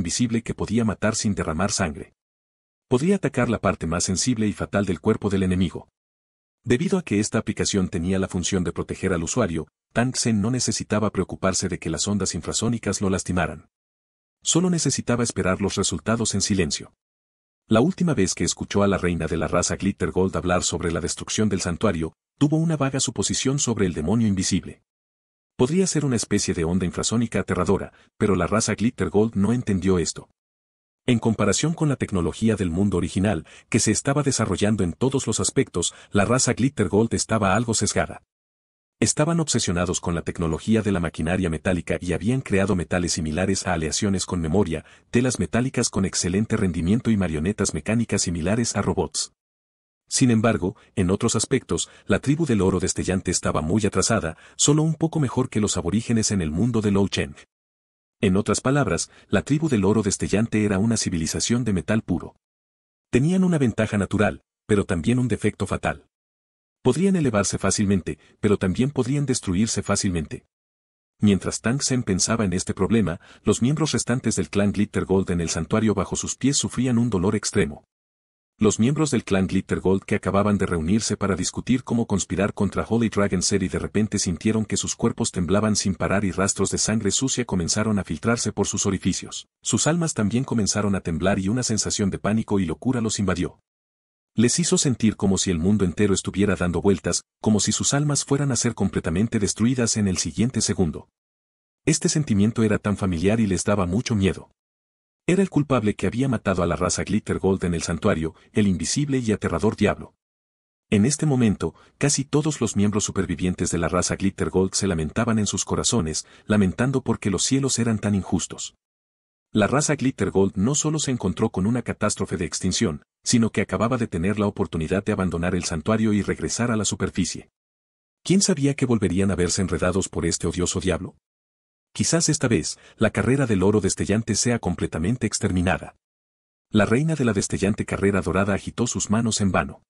invisible que podía matar sin derramar sangre. Podría atacar la parte más sensible y fatal del cuerpo del enemigo. Debido a que esta aplicación tenía la función de proteger al usuario, Tang Sen no necesitaba preocuparse de que las ondas infrasónicas lo lastimaran. Solo necesitaba esperar los resultados en silencio. La última vez que escuchó a la reina de la raza Glittergold hablar sobre la destrucción del santuario, tuvo una vaga suposición sobre el demonio invisible. Podría ser una especie de onda infrasónica aterradora, pero la raza Glitter Gold no entendió esto. En comparación con la tecnología del mundo original, que se estaba desarrollando en todos los aspectos, la raza Glittergold estaba algo sesgada. Estaban obsesionados con la tecnología de la maquinaria metálica y habían creado metales similares a aleaciones con memoria, telas metálicas con excelente rendimiento y marionetas mecánicas similares a robots. Sin embargo, en otros aspectos, la tribu del oro destellante estaba muy atrasada, solo un poco mejor que los aborígenes en el mundo de Lou Cheng. En otras palabras, la tribu del oro destellante era una civilización de metal puro. Tenían una ventaja natural, pero también un defecto fatal. Podrían elevarse fácilmente, pero también podrían destruirse fácilmente. Mientras Tang Sen pensaba en este problema, los miembros restantes del clan Glitter Gold en el santuario bajo sus pies sufrían un dolor extremo. Los miembros del clan Glittergold que acababan de reunirse para discutir cómo conspirar contra Holy Dragon City de repente sintieron que sus cuerpos temblaban sin parar y rastros de sangre sucia comenzaron a filtrarse por sus orificios. Sus almas también comenzaron a temblar y una sensación de pánico y locura los invadió. Les hizo sentir como si el mundo entero estuviera dando vueltas, como si sus almas fueran a ser completamente destruidas en el siguiente segundo. Este sentimiento era tan familiar y les daba mucho miedo. Era el culpable que había matado a la raza Glitter Gold en el santuario, el invisible y aterrador diablo. En este momento, casi todos los miembros supervivientes de la raza Glitter Gold se lamentaban en sus corazones, lamentando porque los cielos eran tan injustos. La raza Glitter Gold no solo se encontró con una catástrofe de extinción, sino que acababa de tener la oportunidad de abandonar el santuario y regresar a la superficie. ¿Quién sabía que volverían a verse enredados por este odioso diablo? Quizás esta vez, la carrera del oro destellante sea completamente exterminada. La reina de la destellante carrera dorada agitó sus manos en vano.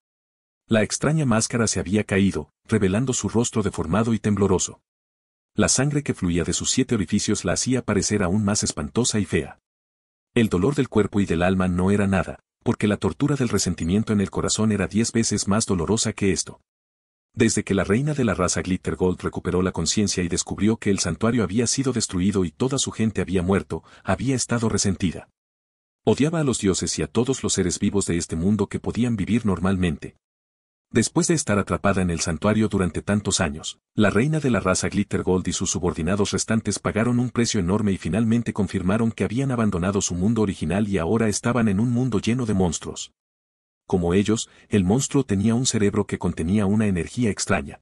La extraña máscara se había caído, revelando su rostro deformado y tembloroso. La sangre que fluía de sus siete orificios la hacía parecer aún más espantosa y fea. El dolor del cuerpo y del alma no era nada, porque la tortura del resentimiento en el corazón era diez veces más dolorosa que esto. Desde que la reina de la raza Glittergold recuperó la conciencia y descubrió que el santuario había sido destruido y toda su gente había muerto, había estado resentida. Odiaba a los dioses y a todos los seres vivos de este mundo que podían vivir normalmente. Después de estar atrapada en el santuario durante tantos años, la reina de la raza Glittergold y sus subordinados restantes pagaron un precio enorme y finalmente confirmaron que habían abandonado su mundo original y ahora estaban en un mundo lleno de monstruos. Como ellos, el monstruo tenía un cerebro que contenía una energía extraña.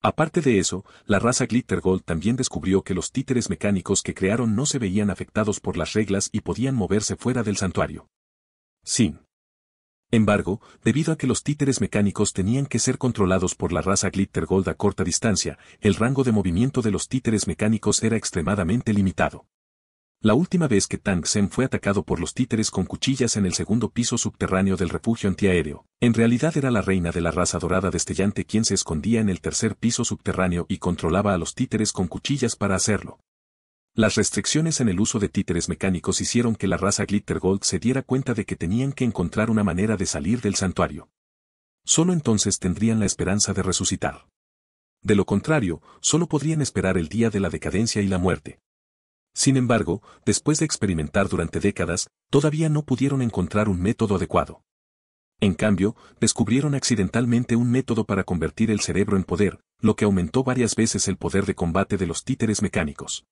Aparte de eso, la raza Glittergold también descubrió que los títeres mecánicos que crearon no se veían afectados por las reglas y podían moverse fuera del santuario. Sin embargo, debido a que los títeres mecánicos tenían que ser controlados por la raza Glittergold a corta distancia, el rango de movimiento de los títeres mecánicos era extremadamente limitado. La última vez que Tang Sen fue atacado por los títeres con cuchillas en el segundo piso subterráneo del refugio antiaéreo, en realidad era la reina de la raza dorada destellante quien se escondía en el tercer piso subterráneo y controlaba a los títeres con cuchillas para hacerlo. Las restricciones en el uso de títeres mecánicos hicieron que la raza Glittergold se diera cuenta de que tenían que encontrar una manera de salir del santuario. Solo entonces tendrían la esperanza de resucitar. De lo contrario, solo podrían esperar el día de la decadencia y la muerte. Sin embargo, después de experimentar durante décadas, todavía no pudieron encontrar un método adecuado. En cambio, descubrieron accidentalmente un método para convertir el cerebro en poder, lo que aumentó varias veces el poder de combate de los títeres mecánicos.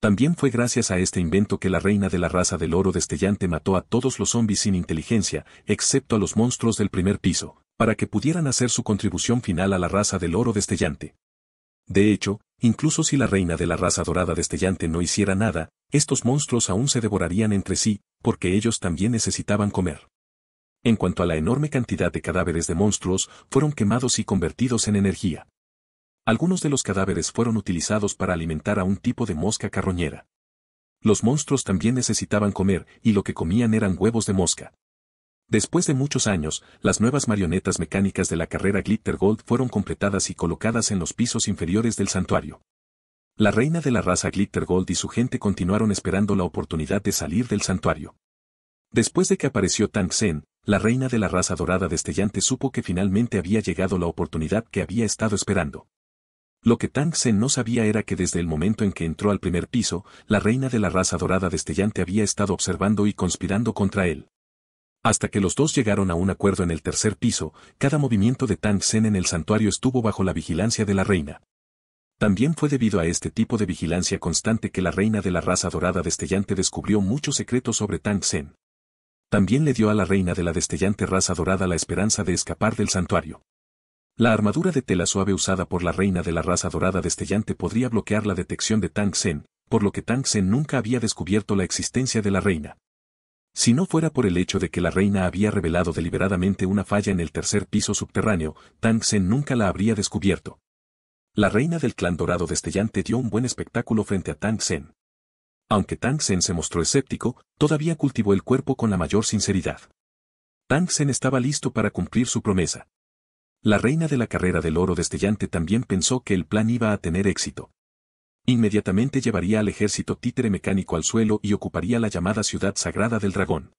También fue gracias a este invento que la reina de la raza del oro destellante mató a todos los zombies sin inteligencia, excepto a los monstruos del primer piso, para que pudieran hacer su contribución final a la raza del oro destellante. De hecho, Incluso si la reina de la raza dorada destellante no hiciera nada, estos monstruos aún se devorarían entre sí, porque ellos también necesitaban comer. En cuanto a la enorme cantidad de cadáveres de monstruos, fueron quemados y convertidos en energía. Algunos de los cadáveres fueron utilizados para alimentar a un tipo de mosca carroñera. Los monstruos también necesitaban comer, y lo que comían eran huevos de mosca. Después de muchos años, las nuevas marionetas mecánicas de la carrera Glitter Gold fueron completadas y colocadas en los pisos inferiores del santuario. La reina de la raza Glitter Gold y su gente continuaron esperando la oportunidad de salir del santuario. Después de que apareció Tang Sen, la reina de la raza dorada destellante supo que finalmente había llegado la oportunidad que había estado esperando. Lo que Tang Sen no sabía era que desde el momento en que entró al primer piso, la reina de la raza dorada destellante había estado observando y conspirando contra él. Hasta que los dos llegaron a un acuerdo en el tercer piso, cada movimiento de Tang Sen en el santuario estuvo bajo la vigilancia de la reina. También fue debido a este tipo de vigilancia constante que la reina de la raza dorada destellante descubrió muchos secretos sobre Tang Sen. También le dio a la reina de la destellante raza dorada la esperanza de escapar del santuario. La armadura de tela suave usada por la reina de la raza dorada destellante podría bloquear la detección de Tang Sen, por lo que Tang Sen nunca había descubierto la existencia de la reina. Si no fuera por el hecho de que la reina había revelado deliberadamente una falla en el tercer piso subterráneo, Tang Sen nunca la habría descubierto. La reina del clan dorado destellante dio un buen espectáculo frente a Tang Sen. Aunque Tang Sen se mostró escéptico, todavía cultivó el cuerpo con la mayor sinceridad. Tang Sen estaba listo para cumplir su promesa. La reina de la carrera del oro destellante también pensó que el plan iba a tener éxito. Inmediatamente llevaría al ejército títere mecánico al suelo y ocuparía la llamada ciudad sagrada del dragón.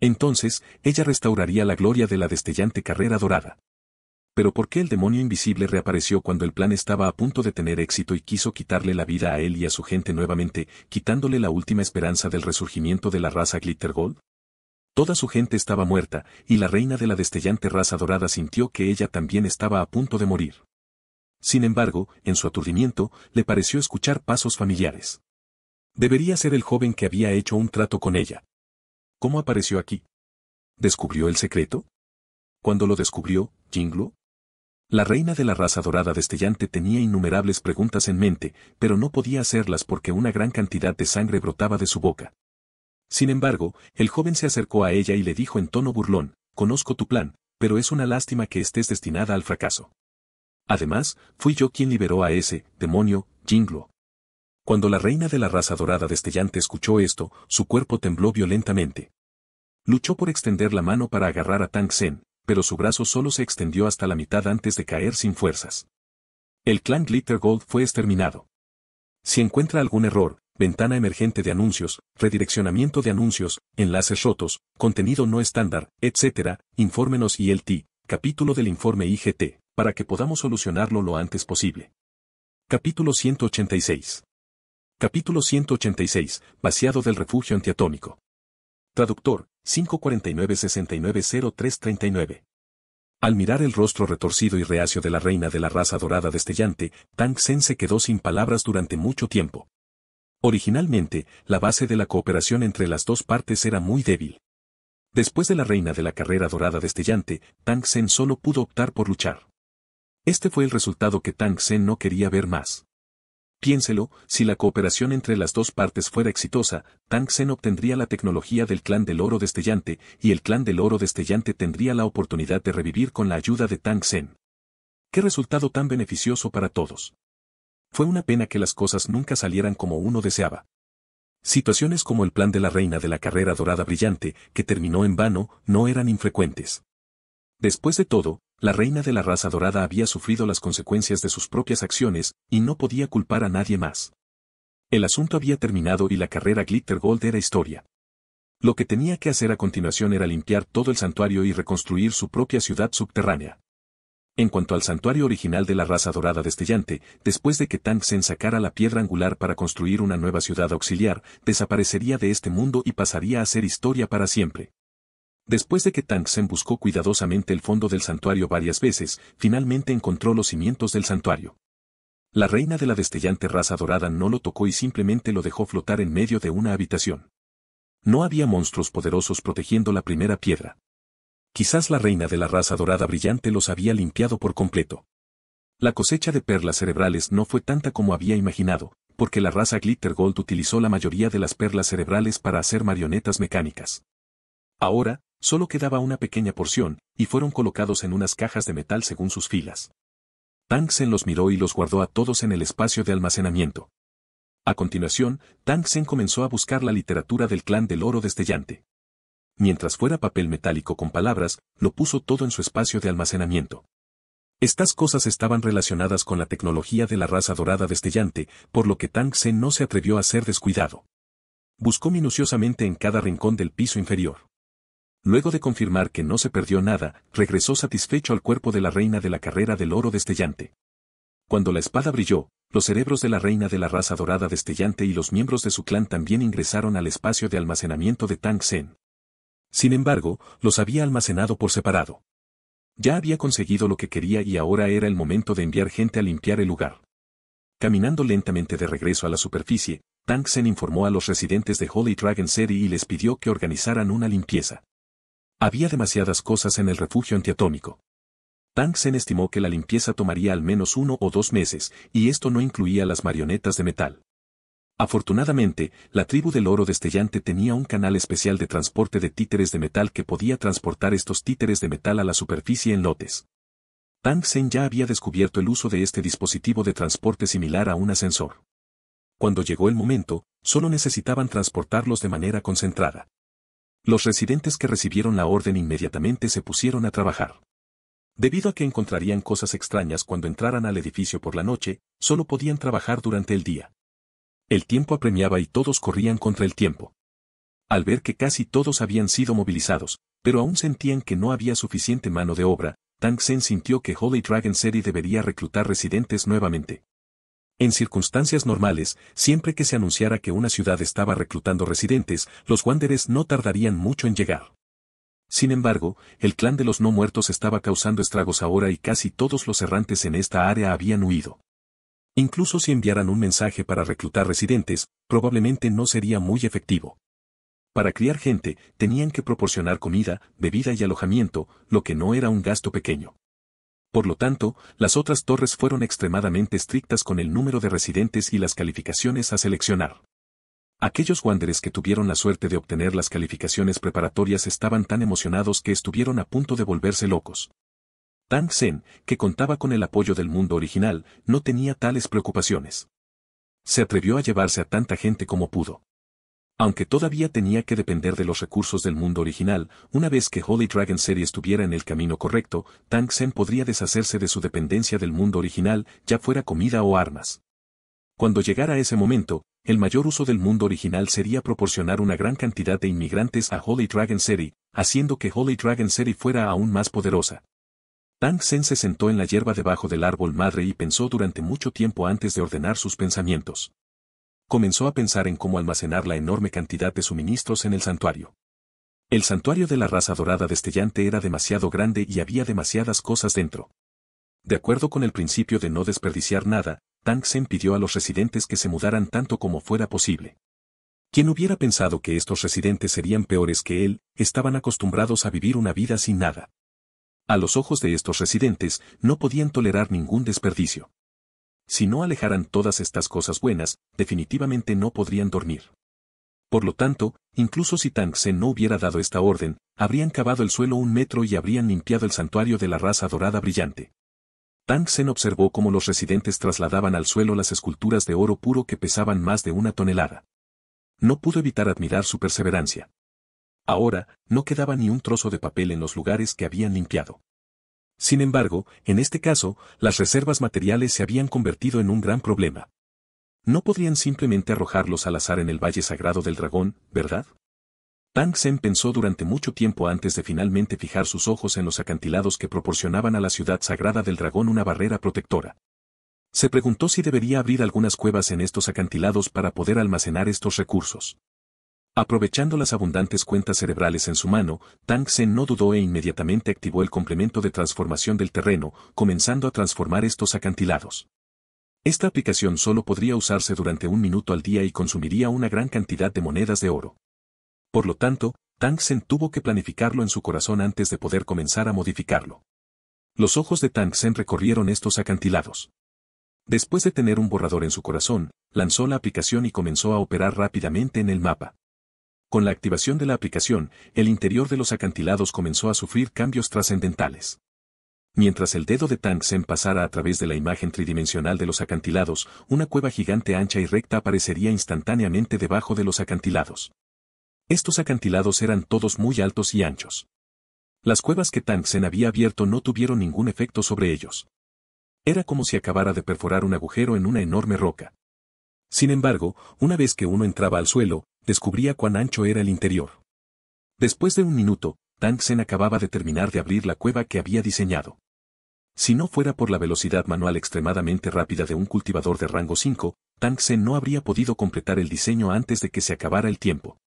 Entonces, ella restauraría la gloria de la destellante carrera dorada. Pero ¿por qué el demonio invisible reapareció cuando el plan estaba a punto de tener éxito y quiso quitarle la vida a él y a su gente nuevamente, quitándole la última esperanza del resurgimiento de la raza Glittergold? Toda su gente estaba muerta, y la reina de la destellante raza dorada sintió que ella también estaba a punto de morir. Sin embargo, en su aturdimiento, le pareció escuchar pasos familiares. Debería ser el joven que había hecho un trato con ella. ¿Cómo apareció aquí? ¿Descubrió el secreto? Cuando lo descubrió, Jinglo? La reina de la raza dorada destellante tenía innumerables preguntas en mente, pero no podía hacerlas porque una gran cantidad de sangre brotaba de su boca. Sin embargo, el joven se acercó a ella y le dijo en tono burlón, Conozco tu plan, pero es una lástima que estés destinada al fracaso. Además, fui yo quien liberó a ese, demonio, jinglo. Cuando la reina de la raza dorada destellante escuchó esto, su cuerpo tembló violentamente. Luchó por extender la mano para agarrar a Tang Sen, pero su brazo solo se extendió hasta la mitad antes de caer sin fuerzas. El clan Glitter Gold fue exterminado. Si encuentra algún error, ventana emergente de anuncios, redireccionamiento de anuncios, enlaces rotos, contenido no estándar, etc., infórmenos y T, capítulo del informe IGT para que podamos solucionarlo lo antes posible. Capítulo 186. Capítulo 186. Vaciado del refugio antiatómico. Traductor, 549-690339. Al mirar el rostro retorcido y reacio de la reina de la raza dorada destellante, Tang Sen se quedó sin palabras durante mucho tiempo. Originalmente, la base de la cooperación entre las dos partes era muy débil. Después de la reina de la carrera dorada destellante, Tang Sen solo pudo optar por luchar. Este fue el resultado que Tang Sen no quería ver más. Piénselo, si la cooperación entre las dos partes fuera exitosa, Tang Sen obtendría la tecnología del clan del oro destellante, y el clan del oro destellante tendría la oportunidad de revivir con la ayuda de Tang Sen. ¡Qué resultado tan beneficioso para todos! Fue una pena que las cosas nunca salieran como uno deseaba. Situaciones como el plan de la reina de la carrera dorada brillante, que terminó en vano, no eran infrecuentes. Después de todo, la reina de la raza dorada había sufrido las consecuencias de sus propias acciones, y no podía culpar a nadie más. El asunto había terminado y la carrera Glitter Gold era historia. Lo que tenía que hacer a continuación era limpiar todo el santuario y reconstruir su propia ciudad subterránea. En cuanto al santuario original de la raza dorada destellante, después de que Tang Sen sacara la piedra angular para construir una nueva ciudad auxiliar, desaparecería de este mundo y pasaría a ser historia para siempre. Después de que Sen buscó cuidadosamente el fondo del santuario varias veces, finalmente encontró los cimientos del santuario. La reina de la destellante raza dorada no lo tocó y simplemente lo dejó flotar en medio de una habitación. No había monstruos poderosos protegiendo la primera piedra. Quizás la reina de la raza dorada brillante los había limpiado por completo. La cosecha de perlas cerebrales no fue tanta como había imaginado, porque la raza Glittergold utilizó la mayoría de las perlas cerebrales para hacer marionetas mecánicas. Ahora, solo quedaba una pequeña porción, y fueron colocados en unas cajas de metal según sus filas. Tang Sen los miró y los guardó a todos en el espacio de almacenamiento. A continuación, Tang Sen comenzó a buscar la literatura del clan del oro destellante. Mientras fuera papel metálico con palabras, lo puso todo en su espacio de almacenamiento. Estas cosas estaban relacionadas con la tecnología de la raza dorada destellante, por lo que Tang Sen no se atrevió a ser descuidado. Buscó minuciosamente en cada rincón del piso inferior. Luego de confirmar que no se perdió nada, regresó satisfecho al cuerpo de la reina de la carrera del oro destellante. Cuando la espada brilló, los cerebros de la reina de la raza dorada destellante y los miembros de su clan también ingresaron al espacio de almacenamiento de Tang Sen. Sin embargo, los había almacenado por separado. Ya había conseguido lo que quería y ahora era el momento de enviar gente a limpiar el lugar. Caminando lentamente de regreso a la superficie, Tang Sen informó a los residentes de Holy Dragon City y les pidió que organizaran una limpieza. Había demasiadas cosas en el refugio antiatómico. Tangsen estimó que la limpieza tomaría al menos uno o dos meses, y esto no incluía las marionetas de metal. Afortunadamente, la tribu del oro destellante tenía un canal especial de transporte de títeres de metal que podía transportar estos títeres de metal a la superficie en lotes. Tangsen ya había descubierto el uso de este dispositivo de transporte similar a un ascensor. Cuando llegó el momento, solo necesitaban transportarlos de manera concentrada. Los residentes que recibieron la orden inmediatamente se pusieron a trabajar. Debido a que encontrarían cosas extrañas cuando entraran al edificio por la noche, solo podían trabajar durante el día. El tiempo apremiaba y todos corrían contra el tiempo. Al ver que casi todos habían sido movilizados, pero aún sentían que no había suficiente mano de obra, Tang Sen sintió que Holy Dragon City debería reclutar residentes nuevamente. En circunstancias normales, siempre que se anunciara que una ciudad estaba reclutando residentes, los Wanderers no tardarían mucho en llegar. Sin embargo, el clan de los no muertos estaba causando estragos ahora y casi todos los errantes en esta área habían huido. Incluso si enviaran un mensaje para reclutar residentes, probablemente no sería muy efectivo. Para criar gente, tenían que proporcionar comida, bebida y alojamiento, lo que no era un gasto pequeño. Por lo tanto, las otras torres fueron extremadamente estrictas con el número de residentes y las calificaciones a seleccionar. Aquellos Wanderers que tuvieron la suerte de obtener las calificaciones preparatorias estaban tan emocionados que estuvieron a punto de volverse locos. Tang Sen, que contaba con el apoyo del mundo original, no tenía tales preocupaciones. Se atrevió a llevarse a tanta gente como pudo. Aunque todavía tenía que depender de los recursos del mundo original, una vez que Holy Dragon Serie estuviera en el camino correcto, Tang Sen podría deshacerse de su dependencia del mundo original, ya fuera comida o armas. Cuando llegara ese momento, el mayor uso del mundo original sería proporcionar una gran cantidad de inmigrantes a Holy Dragon City, haciendo que Holy Dragon City fuera aún más poderosa. Tang Sen se sentó en la hierba debajo del árbol madre y pensó durante mucho tiempo antes de ordenar sus pensamientos comenzó a pensar en cómo almacenar la enorme cantidad de suministros en el santuario. El santuario de la raza dorada destellante era demasiado grande y había demasiadas cosas dentro. De acuerdo con el principio de no desperdiciar nada, Tang Sen pidió a los residentes que se mudaran tanto como fuera posible. Quien hubiera pensado que estos residentes serían peores que él, estaban acostumbrados a vivir una vida sin nada. A los ojos de estos residentes, no podían tolerar ningún desperdicio. Si no alejaran todas estas cosas buenas, definitivamente no podrían dormir. Por lo tanto, incluso si Tang Sen no hubiera dado esta orden, habrían cavado el suelo un metro y habrían limpiado el santuario de la raza dorada brillante. Tang Sen observó cómo los residentes trasladaban al suelo las esculturas de oro puro que pesaban más de una tonelada. No pudo evitar admirar su perseverancia. Ahora, no quedaba ni un trozo de papel en los lugares que habían limpiado. Sin embargo, en este caso, las reservas materiales se habían convertido en un gran problema. No podrían simplemente arrojarlos al azar en el Valle Sagrado del Dragón, ¿verdad? Tang Sen pensó durante mucho tiempo antes de finalmente fijar sus ojos en los acantilados que proporcionaban a la ciudad sagrada del dragón una barrera protectora. Se preguntó si debería abrir algunas cuevas en estos acantilados para poder almacenar estos recursos. Aprovechando las abundantes cuentas cerebrales en su mano, Tang Sen no dudó e inmediatamente activó el complemento de transformación del terreno, comenzando a transformar estos acantilados. Esta aplicación solo podría usarse durante un minuto al día y consumiría una gran cantidad de monedas de oro. Por lo tanto, Tang Sen tuvo que planificarlo en su corazón antes de poder comenzar a modificarlo. Los ojos de Tang Sen recorrieron estos acantilados. Después de tener un borrador en su corazón, lanzó la aplicación y comenzó a operar rápidamente en el mapa. Con la activación de la aplicación, el interior de los acantilados comenzó a sufrir cambios trascendentales. Mientras el dedo de Sen pasara a través de la imagen tridimensional de los acantilados, una cueva gigante ancha y recta aparecería instantáneamente debajo de los acantilados. Estos acantilados eran todos muy altos y anchos. Las cuevas que Sen había abierto no tuvieron ningún efecto sobre ellos. Era como si acabara de perforar un agujero en una enorme roca. Sin embargo, una vez que uno entraba al suelo, descubría cuán ancho era el interior. Después de un minuto, Tang Sen acababa de terminar de abrir la cueva que había diseñado. Si no fuera por la velocidad manual extremadamente rápida de un cultivador de rango 5, Tang Sen no habría podido completar el diseño antes de que se acabara el tiempo.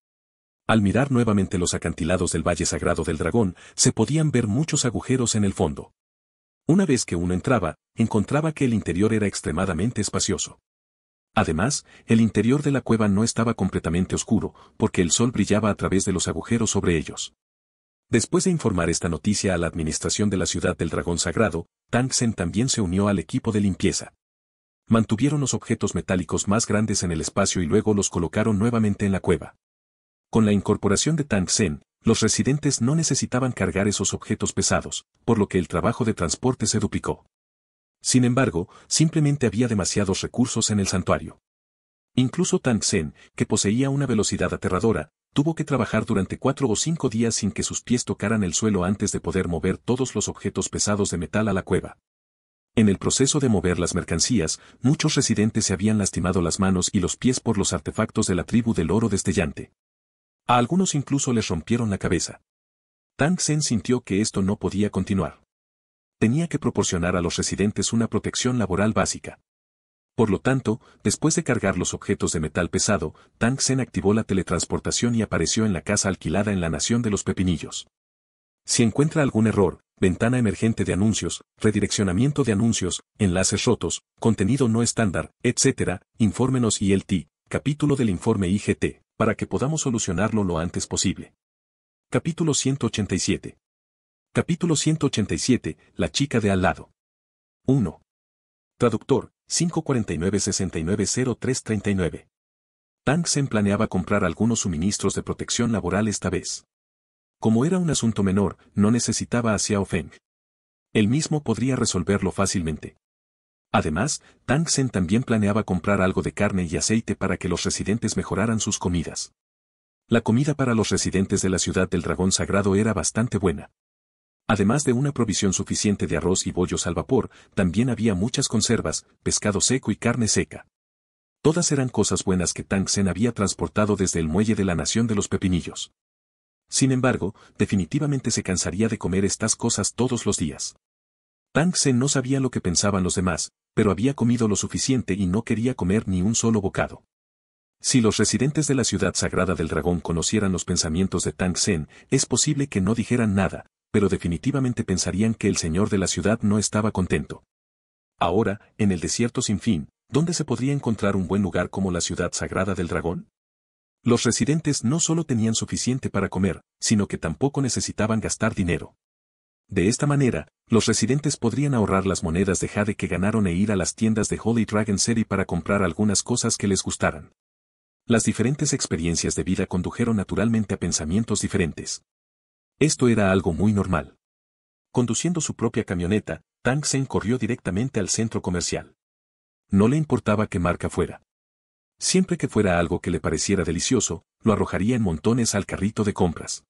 Al mirar nuevamente los acantilados del Valle Sagrado del Dragón, se podían ver muchos agujeros en el fondo. Una vez que uno entraba, encontraba que el interior era extremadamente espacioso. Además, el interior de la cueva no estaba completamente oscuro, porque el sol brillaba a través de los agujeros sobre ellos. Después de informar esta noticia a la administración de la ciudad del dragón sagrado, Tangsen también se unió al equipo de limpieza. Mantuvieron los objetos metálicos más grandes en el espacio y luego los colocaron nuevamente en la cueva. Con la incorporación de Tangsen, los residentes no necesitaban cargar esos objetos pesados, por lo que el trabajo de transporte se duplicó. Sin embargo, simplemente había demasiados recursos en el santuario. Incluso Tang Sen, que poseía una velocidad aterradora, tuvo que trabajar durante cuatro o cinco días sin que sus pies tocaran el suelo antes de poder mover todos los objetos pesados de metal a la cueva. En el proceso de mover las mercancías, muchos residentes se habían lastimado las manos y los pies por los artefactos de la tribu del oro destellante. A algunos incluso les rompieron la cabeza. Tang Sen sintió que esto no podía continuar tenía que proporcionar a los residentes una protección laboral básica. Por lo tanto, después de cargar los objetos de metal pesado, Tang activó la teletransportación y apareció en la casa alquilada en la Nación de los Pepinillos. Si encuentra algún error, ventana emergente de anuncios, redireccionamiento de anuncios, enlaces rotos, contenido no estándar, etc., infórmenos ILT, capítulo del informe IGT, para que podamos solucionarlo lo antes posible. Capítulo 187. Capítulo 187. La chica de al lado. 1. Traductor, 549 Tang Sen planeaba comprar algunos suministros de protección laboral esta vez. Como era un asunto menor, no necesitaba a Xiao Feng. Él mismo podría resolverlo fácilmente. Además, Tang Sen también planeaba comprar algo de carne y aceite para que los residentes mejoraran sus comidas. La comida para los residentes de la ciudad del dragón sagrado era bastante buena. Además de una provisión suficiente de arroz y bollos al vapor, también había muchas conservas, pescado seco y carne seca. Todas eran cosas buenas que Tang Sen había transportado desde el muelle de la Nación de los Pepinillos. Sin embargo, definitivamente se cansaría de comer estas cosas todos los días. Tang Sen no sabía lo que pensaban los demás, pero había comido lo suficiente y no quería comer ni un solo bocado. Si los residentes de la ciudad sagrada del dragón conocieran los pensamientos de Tang Sen, es posible que no dijeran nada, pero definitivamente pensarían que el señor de la ciudad no estaba contento. Ahora, en el desierto sin fin, ¿dónde se podría encontrar un buen lugar como la ciudad sagrada del dragón? Los residentes no solo tenían suficiente para comer, sino que tampoco necesitaban gastar dinero. De esta manera, los residentes podrían ahorrar las monedas de Jade que ganaron e ir a las tiendas de Holy Dragon City para comprar algunas cosas que les gustaran. Las diferentes experiencias de vida condujeron naturalmente a pensamientos diferentes. Esto era algo muy normal. Conduciendo su propia camioneta, Tang Sen corrió directamente al centro comercial. No le importaba qué marca fuera. Siempre que fuera algo que le pareciera delicioso, lo arrojaría en montones al carrito de compras.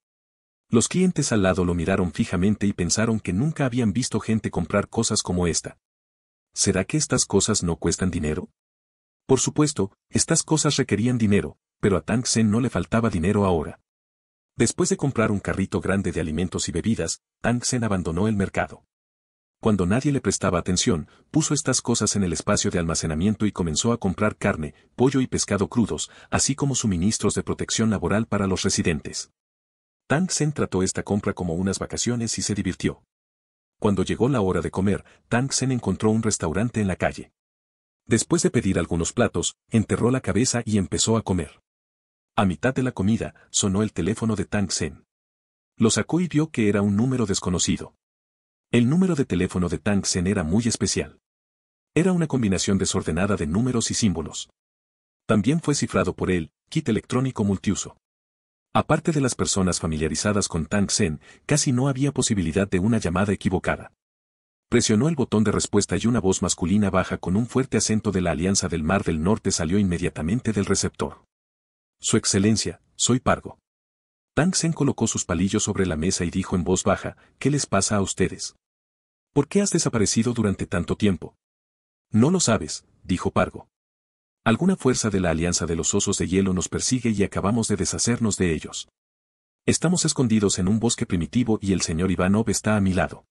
Los clientes al lado lo miraron fijamente y pensaron que nunca habían visto gente comprar cosas como esta. ¿Será que estas cosas no cuestan dinero? Por supuesto, estas cosas requerían dinero, pero a Tang Sen no le faltaba dinero ahora. Después de comprar un carrito grande de alimentos y bebidas, Tang Sen abandonó el mercado. Cuando nadie le prestaba atención, puso estas cosas en el espacio de almacenamiento y comenzó a comprar carne, pollo y pescado crudos, así como suministros de protección laboral para los residentes. Tang Sen trató esta compra como unas vacaciones y se divirtió. Cuando llegó la hora de comer, Tang Sen encontró un restaurante en la calle. Después de pedir algunos platos, enterró la cabeza y empezó a comer. A mitad de la comida, sonó el teléfono de Tang Sen. Lo sacó y vio que era un número desconocido. El número de teléfono de Tang Sen era muy especial. Era una combinación desordenada de números y símbolos. También fue cifrado por él, kit electrónico multiuso. Aparte de las personas familiarizadas con Tang Sen, casi no había posibilidad de una llamada equivocada. Presionó el botón de respuesta y una voz masculina baja con un fuerte acento de la Alianza del Mar del Norte salió inmediatamente del receptor. Su excelencia, soy Pargo. Tang Sen colocó sus palillos sobre la mesa y dijo en voz baja, ¿qué les pasa a ustedes? ¿Por qué has desaparecido durante tanto tiempo? No lo sabes, dijo Pargo. Alguna fuerza de la Alianza de los Osos de Hielo nos persigue y acabamos de deshacernos de ellos. Estamos escondidos en un bosque primitivo y el señor Ivanov está a mi lado.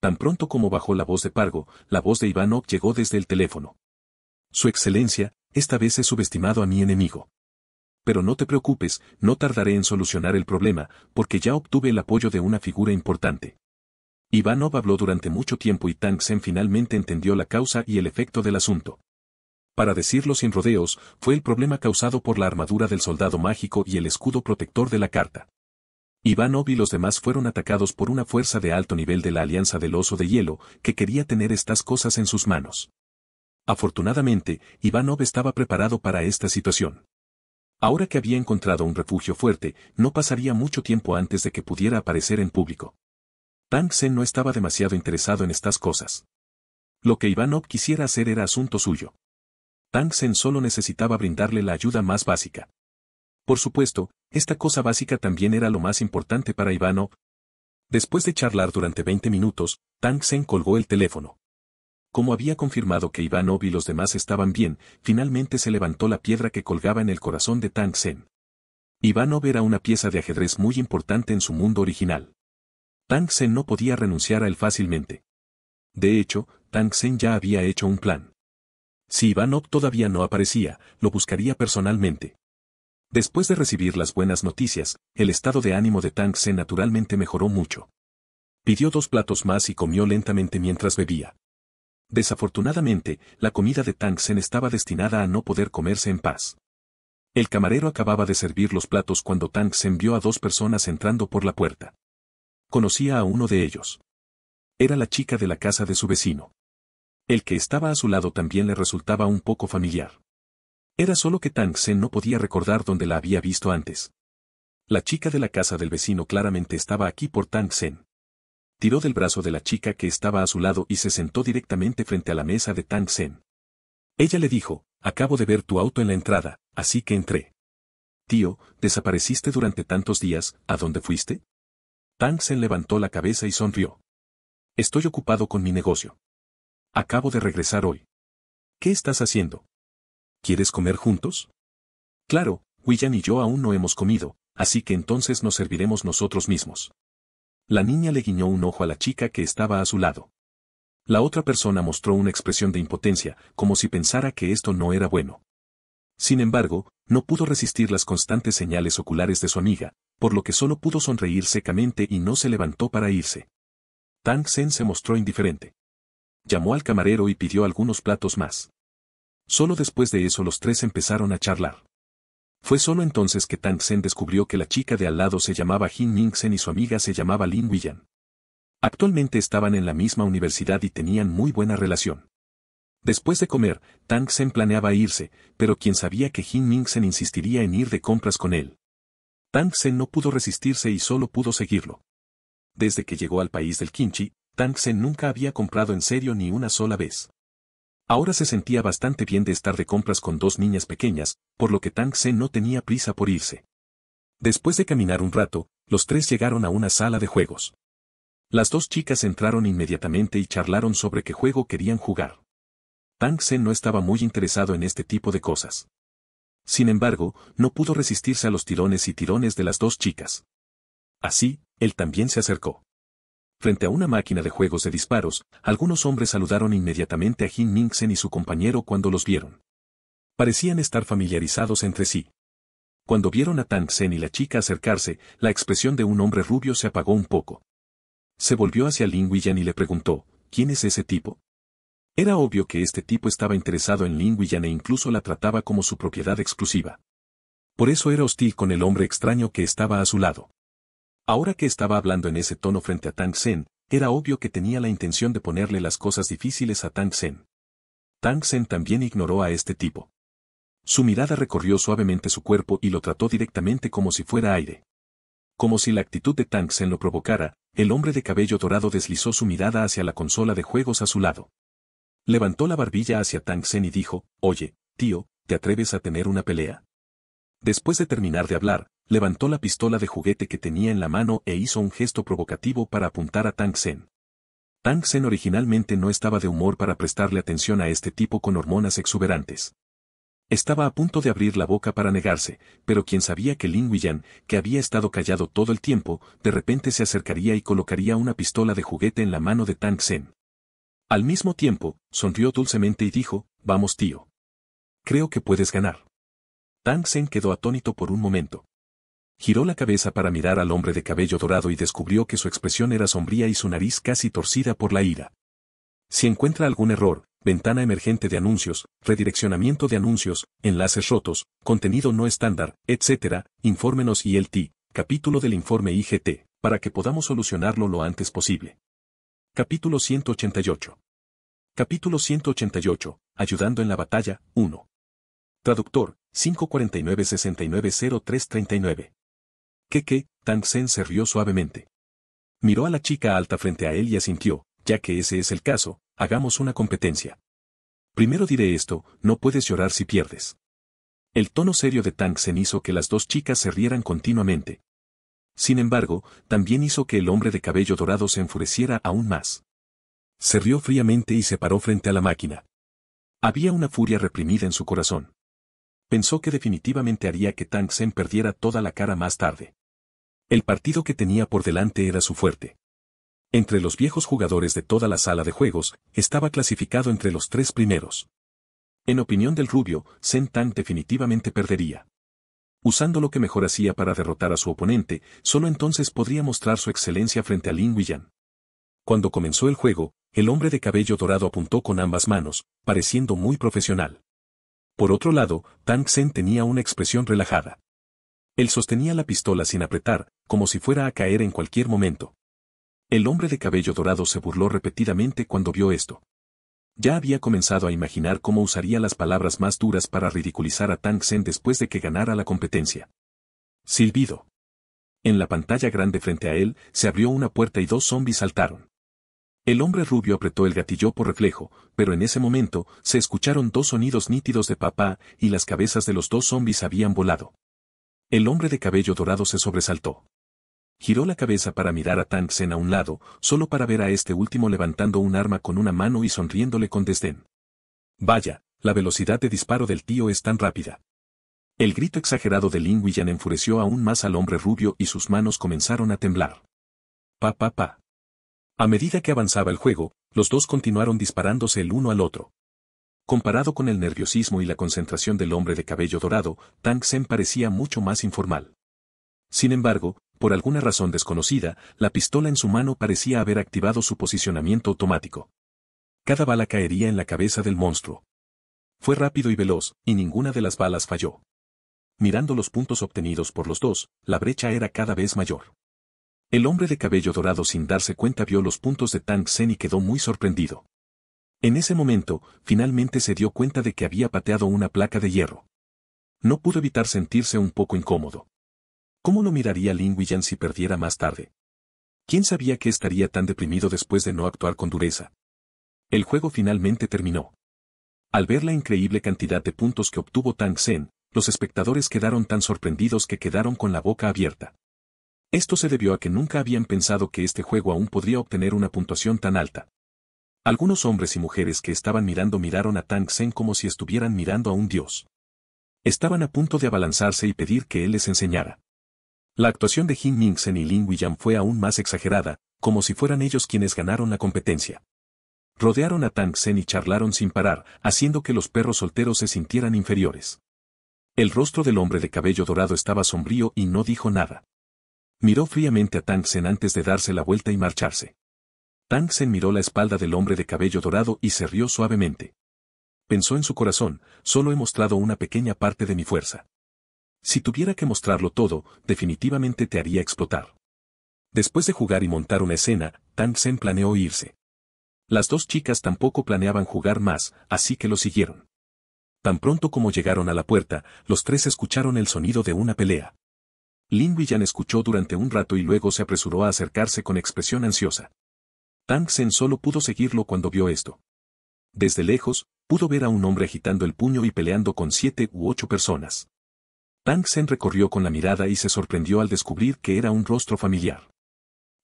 Tan pronto como bajó la voz de Pargo, la voz de Ivanov llegó desde el teléfono. Su excelencia, esta vez he subestimado a mi enemigo pero no te preocupes, no tardaré en solucionar el problema, porque ya obtuve el apoyo de una figura importante. Ivanov habló durante mucho tiempo y Tang Sen finalmente entendió la causa y el efecto del asunto. Para decirlo sin rodeos, fue el problema causado por la armadura del soldado mágico y el escudo protector de la carta. Ivanov y los demás fueron atacados por una fuerza de alto nivel de la Alianza del Oso de Hielo, que quería tener estas cosas en sus manos. Afortunadamente, Ivanov estaba preparado para esta situación. Ahora que había encontrado un refugio fuerte, no pasaría mucho tiempo antes de que pudiera aparecer en público. Tang Sen no estaba demasiado interesado en estas cosas. Lo que Ivanov quisiera hacer era asunto suyo. Tang Sen solo necesitaba brindarle la ayuda más básica. Por supuesto, esta cosa básica también era lo más importante para Ivanov. Después de charlar durante 20 minutos, Tang Sen colgó el teléfono. Como había confirmado que Ivanov y los demás estaban bien, finalmente se levantó la piedra que colgaba en el corazón de Tang Sen. Ivanov era una pieza de ajedrez muy importante en su mundo original. Tang Sen no podía renunciar a él fácilmente. De hecho, Tang Sen ya había hecho un plan. Si Ivanov todavía no aparecía, lo buscaría personalmente. Después de recibir las buenas noticias, el estado de ánimo de Tang Sen naturalmente mejoró mucho. Pidió dos platos más y comió lentamente mientras bebía. Desafortunadamente, la comida de Tang Sen estaba destinada a no poder comerse en paz. El camarero acababa de servir los platos cuando Tang Sen vio a dos personas entrando por la puerta. Conocía a uno de ellos. Era la chica de la casa de su vecino. El que estaba a su lado también le resultaba un poco familiar. Era solo que Tang Sen no podía recordar dónde la había visto antes. La chica de la casa del vecino claramente estaba aquí por Tang Sen tiró del brazo de la chica que estaba a su lado y se sentó directamente frente a la mesa de Tang Sen. Ella le dijo, acabo de ver tu auto en la entrada, así que entré. Tío, ¿desapareciste durante tantos días? ¿A dónde fuiste? Tang Sen levantó la cabeza y sonrió. Estoy ocupado con mi negocio. Acabo de regresar hoy. ¿Qué estás haciendo? ¿Quieres comer juntos? Claro, William y yo aún no hemos comido, así que entonces nos serviremos nosotros mismos. La niña le guiñó un ojo a la chica que estaba a su lado. La otra persona mostró una expresión de impotencia, como si pensara que esto no era bueno. Sin embargo, no pudo resistir las constantes señales oculares de su amiga, por lo que solo pudo sonreír secamente y no se levantó para irse. Tang Sen se mostró indiferente. Llamó al camarero y pidió algunos platos más. Solo después de eso los tres empezaron a charlar. Fue solo entonces que Tang Sen descubrió que la chica de al lado se llamaba Jin Sen y su amiga se llamaba Lin Wiyan. Actualmente estaban en la misma universidad y tenían muy buena relación. Después de comer, Tang Sen planeaba irse, pero quien sabía que Jin Sen insistiría en ir de compras con él. Tang Sen no pudo resistirse y solo pudo seguirlo. Desde que llegó al país del Kimchi, Tang Sen nunca había comprado en serio ni una sola vez. Ahora se sentía bastante bien de estar de compras con dos niñas pequeñas, por lo que Tang Sen no tenía prisa por irse. Después de caminar un rato, los tres llegaron a una sala de juegos. Las dos chicas entraron inmediatamente y charlaron sobre qué juego querían jugar. Tang Sen no estaba muy interesado en este tipo de cosas. Sin embargo, no pudo resistirse a los tirones y tirones de las dos chicas. Así, él también se acercó. Frente a una máquina de juegos de disparos, algunos hombres saludaron inmediatamente a Jin Mingsen y su compañero cuando los vieron. Parecían estar familiarizados entre sí. Cuando vieron a Tang Sen y la chica acercarse, la expresión de un hombre rubio se apagó un poco. Se volvió hacia Lin y le preguntó, ¿quién es ese tipo? Era obvio que este tipo estaba interesado en Lin Yuyan e incluso la trataba como su propiedad exclusiva. Por eso era hostil con el hombre extraño que estaba a su lado. Ahora que estaba hablando en ese tono frente a Tang Sen, era obvio que tenía la intención de ponerle las cosas difíciles a Tang Sen. Tang Sen también ignoró a este tipo. Su mirada recorrió suavemente su cuerpo y lo trató directamente como si fuera aire. Como si la actitud de Tang Sen lo provocara, el hombre de cabello dorado deslizó su mirada hacia la consola de juegos a su lado. Levantó la barbilla hacia Tang Sen y dijo, Oye, tío, ¿te atreves a tener una pelea? Después de terminar de hablar, levantó la pistola de juguete que tenía en la mano e hizo un gesto provocativo para apuntar a Tang Sen. Tang Sen originalmente no estaba de humor para prestarle atención a este tipo con hormonas exuberantes. Estaba a punto de abrir la boca para negarse, pero quien sabía que Lin que había estado callado todo el tiempo, de repente se acercaría y colocaría una pistola de juguete en la mano de Tang Sen. Al mismo tiempo, sonrió dulcemente y dijo, vamos tío. Creo que puedes ganar. Tang Sen quedó atónito por un momento. Giró la cabeza para mirar al hombre de cabello dorado y descubrió que su expresión era sombría y su nariz casi torcida por la ira. Si encuentra algún error, ventana emergente de anuncios, redireccionamiento de anuncios, enlaces rotos, contenido no estándar, etc., infórmenos y el t. capítulo del informe IGT, para que podamos solucionarlo lo antes posible. Capítulo 188. Capítulo 188. Ayudando en la batalla, 1. Traductor, 549-690339. ¿Qué qué? Tang Sen se rió suavemente. Miró a la chica alta frente a él y asintió, ya que ese es el caso, hagamos una competencia. Primero diré esto, no puedes llorar si pierdes. El tono serio de Tang Sen hizo que las dos chicas se rieran continuamente. Sin embargo, también hizo que el hombre de cabello dorado se enfureciera aún más. Se rió fríamente y se paró frente a la máquina. Había una furia reprimida en su corazón. Pensó que definitivamente haría que Tang Sen perdiera toda la cara más tarde. El partido que tenía por delante era su fuerte. Entre los viejos jugadores de toda la sala de juegos, estaba clasificado entre los tres primeros. En opinión del rubio, Sen Tang definitivamente perdería. Usando lo que mejor hacía para derrotar a su oponente, solo entonces podría mostrar su excelencia frente a Lin Wiyan. Cuando comenzó el juego, el hombre de cabello dorado apuntó con ambas manos, pareciendo muy profesional. Por otro lado, Tang Sen tenía una expresión relajada. Él sostenía la pistola sin apretar, como si fuera a caer en cualquier momento. El hombre de cabello dorado se burló repetidamente cuando vio esto. Ya había comenzado a imaginar cómo usaría las palabras más duras para ridiculizar a Tang Sen después de que ganara la competencia. Silbido. En la pantalla grande frente a él, se abrió una puerta y dos zombies saltaron. El hombre rubio apretó el gatillo por reflejo, pero en ese momento, se escucharon dos sonidos nítidos de papá, y las cabezas de los dos zombies habían volado. El hombre de cabello dorado se sobresaltó. Giró la cabeza para mirar a Tanzen a un lado, solo para ver a este último levantando un arma con una mano y sonriéndole con desdén. Vaya, la velocidad de disparo del tío es tan rápida. El grito exagerado de Lin enfureció aún más al hombre rubio y sus manos comenzaron a temblar. Pa pa pa. A medida que avanzaba el juego, los dos continuaron disparándose el uno al otro. Comparado con el nerviosismo y la concentración del hombre de cabello dorado, Tang Sen parecía mucho más informal. Sin embargo, por alguna razón desconocida, la pistola en su mano parecía haber activado su posicionamiento automático. Cada bala caería en la cabeza del monstruo. Fue rápido y veloz, y ninguna de las balas falló. Mirando los puntos obtenidos por los dos, la brecha era cada vez mayor. El hombre de cabello dorado sin darse cuenta vio los puntos de Tang Sen y quedó muy sorprendido. En ese momento, finalmente se dio cuenta de que había pateado una placa de hierro. No pudo evitar sentirse un poco incómodo. ¿Cómo lo miraría Lin Wiyan si perdiera más tarde? ¿Quién sabía que estaría tan deprimido después de no actuar con dureza? El juego finalmente terminó. Al ver la increíble cantidad de puntos que obtuvo Tang Sen, los espectadores quedaron tan sorprendidos que quedaron con la boca abierta. Esto se debió a que nunca habían pensado que este juego aún podría obtener una puntuación tan alta. Algunos hombres y mujeres que estaban mirando miraron a Tang Sen como si estuvieran mirando a un dios. Estaban a punto de abalanzarse y pedir que él les enseñara. La actuación de Jin Sen y Lin Yam fue aún más exagerada, como si fueran ellos quienes ganaron la competencia. Rodearon a Tang Sen y charlaron sin parar, haciendo que los perros solteros se sintieran inferiores. El rostro del hombre de cabello dorado estaba sombrío y no dijo nada. Miró fríamente a Tang Sen antes de darse la vuelta y marcharse. Tang Sen miró la espalda del hombre de cabello dorado y se rió suavemente. Pensó en su corazón, solo he mostrado una pequeña parte de mi fuerza. Si tuviera que mostrarlo todo, definitivamente te haría explotar. Después de jugar y montar una escena, Tang Sen planeó irse. Las dos chicas tampoco planeaban jugar más, así que lo siguieron. Tan pronto como llegaron a la puerta, los tres escucharon el sonido de una pelea. Lin Yan escuchó durante un rato y luego se apresuró a acercarse con expresión ansiosa. Tang Sen solo pudo seguirlo cuando vio esto. Desde lejos, pudo ver a un hombre agitando el puño y peleando con siete u ocho personas. Tang Sen recorrió con la mirada y se sorprendió al descubrir que era un rostro familiar.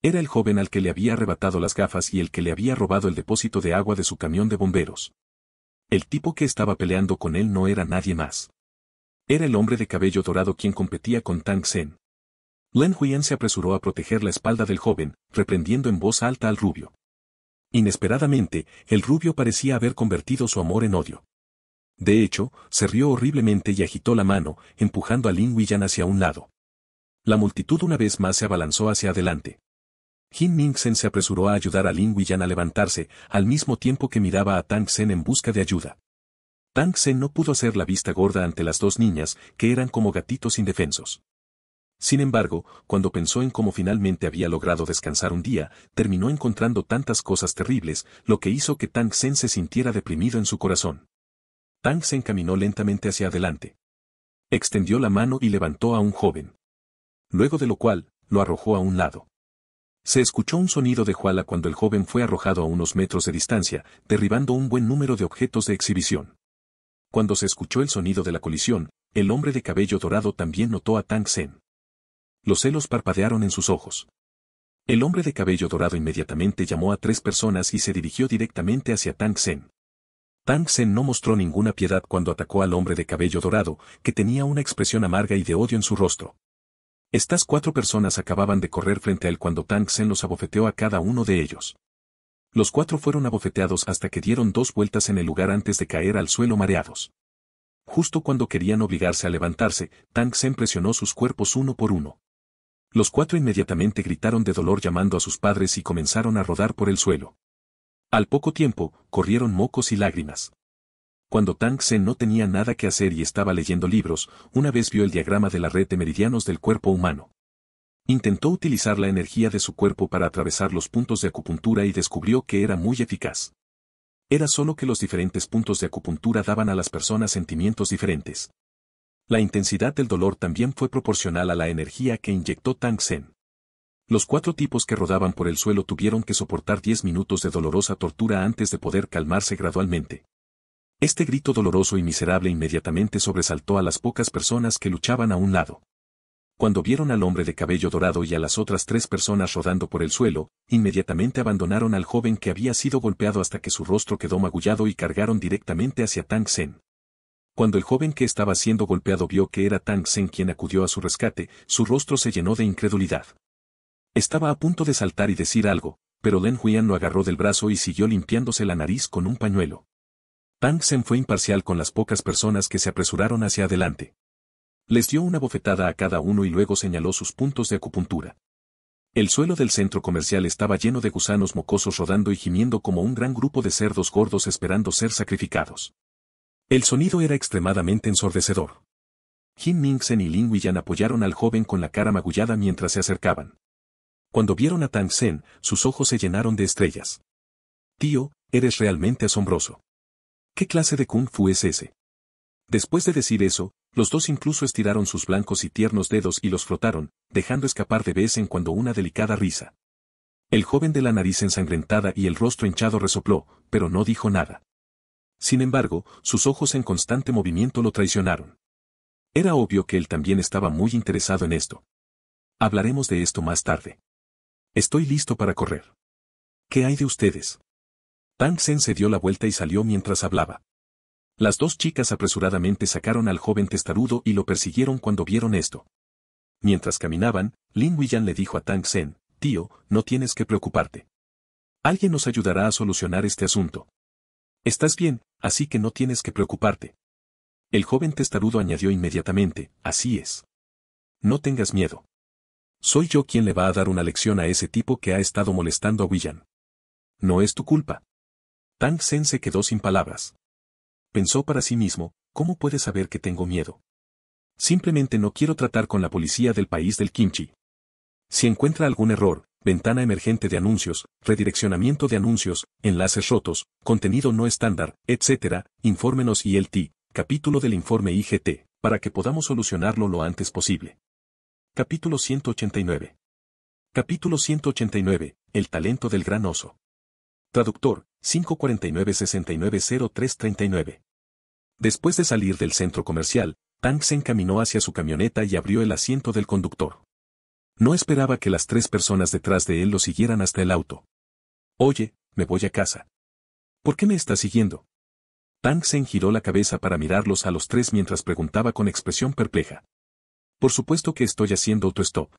Era el joven al que le había arrebatado las gafas y el que le había robado el depósito de agua de su camión de bomberos. El tipo que estaba peleando con él no era nadie más. Era el hombre de cabello dorado quien competía con Tang Sen. Len Huyen se apresuró a proteger la espalda del joven, reprendiendo en voz alta al rubio. Inesperadamente, el rubio parecía haber convertido su amor en odio. De hecho, se rió horriblemente y agitó la mano, empujando a Lin yan hacia un lado. La multitud una vez más se abalanzó hacia adelante. Jin sen se apresuró a ayudar a Lin yan a levantarse, al mismo tiempo que miraba a Tang Sen en busca de ayuda. Tang Sen no pudo hacer la vista gorda ante las dos niñas, que eran como gatitos indefensos. Sin embargo, cuando pensó en cómo finalmente había logrado descansar un día, terminó encontrando tantas cosas terribles, lo que hizo que Tang Sen se sintiera deprimido en su corazón. Tang Sen caminó lentamente hacia adelante. Extendió la mano y levantó a un joven. Luego de lo cual, lo arrojó a un lado. Se escuchó un sonido de juala cuando el joven fue arrojado a unos metros de distancia, derribando un buen número de objetos de exhibición. Cuando se escuchó el sonido de la colisión, el hombre de cabello dorado también notó a Tang Sen los celos parpadearon en sus ojos. El hombre de cabello dorado inmediatamente llamó a tres personas y se dirigió directamente hacia Tang Sen. Tang Sen no mostró ninguna piedad cuando atacó al hombre de cabello dorado, que tenía una expresión amarga y de odio en su rostro. Estas cuatro personas acababan de correr frente a él cuando Tang Sen los abofeteó a cada uno de ellos. Los cuatro fueron abofeteados hasta que dieron dos vueltas en el lugar antes de caer al suelo mareados. Justo cuando querían obligarse a levantarse, Tang Sen presionó sus cuerpos uno por uno. Los cuatro inmediatamente gritaron de dolor llamando a sus padres y comenzaron a rodar por el suelo. Al poco tiempo, corrieron mocos y lágrimas. Cuando Tang Sen no tenía nada que hacer y estaba leyendo libros, una vez vio el diagrama de la red de meridianos del cuerpo humano. Intentó utilizar la energía de su cuerpo para atravesar los puntos de acupuntura y descubrió que era muy eficaz. Era solo que los diferentes puntos de acupuntura daban a las personas sentimientos diferentes. La intensidad del dolor también fue proporcional a la energía que inyectó Tang Sen. Los cuatro tipos que rodaban por el suelo tuvieron que soportar diez minutos de dolorosa tortura antes de poder calmarse gradualmente. Este grito doloroso y miserable inmediatamente sobresaltó a las pocas personas que luchaban a un lado. Cuando vieron al hombre de cabello dorado y a las otras tres personas rodando por el suelo, inmediatamente abandonaron al joven que había sido golpeado hasta que su rostro quedó magullado y cargaron directamente hacia Tang Sen. Cuando el joven que estaba siendo golpeado vio que era Tang Sen quien acudió a su rescate, su rostro se llenó de incredulidad. Estaba a punto de saltar y decir algo, pero Len Huyan lo agarró del brazo y siguió limpiándose la nariz con un pañuelo. Tang Sen fue imparcial con las pocas personas que se apresuraron hacia adelante. Les dio una bofetada a cada uno y luego señaló sus puntos de acupuntura. El suelo del centro comercial estaba lleno de gusanos mocosos rodando y gimiendo como un gran grupo de cerdos gordos esperando ser sacrificados. El sonido era extremadamente ensordecedor. Jin Sen y Lin apoyaron al joven con la cara magullada mientras se acercaban. Cuando vieron a Tang Sen, sus ojos se llenaron de estrellas. Tío, eres realmente asombroso. ¿Qué clase de kung fu es ese? Después de decir eso, los dos incluso estiraron sus blancos y tiernos dedos y los flotaron, dejando escapar de vez en cuando una delicada risa. El joven de la nariz ensangrentada y el rostro hinchado resopló, pero no dijo nada. Sin embargo, sus ojos en constante movimiento lo traicionaron. Era obvio que él también estaba muy interesado en esto. Hablaremos de esto más tarde. Estoy listo para correr. ¿Qué hay de ustedes? Tang Sen se dio la vuelta y salió mientras hablaba. Las dos chicas apresuradamente sacaron al joven testarudo y lo persiguieron cuando vieron esto. Mientras caminaban, Lin Wuyan le dijo a Tang Sen, tío, no tienes que preocuparte. Alguien nos ayudará a solucionar este asunto. Estás bien, así que no tienes que preocuparte. El joven testarudo añadió inmediatamente, así es. No tengas miedo. Soy yo quien le va a dar una lección a ese tipo que ha estado molestando a William. No es tu culpa. Tang Sen se quedó sin palabras. Pensó para sí mismo, ¿cómo puede saber que tengo miedo? Simplemente no quiero tratar con la policía del país del kimchi. Si encuentra algún error, ventana emergente de anuncios, redireccionamiento de anuncios, enlaces rotos, contenido no estándar, etc., infórmenos T. capítulo del informe IGT, para que podamos solucionarlo lo antes posible. Capítulo 189. Capítulo 189. El talento del gran oso. Traductor, 549-690339. Después de salir del centro comercial, Tank se encaminó hacia su camioneta y abrió el asiento del conductor. No esperaba que las tres personas detrás de él lo siguieran hasta el auto. Oye, me voy a casa. ¿Por qué me estás siguiendo? Tang Sen giró la cabeza para mirarlos a los tres mientras preguntaba con expresión perpleja. Por supuesto que estoy haciendo auto-stop.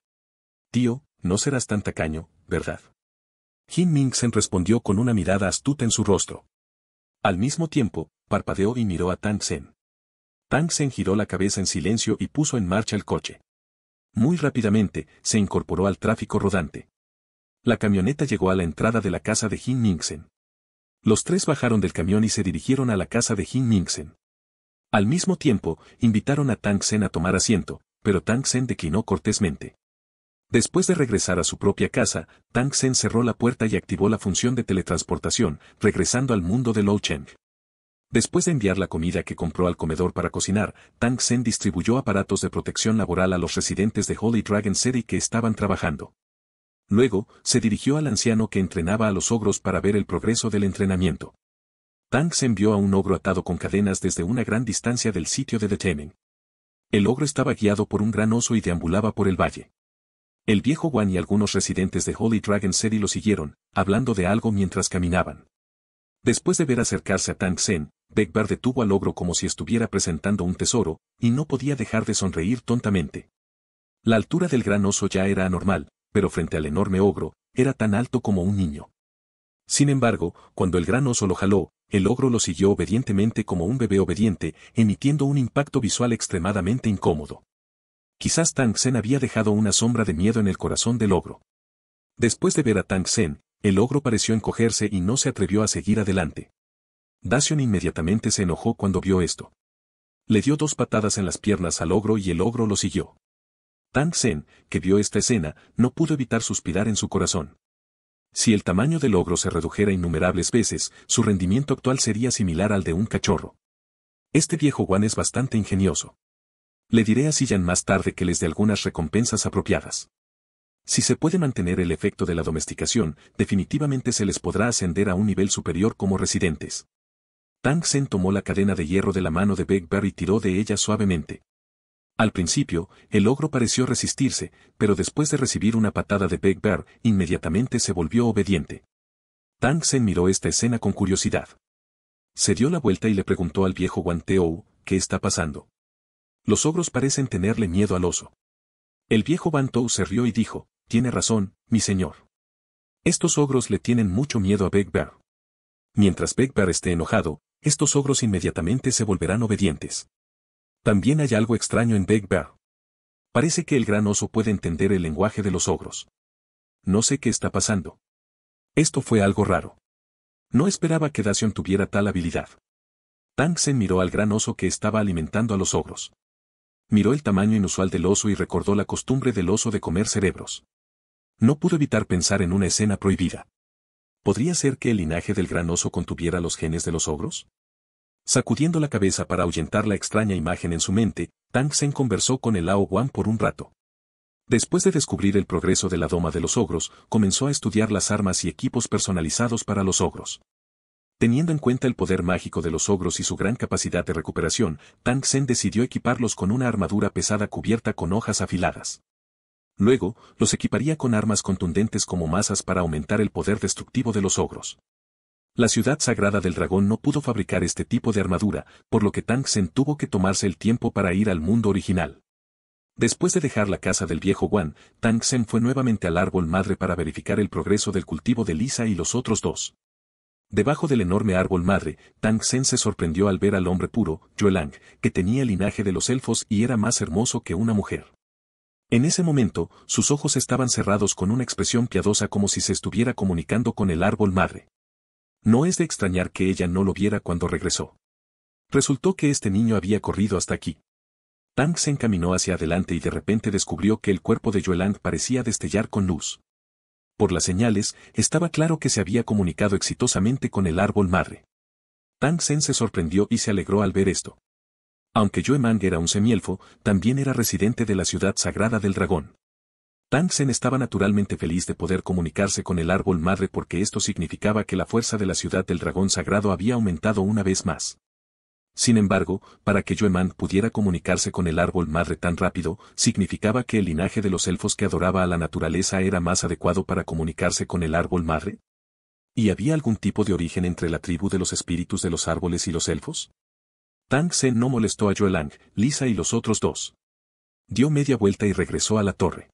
Tío, no serás tan tacaño, ¿verdad? Jin Ming-sen respondió con una mirada astuta en su rostro. Al mismo tiempo, parpadeó y miró a Tang Sen. Tang Sen giró la cabeza en silencio y puso en marcha el coche muy rápidamente, se incorporó al tráfico rodante. La camioneta llegó a la entrada de la casa de Jin Mingsen. Los tres bajaron del camión y se dirigieron a la casa de Jin Mingsen. Al mismo tiempo, invitaron a Tang Sen a tomar asiento, pero Tang Sen declinó cortésmente. Después de regresar a su propia casa, Tang Sen cerró la puerta y activó la función de teletransportación, regresando al mundo de Lou Cheng. Después de enviar la comida que compró al comedor para cocinar, Tang Sen distribuyó aparatos de protección laboral a los residentes de Holy Dragon City que estaban trabajando. Luego, se dirigió al anciano que entrenaba a los ogros para ver el progreso del entrenamiento. Tang Sen vio a un ogro atado con cadenas desde una gran distancia del sitio de Detaining. El ogro estaba guiado por un gran oso y deambulaba por el valle. El viejo Wan y algunos residentes de Holy Dragon City lo siguieron, hablando de algo mientras caminaban. Después de ver acercarse a Tang Sen, Begbar detuvo al ogro como si estuviera presentando un tesoro, y no podía dejar de sonreír tontamente. La altura del gran oso ya era anormal, pero frente al enorme ogro, era tan alto como un niño. Sin embargo, cuando el gran oso lo jaló, el ogro lo siguió obedientemente como un bebé obediente, emitiendo un impacto visual extremadamente incómodo. Quizás Tang Sen había dejado una sombra de miedo en el corazón del ogro. Después de ver a Tang Sen, el ogro pareció encogerse y no se atrevió a seguir adelante. Dacian inmediatamente se enojó cuando vio esto. Le dio dos patadas en las piernas al ogro y el ogro lo siguió. Tang Sen, que vio esta escena, no pudo evitar suspirar en su corazón. Si el tamaño del ogro se redujera innumerables veces, su rendimiento actual sería similar al de un cachorro. Este viejo Juan es bastante ingenioso. Le diré a Sillan más tarde que les dé algunas recompensas apropiadas. Si se puede mantener el efecto de la domesticación, definitivamente se les podrá ascender a un nivel superior como residentes. Tang Sen tomó la cadena de hierro de la mano de Big Bear y tiró de ella suavemente. Al principio, el ogro pareció resistirse, pero después de recibir una patada de Big Bear, inmediatamente se volvió obediente. Tang Sen miró esta escena con curiosidad. Se dio la vuelta y le preguntó al viejo Teou, ¿qué está pasando? Los ogros parecen tenerle miedo al oso. El viejo Bantou se rió y dijo, tiene razón, mi señor. Estos ogros le tienen mucho miedo a Big Bear. Mientras Big Bear esté enojado, estos ogros inmediatamente se volverán obedientes. También hay algo extraño en Big Bear. Parece que el gran oso puede entender el lenguaje de los ogros. No sé qué está pasando. Esto fue algo raro. No esperaba que Dacion tuviera tal habilidad. Sen miró al gran oso que estaba alimentando a los ogros. Miró el tamaño inusual del oso y recordó la costumbre del oso de comer cerebros. No pudo evitar pensar en una escena prohibida. ¿podría ser que el linaje del gran oso contuviera los genes de los ogros? Sacudiendo la cabeza para ahuyentar la extraña imagen en su mente, Tang Sen conversó con el Lao Wan por un rato. Después de descubrir el progreso de la doma de los ogros, comenzó a estudiar las armas y equipos personalizados para los ogros. Teniendo en cuenta el poder mágico de los ogros y su gran capacidad de recuperación, Tang Sen decidió equiparlos con una armadura pesada cubierta con hojas afiladas. Luego, los equiparía con armas contundentes como masas para aumentar el poder destructivo de los ogros. La ciudad sagrada del dragón no pudo fabricar este tipo de armadura, por lo que Tang Sen tuvo que tomarse el tiempo para ir al mundo original. Después de dejar la casa del viejo Wan, Sen fue nuevamente al árbol madre para verificar el progreso del cultivo de Lisa y los otros dos. Debajo del enorme árbol madre, Tang Sen se sorprendió al ver al hombre puro, Yuelang, que tenía linaje de los elfos y era más hermoso que una mujer. En ese momento, sus ojos estaban cerrados con una expresión piadosa como si se estuviera comunicando con el árbol madre. No es de extrañar que ella no lo viera cuando regresó. Resultó que este niño había corrido hasta aquí. Tang se encaminó hacia adelante y de repente descubrió que el cuerpo de Yueland parecía destellar con luz. Por las señales, estaba claro que se había comunicado exitosamente con el árbol madre. Tang Sen se sorprendió y se alegró al ver esto. Aunque Yoemang era un semielfo, también era residente de la ciudad sagrada del dragón. Tangsen estaba naturalmente feliz de poder comunicarse con el árbol madre porque esto significaba que la fuerza de la ciudad del dragón sagrado había aumentado una vez más. Sin embargo, para que Yoemang pudiera comunicarse con el árbol madre tan rápido, significaba que el linaje de los elfos que adoraba a la naturaleza era más adecuado para comunicarse con el árbol madre. ¿Y había algún tipo de origen entre la tribu de los espíritus de los árboles y los elfos? Tang Sen no molestó a Yuelang, Lisa y los otros dos. Dio media vuelta y regresó a la torre.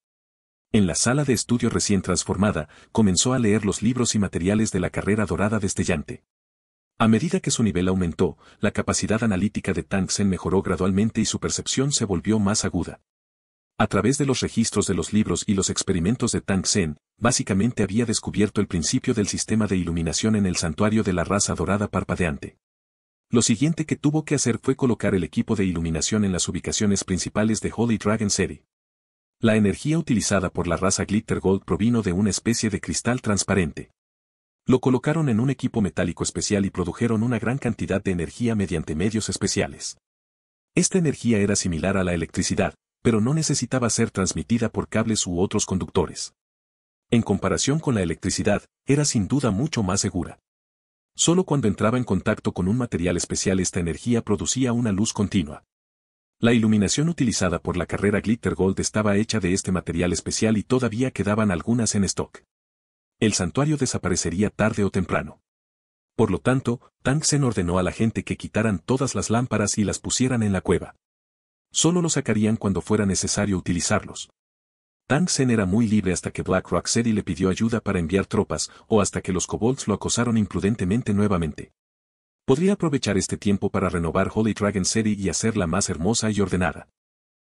En la sala de estudio recién transformada, comenzó a leer los libros y materiales de la carrera dorada destellante. A medida que su nivel aumentó, la capacidad analítica de Tang Sen mejoró gradualmente y su percepción se volvió más aguda. A través de los registros de los libros y los experimentos de Tang Sen, básicamente había descubierto el principio del sistema de iluminación en el santuario de la raza dorada parpadeante. Lo siguiente que tuvo que hacer fue colocar el equipo de iluminación en las ubicaciones principales de Holy Dragon City. La energía utilizada por la raza Glitter Gold provino de una especie de cristal transparente. Lo colocaron en un equipo metálico especial y produjeron una gran cantidad de energía mediante medios especiales. Esta energía era similar a la electricidad, pero no necesitaba ser transmitida por cables u otros conductores. En comparación con la electricidad, era sin duda mucho más segura. Solo cuando entraba en contacto con un material especial esta energía producía una luz continua. La iluminación utilizada por la carrera Glitter Gold estaba hecha de este material especial y todavía quedaban algunas en stock. El santuario desaparecería tarde o temprano. Por lo tanto, Sen ordenó a la gente que quitaran todas las lámparas y las pusieran en la cueva. Solo lo sacarían cuando fuera necesario utilizarlos. Tang Sen era muy libre hasta que Black Rock City le pidió ayuda para enviar tropas o hasta que los kobolds lo acosaron imprudentemente nuevamente. Podría aprovechar este tiempo para renovar Holy Dragon City y hacerla más hermosa y ordenada.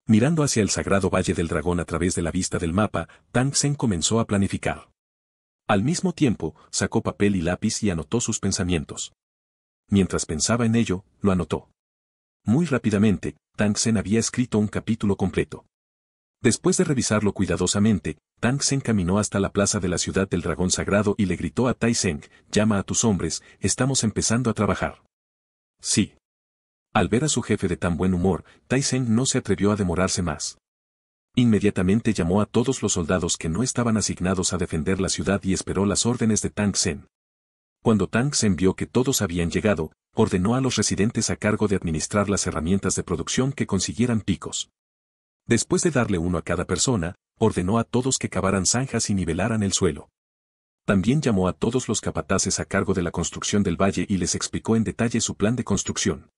Mirando hacia el sagrado Valle del Dragón a través de la vista del mapa, Tang Sen comenzó a planificar. Al mismo tiempo, sacó papel y lápiz y anotó sus pensamientos. Mientras pensaba en ello, lo anotó. Muy rápidamente, Tang Sen había escrito un capítulo completo. Después de revisarlo cuidadosamente, Tang se caminó hasta la plaza de la ciudad del dragón sagrado y le gritó a Tai Seng, llama a tus hombres, estamos empezando a trabajar. Sí. Al ver a su jefe de tan buen humor, Tai Seng no se atrevió a demorarse más. Inmediatamente llamó a todos los soldados que no estaban asignados a defender la ciudad y esperó las órdenes de Tang Sen. Cuando Tang Sen vio que todos habían llegado, ordenó a los residentes a cargo de administrar las herramientas de producción que consiguieran picos. Después de darle uno a cada persona, ordenó a todos que cavaran zanjas y nivelaran el suelo. También llamó a todos los capataces a cargo de la construcción del valle y les explicó en detalle su plan de construcción.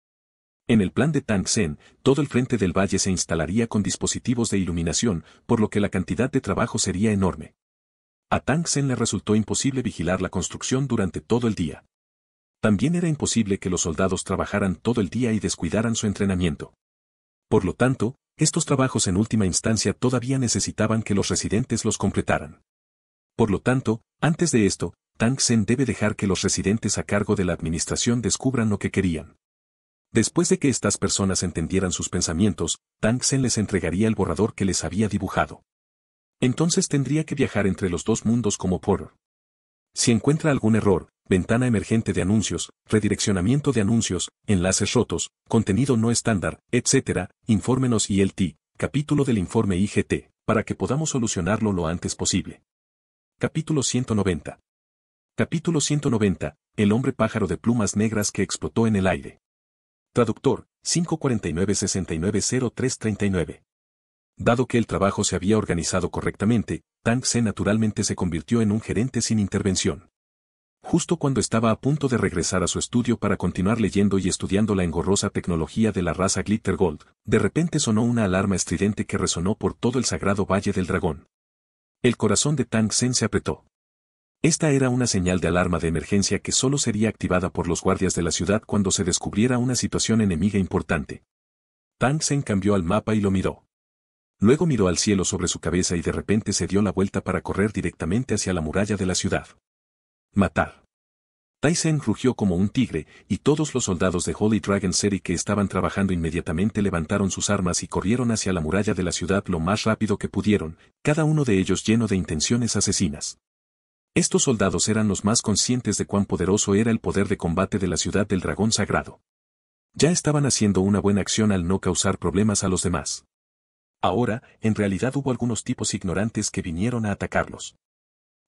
En el plan de Tang Sen, todo el frente del valle se instalaría con dispositivos de iluminación, por lo que la cantidad de trabajo sería enorme. A Tang Sen le resultó imposible vigilar la construcción durante todo el día. También era imposible que los soldados trabajaran todo el día y descuidaran su entrenamiento. Por lo tanto, estos trabajos en última instancia todavía necesitaban que los residentes los completaran. Por lo tanto, antes de esto, Sen debe dejar que los residentes a cargo de la administración descubran lo que querían. Después de que estas personas entendieran sus pensamientos, Sen les entregaría el borrador que les había dibujado. Entonces tendría que viajar entre los dos mundos como Porter. Si encuentra algún error, ventana emergente de anuncios, redireccionamiento de anuncios, enlaces rotos, contenido no estándar, etc., infórmenos ILT, capítulo del informe IGT, para que podamos solucionarlo lo antes posible. Capítulo 190. Capítulo 190. El hombre pájaro de plumas negras que explotó en el aire. Traductor, 549-690339. Dado que el trabajo se había organizado correctamente, Tang Se naturalmente se convirtió en un gerente sin intervención justo cuando estaba a punto de regresar a su estudio para continuar leyendo y estudiando la engorrosa tecnología de la raza Glitter Gold, de repente sonó una alarma estridente que resonó por todo el sagrado Valle del Dragón. El corazón de Tang Sen se apretó. Esta era una señal de alarma de emergencia que solo sería activada por los guardias de la ciudad cuando se descubriera una situación enemiga importante. Tang Sen cambió al mapa y lo miró. Luego miró al cielo sobre su cabeza y de repente se dio la vuelta para correr directamente hacia la muralla de la ciudad. Matar. Tyson rugió como un tigre, y todos los soldados de Holy Dragon City que estaban trabajando inmediatamente levantaron sus armas y corrieron hacia la muralla de la ciudad lo más rápido que pudieron, cada uno de ellos lleno de intenciones asesinas. Estos soldados eran los más conscientes de cuán poderoso era el poder de combate de la ciudad del dragón sagrado. Ya estaban haciendo una buena acción al no causar problemas a los demás. Ahora, en realidad hubo algunos tipos ignorantes que vinieron a atacarlos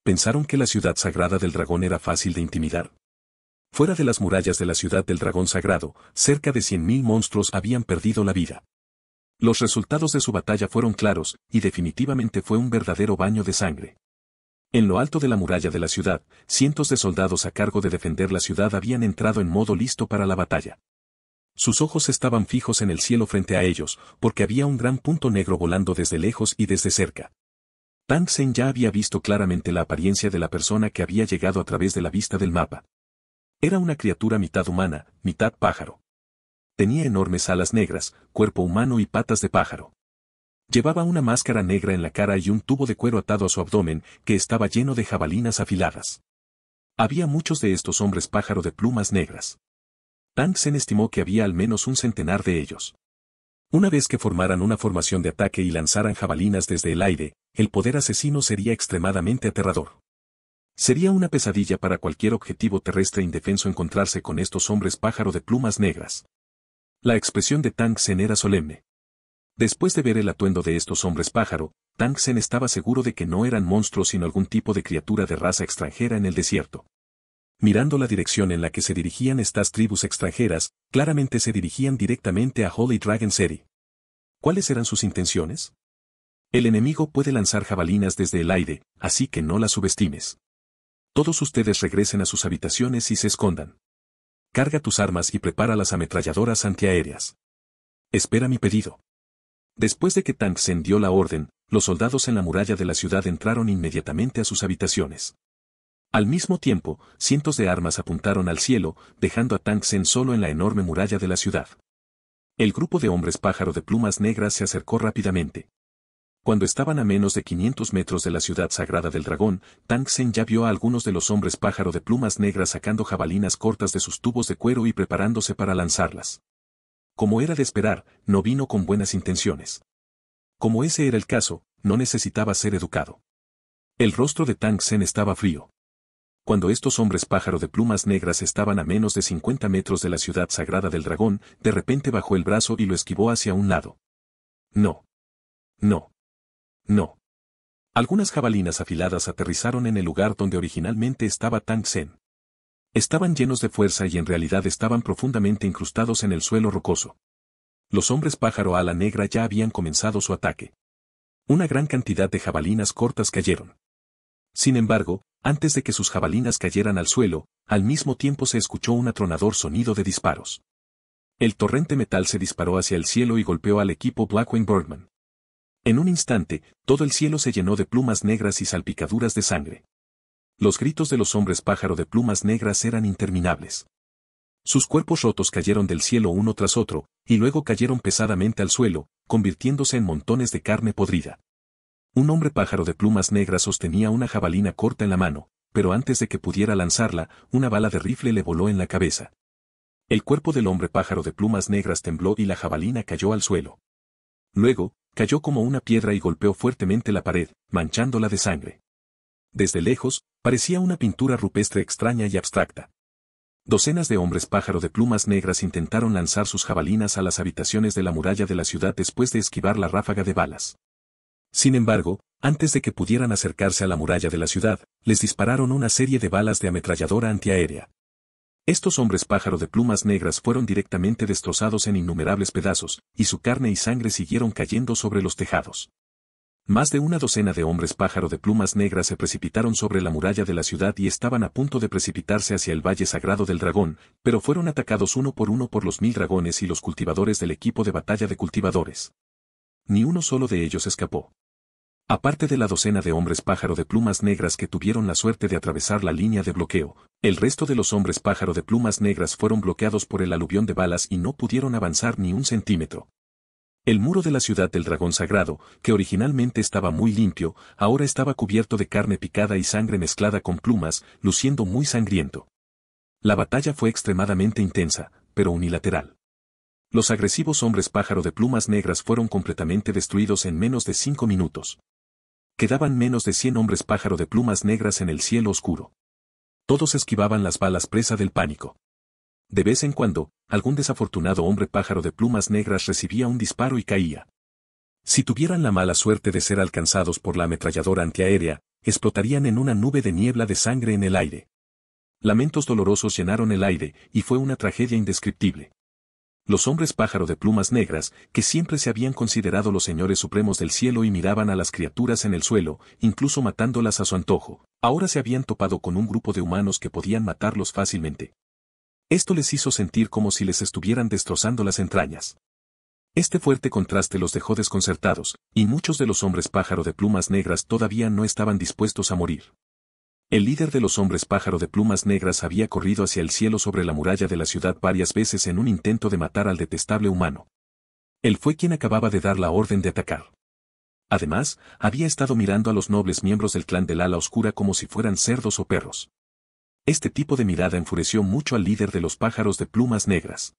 pensaron que la ciudad sagrada del dragón era fácil de intimidar. Fuera de las murallas de la ciudad del dragón sagrado, cerca de 100.000 monstruos habían perdido la vida. Los resultados de su batalla fueron claros, y definitivamente fue un verdadero baño de sangre. En lo alto de la muralla de la ciudad, cientos de soldados a cargo de defender la ciudad habían entrado en modo listo para la batalla. Sus ojos estaban fijos en el cielo frente a ellos, porque había un gran punto negro volando desde lejos y desde cerca. Tang Sen ya había visto claramente la apariencia de la persona que había llegado a través de la vista del mapa. Era una criatura mitad humana, mitad pájaro. Tenía enormes alas negras, cuerpo humano y patas de pájaro. Llevaba una máscara negra en la cara y un tubo de cuero atado a su abdomen, que estaba lleno de jabalinas afiladas. Había muchos de estos hombres pájaro de plumas negras. Tang Sen estimó que había al menos un centenar de ellos. Una vez que formaran una formación de ataque y lanzaran jabalinas desde el aire, el poder asesino sería extremadamente aterrador. Sería una pesadilla para cualquier objetivo terrestre indefenso encontrarse con estos hombres pájaro de plumas negras. La expresión de Tangsen era solemne. Después de ver el atuendo de estos hombres pájaro, Tangsen estaba seguro de que no eran monstruos sino algún tipo de criatura de raza extranjera en el desierto. Mirando la dirección en la que se dirigían estas tribus extranjeras, claramente se dirigían directamente a Holy Dragon City. ¿Cuáles eran sus intenciones? El enemigo puede lanzar jabalinas desde el aire, así que no las subestimes. Todos ustedes regresen a sus habitaciones y se escondan. Carga tus armas y prepara las ametralladoras antiaéreas. Espera mi pedido. Después de que Sen dio la orden, los soldados en la muralla de la ciudad entraron inmediatamente a sus habitaciones. Al mismo tiempo, cientos de armas apuntaron al cielo, dejando a Tang Sen solo en la enorme muralla de la ciudad. El grupo de hombres pájaro de plumas negras se acercó rápidamente. Cuando estaban a menos de 500 metros de la ciudad sagrada del dragón, Tang Sen ya vio a algunos de los hombres pájaro de plumas negras sacando jabalinas cortas de sus tubos de cuero y preparándose para lanzarlas. Como era de esperar, no vino con buenas intenciones. Como ese era el caso, no necesitaba ser educado. El rostro de Tang Sen estaba frío. Cuando estos hombres pájaro de plumas negras estaban a menos de 50 metros de la ciudad sagrada del dragón, de repente bajó el brazo y lo esquivó hacia un lado. No. No. No. Algunas jabalinas afiladas aterrizaron en el lugar donde originalmente estaba Tang Sen. Estaban llenos de fuerza y en realidad estaban profundamente incrustados en el suelo rocoso. Los hombres pájaro ala negra ya habían comenzado su ataque. Una gran cantidad de jabalinas cortas cayeron. Sin embargo, antes de que sus jabalinas cayeran al suelo, al mismo tiempo se escuchó un atronador sonido de disparos. El torrente metal se disparó hacia el cielo y golpeó al equipo Blackwing Birdman. En un instante, todo el cielo se llenó de plumas negras y salpicaduras de sangre. Los gritos de los hombres pájaro de plumas negras eran interminables. Sus cuerpos rotos cayeron del cielo uno tras otro, y luego cayeron pesadamente al suelo, convirtiéndose en montones de carne podrida. Un hombre pájaro de plumas negras sostenía una jabalina corta en la mano, pero antes de que pudiera lanzarla, una bala de rifle le voló en la cabeza. El cuerpo del hombre pájaro de plumas negras tembló y la jabalina cayó al suelo. Luego, cayó como una piedra y golpeó fuertemente la pared, manchándola de sangre. Desde lejos, parecía una pintura rupestre extraña y abstracta. Docenas de hombres pájaro de plumas negras intentaron lanzar sus jabalinas a las habitaciones de la muralla de la ciudad después de esquivar la ráfaga de balas. Sin embargo, antes de que pudieran acercarse a la muralla de la ciudad, les dispararon una serie de balas de ametralladora antiaérea. Estos hombres pájaro de plumas negras fueron directamente destrozados en innumerables pedazos, y su carne y sangre siguieron cayendo sobre los tejados. Más de una docena de hombres pájaro de plumas negras se precipitaron sobre la muralla de la ciudad y estaban a punto de precipitarse hacia el Valle Sagrado del Dragón, pero fueron atacados uno por uno por los mil dragones y los cultivadores del equipo de batalla de cultivadores. Ni uno solo de ellos escapó. Aparte de la docena de hombres pájaro de plumas negras que tuvieron la suerte de atravesar la línea de bloqueo, el resto de los hombres pájaro de plumas negras fueron bloqueados por el aluvión de balas y no pudieron avanzar ni un centímetro. El muro de la ciudad del dragón sagrado, que originalmente estaba muy limpio, ahora estaba cubierto de carne picada y sangre mezclada con plumas, luciendo muy sangriento. La batalla fue extremadamente intensa, pero unilateral. Los agresivos hombres pájaro de plumas negras fueron completamente destruidos en menos de cinco minutos. Quedaban menos de cien hombres pájaro de plumas negras en el cielo oscuro. Todos esquivaban las balas presa del pánico. De vez en cuando, algún desafortunado hombre pájaro de plumas negras recibía un disparo y caía. Si tuvieran la mala suerte de ser alcanzados por la ametralladora antiaérea, explotarían en una nube de niebla de sangre en el aire. Lamentos dolorosos llenaron el aire, y fue una tragedia indescriptible los hombres pájaro de plumas negras, que siempre se habían considerado los señores supremos del cielo y miraban a las criaturas en el suelo, incluso matándolas a su antojo, ahora se habían topado con un grupo de humanos que podían matarlos fácilmente. Esto les hizo sentir como si les estuvieran destrozando las entrañas. Este fuerte contraste los dejó desconcertados, y muchos de los hombres pájaro de plumas negras todavía no estaban dispuestos a morir. El líder de los hombres pájaro de plumas negras había corrido hacia el cielo sobre la muralla de la ciudad varias veces en un intento de matar al detestable humano. Él fue quien acababa de dar la orden de atacar. Además, había estado mirando a los nobles miembros del clan del ala oscura como si fueran cerdos o perros. Este tipo de mirada enfureció mucho al líder de los pájaros de plumas negras.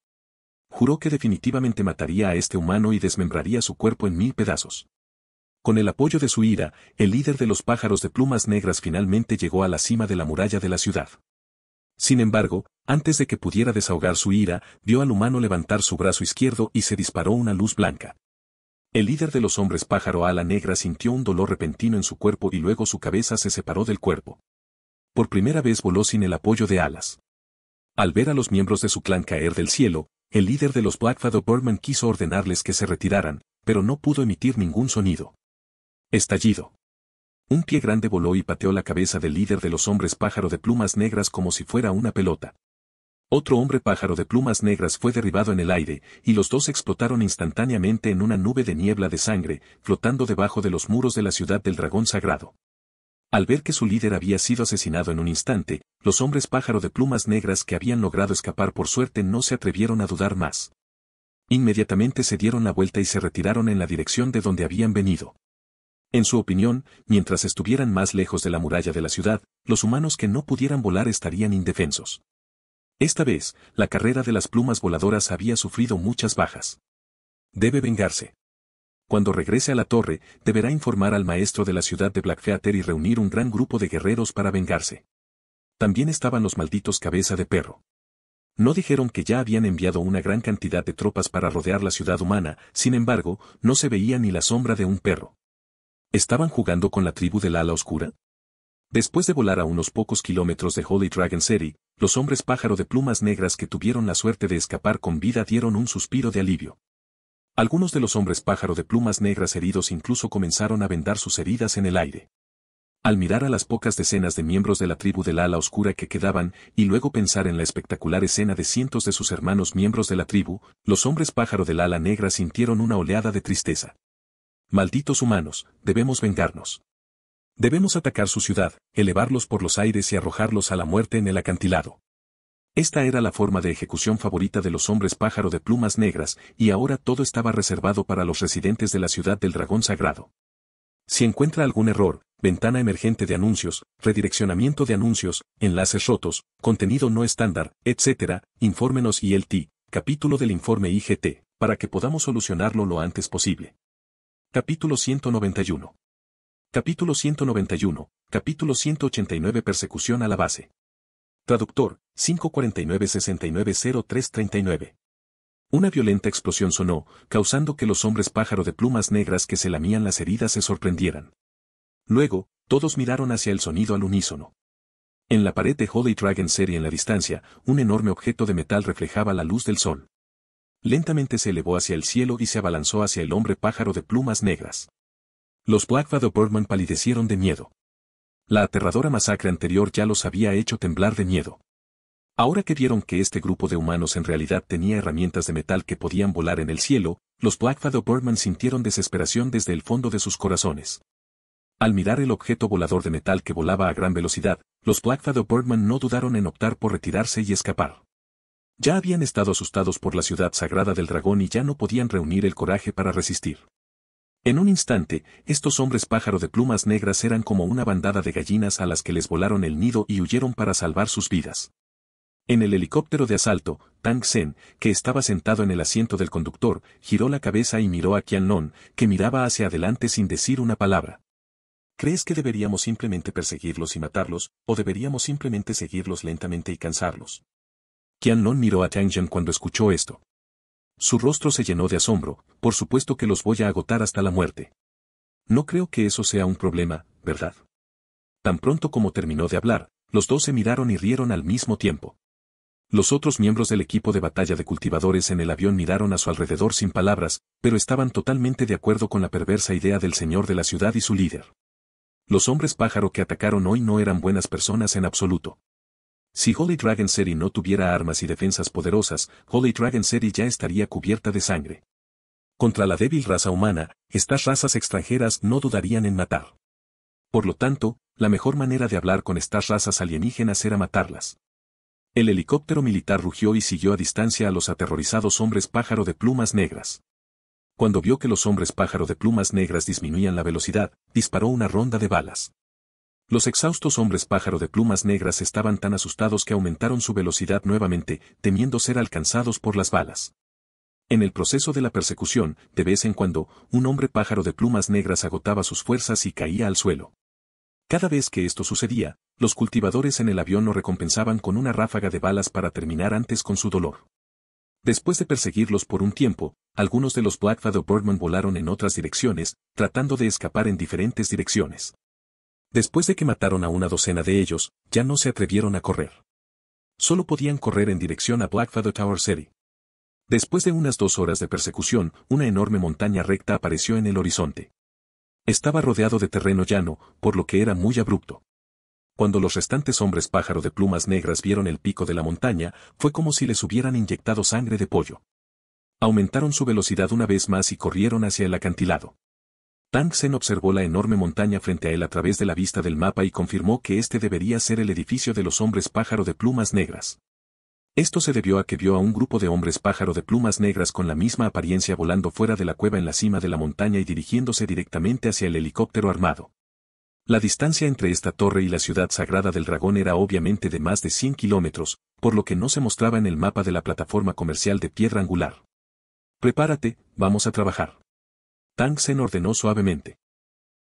Juró que definitivamente mataría a este humano y desmembraría su cuerpo en mil pedazos. Con el apoyo de su ira, el líder de los pájaros de plumas negras finalmente llegó a la cima de la muralla de la ciudad. Sin embargo, antes de que pudiera desahogar su ira, vio al humano levantar su brazo izquierdo y se disparó una luz blanca. El líder de los hombres pájaro ala negra sintió un dolor repentino en su cuerpo y luego su cabeza se separó del cuerpo. Por primera vez voló sin el apoyo de alas. Al ver a los miembros de su clan caer del cielo, el líder de los Blackfado Birdman quiso ordenarles que se retiraran, pero no pudo emitir ningún sonido. Estallido. Un pie grande voló y pateó la cabeza del líder de los hombres pájaro de plumas negras como si fuera una pelota. Otro hombre pájaro de plumas negras fue derribado en el aire, y los dos explotaron instantáneamente en una nube de niebla de sangre, flotando debajo de los muros de la ciudad del dragón sagrado. Al ver que su líder había sido asesinado en un instante, los hombres pájaro de plumas negras que habían logrado escapar por suerte no se atrevieron a dudar más. Inmediatamente se dieron la vuelta y se retiraron en la dirección de donde habían venido. En su opinión, mientras estuvieran más lejos de la muralla de la ciudad, los humanos que no pudieran volar estarían indefensos. Esta vez, la carrera de las plumas voladoras había sufrido muchas bajas. Debe vengarse. Cuando regrese a la torre, deberá informar al maestro de la ciudad de Blackfeather y reunir un gran grupo de guerreros para vengarse. También estaban los malditos cabeza de perro. No dijeron que ya habían enviado una gran cantidad de tropas para rodear la ciudad humana, sin embargo, no se veía ni la sombra de un perro. ¿Estaban jugando con la tribu del ala oscura? Después de volar a unos pocos kilómetros de Holy Dragon City, los hombres pájaro de plumas negras que tuvieron la suerte de escapar con vida dieron un suspiro de alivio. Algunos de los hombres pájaro de plumas negras heridos incluso comenzaron a vendar sus heridas en el aire. Al mirar a las pocas decenas de miembros de la tribu del ala oscura que quedaban, y luego pensar en la espectacular escena de cientos de sus hermanos miembros de la tribu, los hombres pájaro del ala negra sintieron una oleada de tristeza. Malditos humanos, debemos vengarnos. Debemos atacar su ciudad, elevarlos por los aires y arrojarlos a la muerte en el acantilado. Esta era la forma de ejecución favorita de los hombres pájaro de plumas negras, y ahora todo estaba reservado para los residentes de la ciudad del dragón sagrado. Si encuentra algún error, ventana emergente de anuncios, redireccionamiento de anuncios, enlaces rotos, contenido no estándar, etc., infórmenos y el t. capítulo del informe IGT, para que podamos solucionarlo lo antes posible. Capítulo 191. Capítulo 191, capítulo 189 Persecución a la base. Traductor, 549-690339. Una violenta explosión sonó, causando que los hombres pájaro de plumas negras que se lamían las heridas se sorprendieran. Luego, todos miraron hacia el sonido al unísono. En la pared de Holy Dragon Serie en la distancia, un enorme objeto de metal reflejaba la luz del sol. Lentamente se elevó hacia el cielo y se abalanzó hacia el hombre pájaro de plumas negras. Los Blackfad Birdman palidecieron de miedo. La aterradora masacre anterior ya los había hecho temblar de miedo. Ahora que vieron que este grupo de humanos en realidad tenía herramientas de metal que podían volar en el cielo, los Black Birdman sintieron desesperación desde el fondo de sus corazones. Al mirar el objeto volador de metal que volaba a gran velocidad, los Black Birdman no dudaron en optar por retirarse y escapar. Ya habían estado asustados por la ciudad sagrada del dragón y ya no podían reunir el coraje para resistir. En un instante, estos hombres pájaro de plumas negras eran como una bandada de gallinas a las que les volaron el nido y huyeron para salvar sus vidas. En el helicóptero de asalto, Tang Sen, que estaba sentado en el asiento del conductor, giró la cabeza y miró a Qianlong, que miraba hacia adelante sin decir una palabra. ¿Crees que deberíamos simplemente perseguirlos y matarlos, o deberíamos simplemente seguirlos lentamente y cansarlos? Qianlong miró a Tianjin cuando escuchó esto. Su rostro se llenó de asombro, por supuesto que los voy a agotar hasta la muerte. No creo que eso sea un problema, ¿verdad? Tan pronto como terminó de hablar, los dos se miraron y rieron al mismo tiempo. Los otros miembros del equipo de batalla de cultivadores en el avión miraron a su alrededor sin palabras, pero estaban totalmente de acuerdo con la perversa idea del señor de la ciudad y su líder. Los hombres pájaro que atacaron hoy no eran buenas personas en absoluto. Si Holy Dragon City no tuviera armas y defensas poderosas, Holy Dragon City ya estaría cubierta de sangre. Contra la débil raza humana, estas razas extranjeras no dudarían en matar. Por lo tanto, la mejor manera de hablar con estas razas alienígenas era matarlas. El helicóptero militar rugió y siguió a distancia a los aterrorizados hombres pájaro de plumas negras. Cuando vio que los hombres pájaro de plumas negras disminuían la velocidad, disparó una ronda de balas. Los exhaustos hombres pájaro de plumas negras estaban tan asustados que aumentaron su velocidad nuevamente, temiendo ser alcanzados por las balas. En el proceso de la persecución, de vez en cuando, un hombre pájaro de plumas negras agotaba sus fuerzas y caía al suelo. Cada vez que esto sucedía, los cultivadores en el avión lo recompensaban con una ráfaga de balas para terminar antes con su dolor. Después de perseguirlos por un tiempo, algunos de los Black o Birdman volaron en otras direcciones, tratando de escapar en diferentes direcciones. Después de que mataron a una docena de ellos, ya no se atrevieron a correr. Solo podían correr en dirección a Blackfeather Tower City. Después de unas dos horas de persecución, una enorme montaña recta apareció en el horizonte. Estaba rodeado de terreno llano, por lo que era muy abrupto. Cuando los restantes hombres pájaro de plumas negras vieron el pico de la montaña, fue como si les hubieran inyectado sangre de pollo. Aumentaron su velocidad una vez más y corrieron hacia el acantilado. Tang Sen observó la enorme montaña frente a él a través de la vista del mapa y confirmó que este debería ser el edificio de los hombres pájaro de plumas negras. Esto se debió a que vio a un grupo de hombres pájaro de plumas negras con la misma apariencia volando fuera de la cueva en la cima de la montaña y dirigiéndose directamente hacia el helicóptero armado. La distancia entre esta torre y la ciudad sagrada del dragón era obviamente de más de 100 kilómetros, por lo que no se mostraba en el mapa de la plataforma comercial de piedra angular. Prepárate, vamos a trabajar. Tang Sen ordenó suavemente.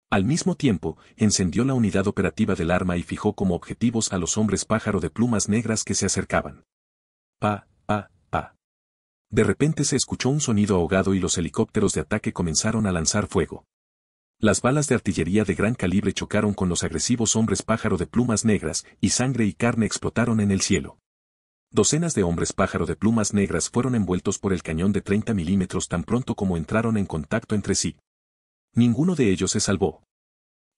Al mismo tiempo, encendió la unidad operativa del arma y fijó como objetivos a los hombres pájaro de plumas negras que se acercaban. Pa, pa, pa. De repente se escuchó un sonido ahogado y los helicópteros de ataque comenzaron a lanzar fuego. Las balas de artillería de gran calibre chocaron con los agresivos hombres pájaro de plumas negras, y sangre y carne explotaron en el cielo. Docenas de hombres pájaro de plumas negras fueron envueltos por el cañón de 30 milímetros tan pronto como entraron en contacto entre sí. Ninguno de ellos se salvó.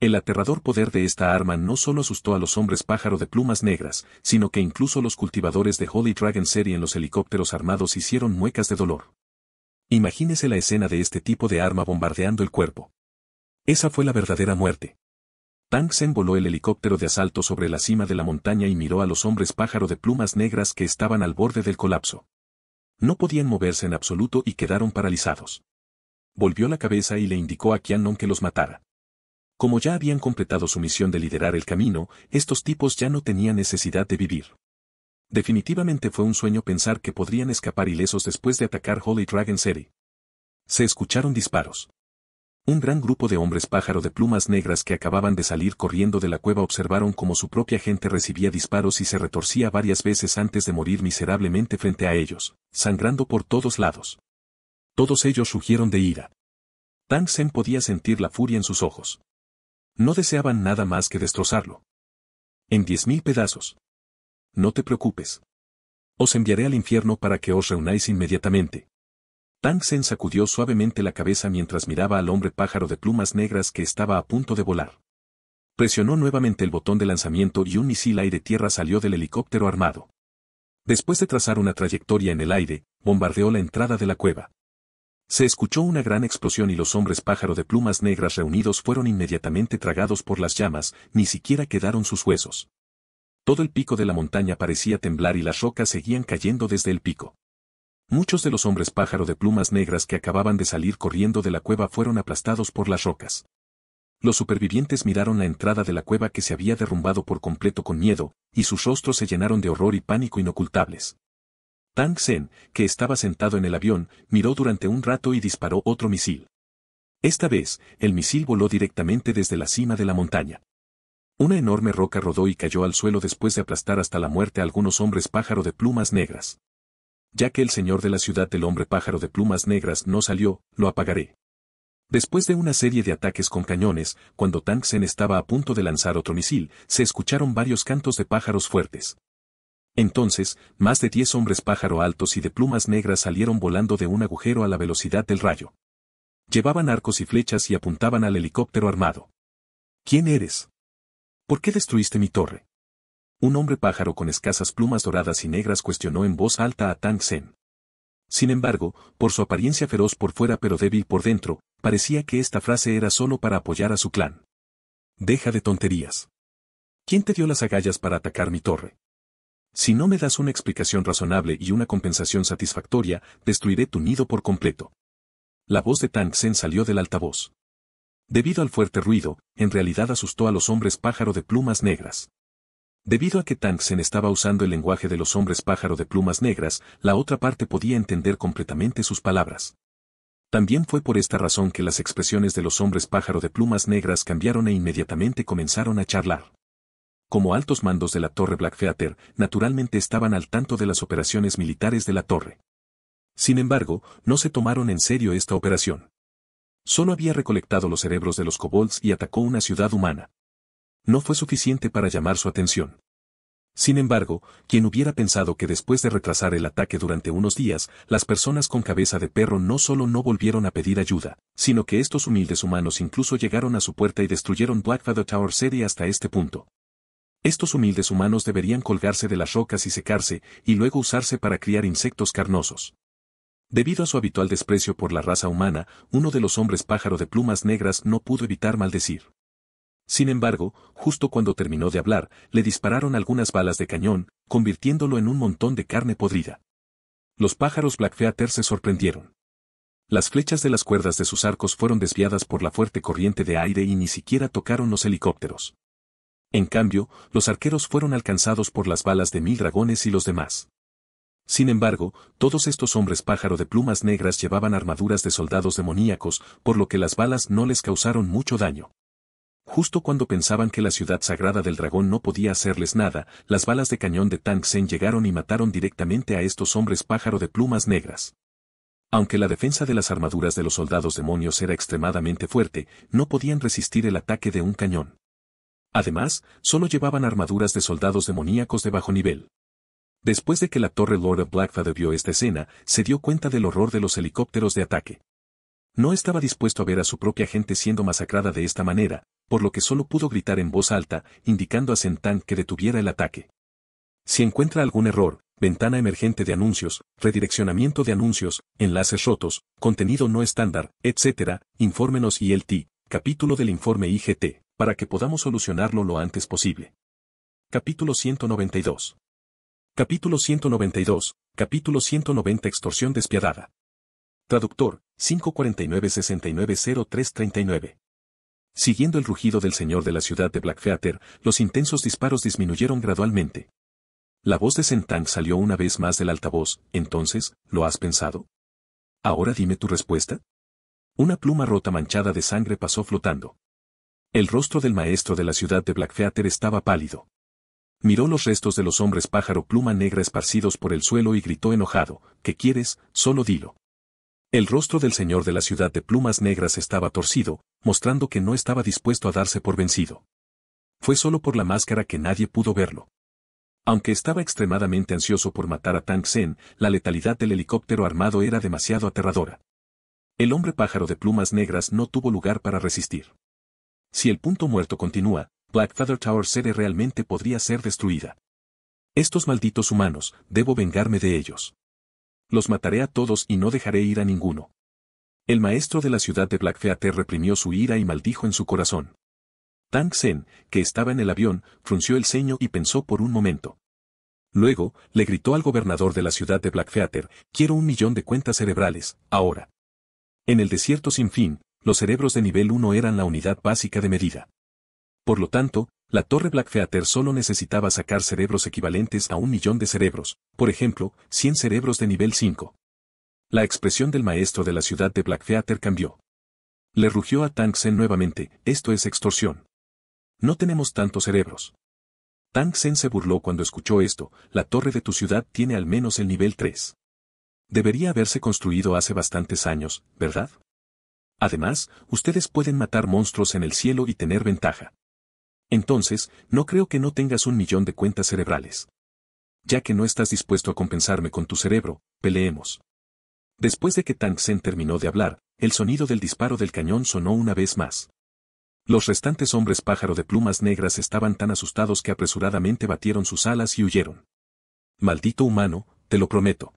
El aterrador poder de esta arma no solo asustó a los hombres pájaro de plumas negras, sino que incluso los cultivadores de Holy Dragon Serie en los helicópteros armados hicieron muecas de dolor. Imagínese la escena de este tipo de arma bombardeando el cuerpo. Esa fue la verdadera muerte sen voló el helicóptero de asalto sobre la cima de la montaña y miró a los hombres pájaro de plumas negras que estaban al borde del colapso. No podían moverse en absoluto y quedaron paralizados. Volvió la cabeza y le indicó a Qianon que los matara. Como ya habían completado su misión de liderar el camino, estos tipos ya no tenían necesidad de vivir. Definitivamente fue un sueño pensar que podrían escapar ilesos después de atacar Holy Dragon City. Se escucharon disparos. Un gran grupo de hombres pájaro de plumas negras que acababan de salir corriendo de la cueva observaron cómo su propia gente recibía disparos y se retorcía varias veces antes de morir miserablemente frente a ellos, sangrando por todos lados. Todos ellos rugieron de ira. Tang Sen podía sentir la furia en sus ojos. No deseaban nada más que destrozarlo. En diez mil pedazos. No te preocupes. Os enviaré al infierno para que os reunáis inmediatamente, Sen sacudió suavemente la cabeza mientras miraba al hombre pájaro de plumas negras que estaba a punto de volar. Presionó nuevamente el botón de lanzamiento y un misil aire-tierra salió del helicóptero armado. Después de trazar una trayectoria en el aire, bombardeó la entrada de la cueva. Se escuchó una gran explosión y los hombres pájaro de plumas negras reunidos fueron inmediatamente tragados por las llamas, ni siquiera quedaron sus huesos. Todo el pico de la montaña parecía temblar y las rocas seguían cayendo desde el pico. Muchos de los hombres pájaro de plumas negras que acababan de salir corriendo de la cueva fueron aplastados por las rocas. Los supervivientes miraron la entrada de la cueva que se había derrumbado por completo con miedo, y sus rostros se llenaron de horror y pánico inocultables. Tang Sen, que estaba sentado en el avión, miró durante un rato y disparó otro misil. Esta vez, el misil voló directamente desde la cima de la montaña. Una enorme roca rodó y cayó al suelo después de aplastar hasta la muerte a algunos hombres pájaro de plumas negras ya que el señor de la ciudad del hombre pájaro de plumas negras no salió, lo apagaré. Después de una serie de ataques con cañones, cuando Tanksen estaba a punto de lanzar otro misil, se escucharon varios cantos de pájaros fuertes. Entonces, más de diez hombres pájaro altos y de plumas negras salieron volando de un agujero a la velocidad del rayo. Llevaban arcos y flechas y apuntaban al helicóptero armado. ¿Quién eres? ¿Por qué destruiste mi torre? un hombre pájaro con escasas plumas doradas y negras cuestionó en voz alta a Tang Sen. Sin embargo, por su apariencia feroz por fuera pero débil por dentro, parecía que esta frase era solo para apoyar a su clan. Deja de tonterías. ¿Quién te dio las agallas para atacar mi torre? Si no me das una explicación razonable y una compensación satisfactoria, destruiré tu nido por completo. La voz de Tang Sen salió del altavoz. Debido al fuerte ruido, en realidad asustó a los hombres pájaro de plumas negras. Debido a que Tangsen estaba usando el lenguaje de los hombres pájaro de plumas negras, la otra parte podía entender completamente sus palabras. También fue por esta razón que las expresiones de los hombres pájaro de plumas negras cambiaron e inmediatamente comenzaron a charlar. Como altos mandos de la Torre Blackfeather, naturalmente estaban al tanto de las operaciones militares de la Torre. Sin embargo, no se tomaron en serio esta operación. Solo había recolectado los cerebros de los kobolds y atacó una ciudad humana no fue suficiente para llamar su atención. Sin embargo, quien hubiera pensado que después de retrasar el ataque durante unos días, las personas con cabeza de perro no solo no volvieron a pedir ayuda, sino que estos humildes humanos incluso llegaron a su puerta y destruyeron Blackfeather Tower City hasta este punto. Estos humildes humanos deberían colgarse de las rocas y secarse, y luego usarse para criar insectos carnosos. Debido a su habitual desprecio por la raza humana, uno de los hombres pájaro de plumas negras no pudo evitar maldecir. Sin embargo, justo cuando terminó de hablar, le dispararon algunas balas de cañón, convirtiéndolo en un montón de carne podrida. Los pájaros Blackfeather se sorprendieron. Las flechas de las cuerdas de sus arcos fueron desviadas por la fuerte corriente de aire y ni siquiera tocaron los helicópteros. En cambio, los arqueros fueron alcanzados por las balas de mil dragones y los demás. Sin embargo, todos estos hombres pájaro de plumas negras llevaban armaduras de soldados demoníacos, por lo que las balas no les causaron mucho daño. Justo cuando pensaban que la ciudad sagrada del dragón no podía hacerles nada, las balas de cañón de Sen llegaron y mataron directamente a estos hombres pájaro de plumas negras. Aunque la defensa de las armaduras de los soldados demonios era extremadamente fuerte, no podían resistir el ataque de un cañón. Además, solo llevaban armaduras de soldados demoníacos de bajo nivel. Después de que la torre Lord of Blackfather vio esta escena, se dio cuenta del horror de los helicópteros de ataque. No estaba dispuesto a ver a su propia gente siendo masacrada de esta manera, por lo que solo pudo gritar en voz alta, indicando a Sentan que detuviera el ataque. Si encuentra algún error, ventana emergente de anuncios, redireccionamiento de anuncios, enlaces rotos, contenido no estándar, etc., infórmenos ILT, capítulo del informe IGT, para que podamos solucionarlo lo antes posible. Capítulo 192. Capítulo 192, capítulo 190 Extorsión despiadada. Traductor, 549-690339. Siguiendo el rugido del señor de la ciudad de Blackfeather, los intensos disparos disminuyeron gradualmente. La voz de Sentang salió una vez más del altavoz, entonces, ¿lo has pensado? Ahora dime tu respuesta. Una pluma rota manchada de sangre pasó flotando. El rostro del maestro de la ciudad de Blackfeather estaba pálido. Miró los restos de los hombres pájaro pluma negra esparcidos por el suelo y gritó enojado, ¿qué quieres? Solo dilo. El rostro del señor de la ciudad de plumas negras estaba torcido, mostrando que no estaba dispuesto a darse por vencido. Fue solo por la máscara que nadie pudo verlo. Aunque estaba extremadamente ansioso por matar a Tang Sen, la letalidad del helicóptero armado era demasiado aterradora. El hombre pájaro de plumas negras no tuvo lugar para resistir. Si el punto muerto continúa, Black Feather Tower Sede realmente podría ser destruida. Estos malditos humanos, debo vengarme de ellos los mataré a todos y no dejaré ir a ninguno. El maestro de la ciudad de Blackfeather reprimió su ira y maldijo en su corazón. Tang Sen, que estaba en el avión, frunció el ceño y pensó por un momento. Luego, le gritó al gobernador de la ciudad de Blackfeather, quiero un millón de cuentas cerebrales, ahora. En el desierto sin fin, los cerebros de nivel 1 eran la unidad básica de medida. Por lo tanto, la torre Blackfeather solo necesitaba sacar cerebros equivalentes a un millón de cerebros, por ejemplo, 100 cerebros de nivel 5. La expresión del maestro de la ciudad de Blackfeather cambió. Le rugió a Sen nuevamente, esto es extorsión. No tenemos tantos cerebros. Sen se burló cuando escuchó esto, la torre de tu ciudad tiene al menos el nivel 3. Debería haberse construido hace bastantes años, ¿verdad? Además, ustedes pueden matar monstruos en el cielo y tener ventaja. Entonces, no creo que no tengas un millón de cuentas cerebrales. Ya que no estás dispuesto a compensarme con tu cerebro, peleemos. Después de que Tang Sen terminó de hablar, el sonido del disparo del cañón sonó una vez más. Los restantes hombres pájaro de plumas negras estaban tan asustados que apresuradamente batieron sus alas y huyeron. Maldito humano, te lo prometo.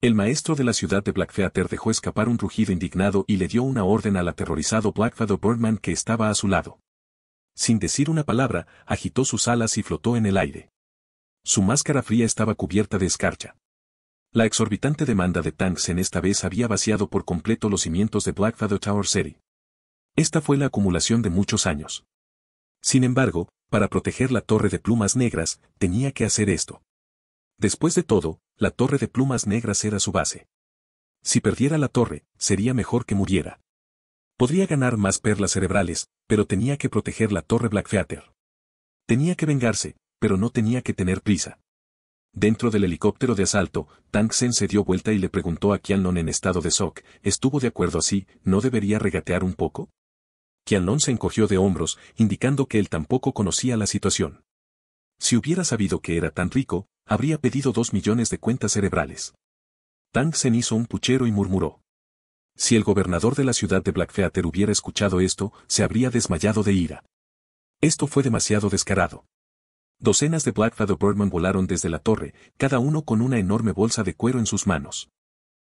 El maestro de la ciudad de Blackfeather dejó escapar un rugido indignado y le dio una orden al aterrorizado Blackfeather Birdman que estaba a su lado. Sin decir una palabra, agitó sus alas y flotó en el aire. Su máscara fría estaba cubierta de escarcha. La exorbitante demanda de tanks en esta vez había vaciado por completo los cimientos de Blackfeather Tower City. Esta fue la acumulación de muchos años. Sin embargo, para proteger la torre de plumas negras, tenía que hacer esto. Después de todo, la torre de plumas negras era su base. Si perdiera la torre, sería mejor que muriera. Podría ganar más perlas cerebrales, pero tenía que proteger la torre Blackfeather. Tenía que vengarse, pero no tenía que tener prisa. Dentro del helicóptero de asalto, Tang Sen se dio vuelta y le preguntó a Qianlong en estado de shock, ¿estuvo de acuerdo así, no debería regatear un poco? Qianlong se encogió de hombros, indicando que él tampoco conocía la situación. Si hubiera sabido que era tan rico, habría pedido dos millones de cuentas cerebrales. Tang Sen hizo un puchero y murmuró. Si el gobernador de la ciudad de Blackfeather hubiera escuchado esto, se habría desmayado de ira. Esto fue demasiado descarado. Docenas de Blackfeather Birdman volaron desde la torre, cada uno con una enorme bolsa de cuero en sus manos.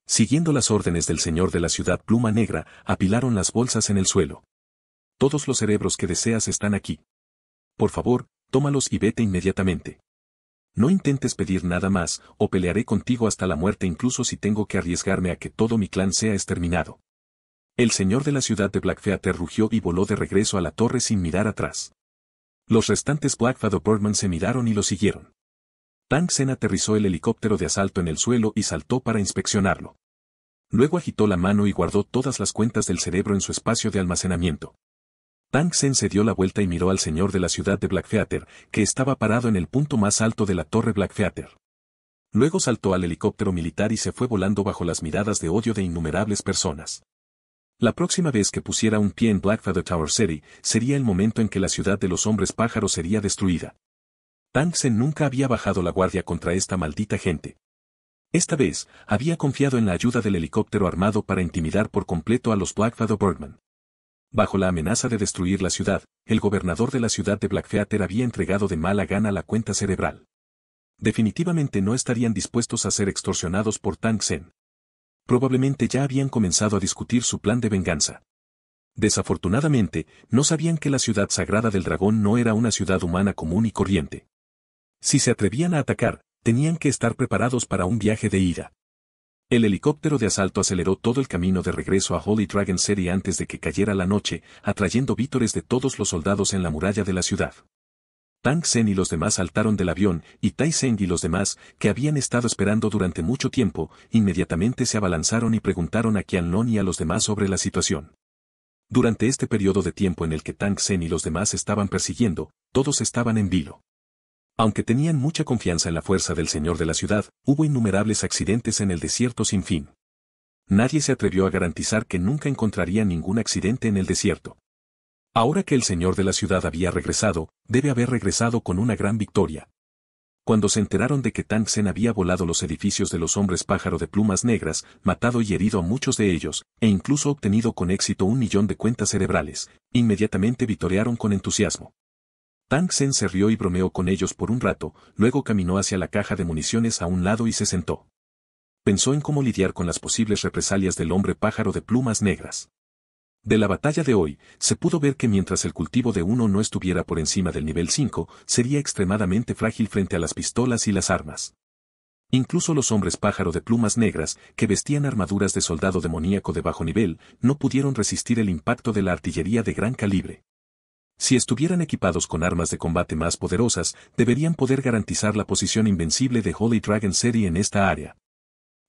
Siguiendo las órdenes del señor de la ciudad Pluma Negra, apilaron las bolsas en el suelo. Todos los cerebros que deseas están aquí. Por favor, tómalos y vete inmediatamente. No intentes pedir nada más, o pelearé contigo hasta la muerte incluso si tengo que arriesgarme a que todo mi clan sea exterminado. El señor de la ciudad de Blackfeather rugió y voló de regreso a la torre sin mirar atrás. Los restantes Blackfeather Birdman se miraron y lo siguieron. Tang Sen aterrizó el helicóptero de asalto en el suelo y saltó para inspeccionarlo. Luego agitó la mano y guardó todas las cuentas del cerebro en su espacio de almacenamiento. Sen se dio la vuelta y miró al señor de la ciudad de Blackfeather, que estaba parado en el punto más alto de la torre Blackfeather. Luego saltó al helicóptero militar y se fue volando bajo las miradas de odio de innumerables personas. La próxima vez que pusiera un pie en Blackfeather Tower City, sería el momento en que la ciudad de los hombres pájaros sería destruida. Sen nunca había bajado la guardia contra esta maldita gente. Esta vez, había confiado en la ayuda del helicóptero armado para intimidar por completo a los Blackfeather Birdman. Bajo la amenaza de destruir la ciudad, el gobernador de la ciudad de Blackfeather había entregado de mala gana la cuenta cerebral. Definitivamente no estarían dispuestos a ser extorsionados por Tang Sen. Probablemente ya habían comenzado a discutir su plan de venganza. Desafortunadamente, no sabían que la ciudad sagrada del dragón no era una ciudad humana común y corriente. Si se atrevían a atacar, tenían que estar preparados para un viaje de ira. El helicóptero de asalto aceleró todo el camino de regreso a Holy Dragon City antes de que cayera la noche, atrayendo vítores de todos los soldados en la muralla de la ciudad. Tang Sen y los demás saltaron del avión, y Tai Sen y los demás, que habían estado esperando durante mucho tiempo, inmediatamente se abalanzaron y preguntaron a Qianlong y a los demás sobre la situación. Durante este periodo de tiempo en el que Tang Sen y los demás estaban persiguiendo, todos estaban en vilo. Aunque tenían mucha confianza en la fuerza del Señor de la ciudad, hubo innumerables accidentes en el desierto sin fin. Nadie se atrevió a garantizar que nunca encontraría ningún accidente en el desierto. Ahora que el Señor de la ciudad había regresado, debe haber regresado con una gran victoria. Cuando se enteraron de que Tang Sen había volado los edificios de los hombres pájaro de plumas negras, matado y herido a muchos de ellos, e incluso obtenido con éxito un millón de cuentas cerebrales, inmediatamente vitorearon con entusiasmo. Tang Sen se rió y bromeó con ellos por un rato, luego caminó hacia la caja de municiones a un lado y se sentó. Pensó en cómo lidiar con las posibles represalias del hombre pájaro de plumas negras. De la batalla de hoy, se pudo ver que mientras el cultivo de uno no estuviera por encima del nivel 5, sería extremadamente frágil frente a las pistolas y las armas. Incluso los hombres pájaro de plumas negras, que vestían armaduras de soldado demoníaco de bajo nivel, no pudieron resistir el impacto de la artillería de gran calibre si estuvieran equipados con armas de combate más poderosas, deberían poder garantizar la posición invencible de Holy Dragon City en esta área.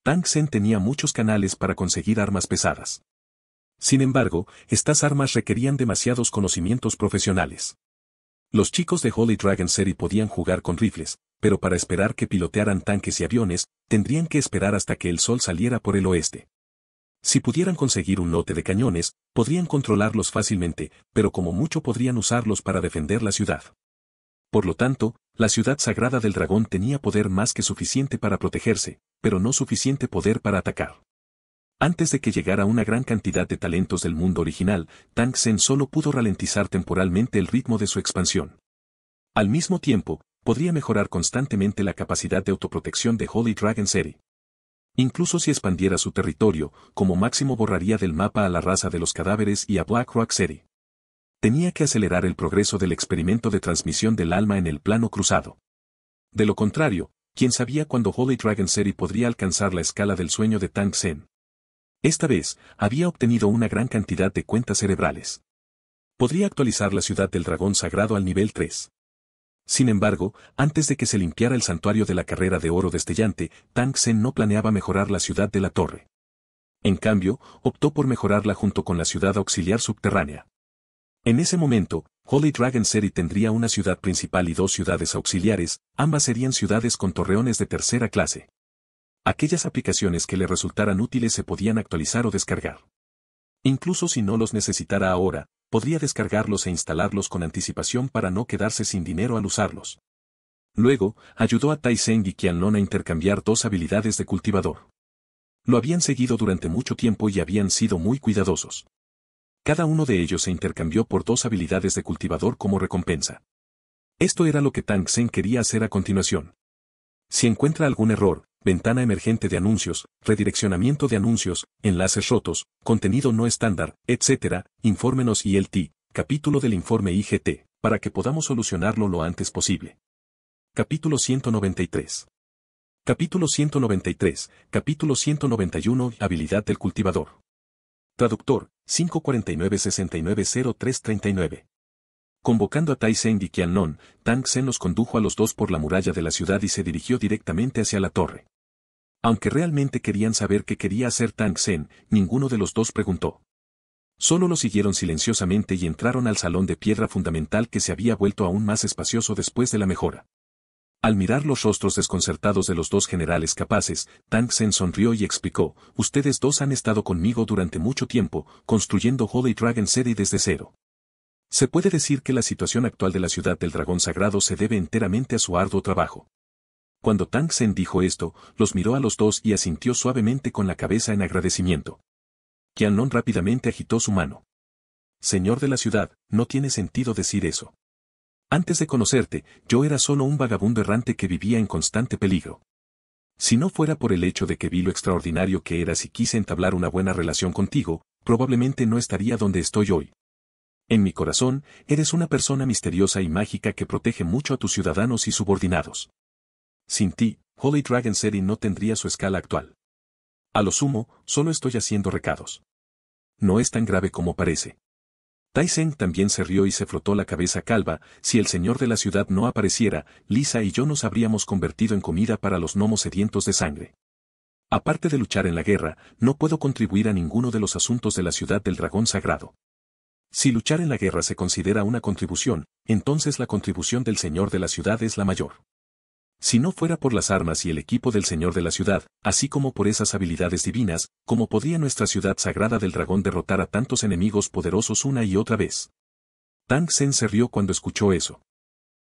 Tang Sen tenía muchos canales para conseguir armas pesadas. Sin embargo, estas armas requerían demasiados conocimientos profesionales. Los chicos de Holy Dragon City podían jugar con rifles, pero para esperar que pilotearan tanques y aviones, tendrían que esperar hasta que el sol saliera por el oeste. Si pudieran conseguir un lote de cañones, podrían controlarlos fácilmente, pero como mucho podrían usarlos para defender la ciudad. Por lo tanto, la ciudad sagrada del dragón tenía poder más que suficiente para protegerse, pero no suficiente poder para atacar. Antes de que llegara una gran cantidad de talentos del mundo original, Tang Sen solo pudo ralentizar temporalmente el ritmo de su expansión. Al mismo tiempo, podría mejorar constantemente la capacidad de autoprotección de Holy Dragon City. Incluso si expandiera su territorio, como máximo borraría del mapa a la raza de los cadáveres y a Black Rock City. Tenía que acelerar el progreso del experimento de transmisión del alma en el plano cruzado. De lo contrario, quién sabía cuándo Holy Dragon City podría alcanzar la escala del sueño de Tang Sen. Esta vez, había obtenido una gran cantidad de cuentas cerebrales. Podría actualizar la ciudad del dragón sagrado al nivel 3. Sin embargo, antes de que se limpiara el santuario de la carrera de oro destellante, Tang Sen no planeaba mejorar la ciudad de la torre. En cambio, optó por mejorarla junto con la ciudad auxiliar subterránea. En ese momento, Holy Dragon City tendría una ciudad principal y dos ciudades auxiliares, ambas serían ciudades con torreones de tercera clase. Aquellas aplicaciones que le resultaran útiles se podían actualizar o descargar. Incluso si no los necesitara ahora, podría descargarlos e instalarlos con anticipación para no quedarse sin dinero al usarlos. Luego, ayudó a Tai y Qianlong a intercambiar dos habilidades de cultivador. Lo habían seguido durante mucho tiempo y habían sido muy cuidadosos. Cada uno de ellos se intercambió por dos habilidades de cultivador como recompensa. Esto era lo que Tang Sen quería hacer a continuación. Si encuentra algún error, ventana emergente de anuncios, redireccionamiento de anuncios, enlaces rotos, contenido no estándar, etc., infórmenos ILT, capítulo del informe IGT, para que podamos solucionarlo lo antes posible. Capítulo 193. Capítulo 193, capítulo 191, habilidad del cultivador. Traductor, 549-690339. Convocando a Tai Sen y Qianlong, Tang Sen los condujo a los dos por la muralla de la ciudad y se dirigió directamente hacia la torre. Aunque realmente querían saber qué quería hacer Tang Sen, ninguno de los dos preguntó. Solo lo siguieron silenciosamente y entraron al salón de piedra fundamental que se había vuelto aún más espacioso después de la mejora. Al mirar los rostros desconcertados de los dos generales capaces, Tang Sen sonrió y explicó, ustedes dos han estado conmigo durante mucho tiempo, construyendo Holy Dragon City desde cero. Se puede decir que la situación actual de la ciudad del dragón sagrado se debe enteramente a su arduo trabajo. Cuando Tang Sen dijo esto, los miró a los dos y asintió suavemente con la cabeza en agradecimiento. Qianlong rápidamente agitó su mano. Señor de la ciudad, no tiene sentido decir eso. Antes de conocerte, yo era solo un vagabundo errante que vivía en constante peligro. Si no fuera por el hecho de que vi lo extraordinario que eras y quise entablar una buena relación contigo, probablemente no estaría donde estoy hoy. En mi corazón, eres una persona misteriosa y mágica que protege mucho a tus ciudadanos y subordinados. Sin ti, Holy Dragon City no tendría su escala actual. A lo sumo, solo estoy haciendo recados. No es tan grave como parece. Tyson también se rió y se frotó la cabeza calva, si el señor de la ciudad no apareciera, Lisa y yo nos habríamos convertido en comida para los gnomos sedientos de sangre. Aparte de luchar en la guerra, no puedo contribuir a ninguno de los asuntos de la ciudad del dragón sagrado. Si luchar en la guerra se considera una contribución, entonces la contribución del Señor de la ciudad es la mayor. Si no fuera por las armas y el equipo del Señor de la ciudad, así como por esas habilidades divinas, ¿cómo podría nuestra ciudad sagrada del dragón derrotar a tantos enemigos poderosos una y otra vez? Tang Sen se rió cuando escuchó eso.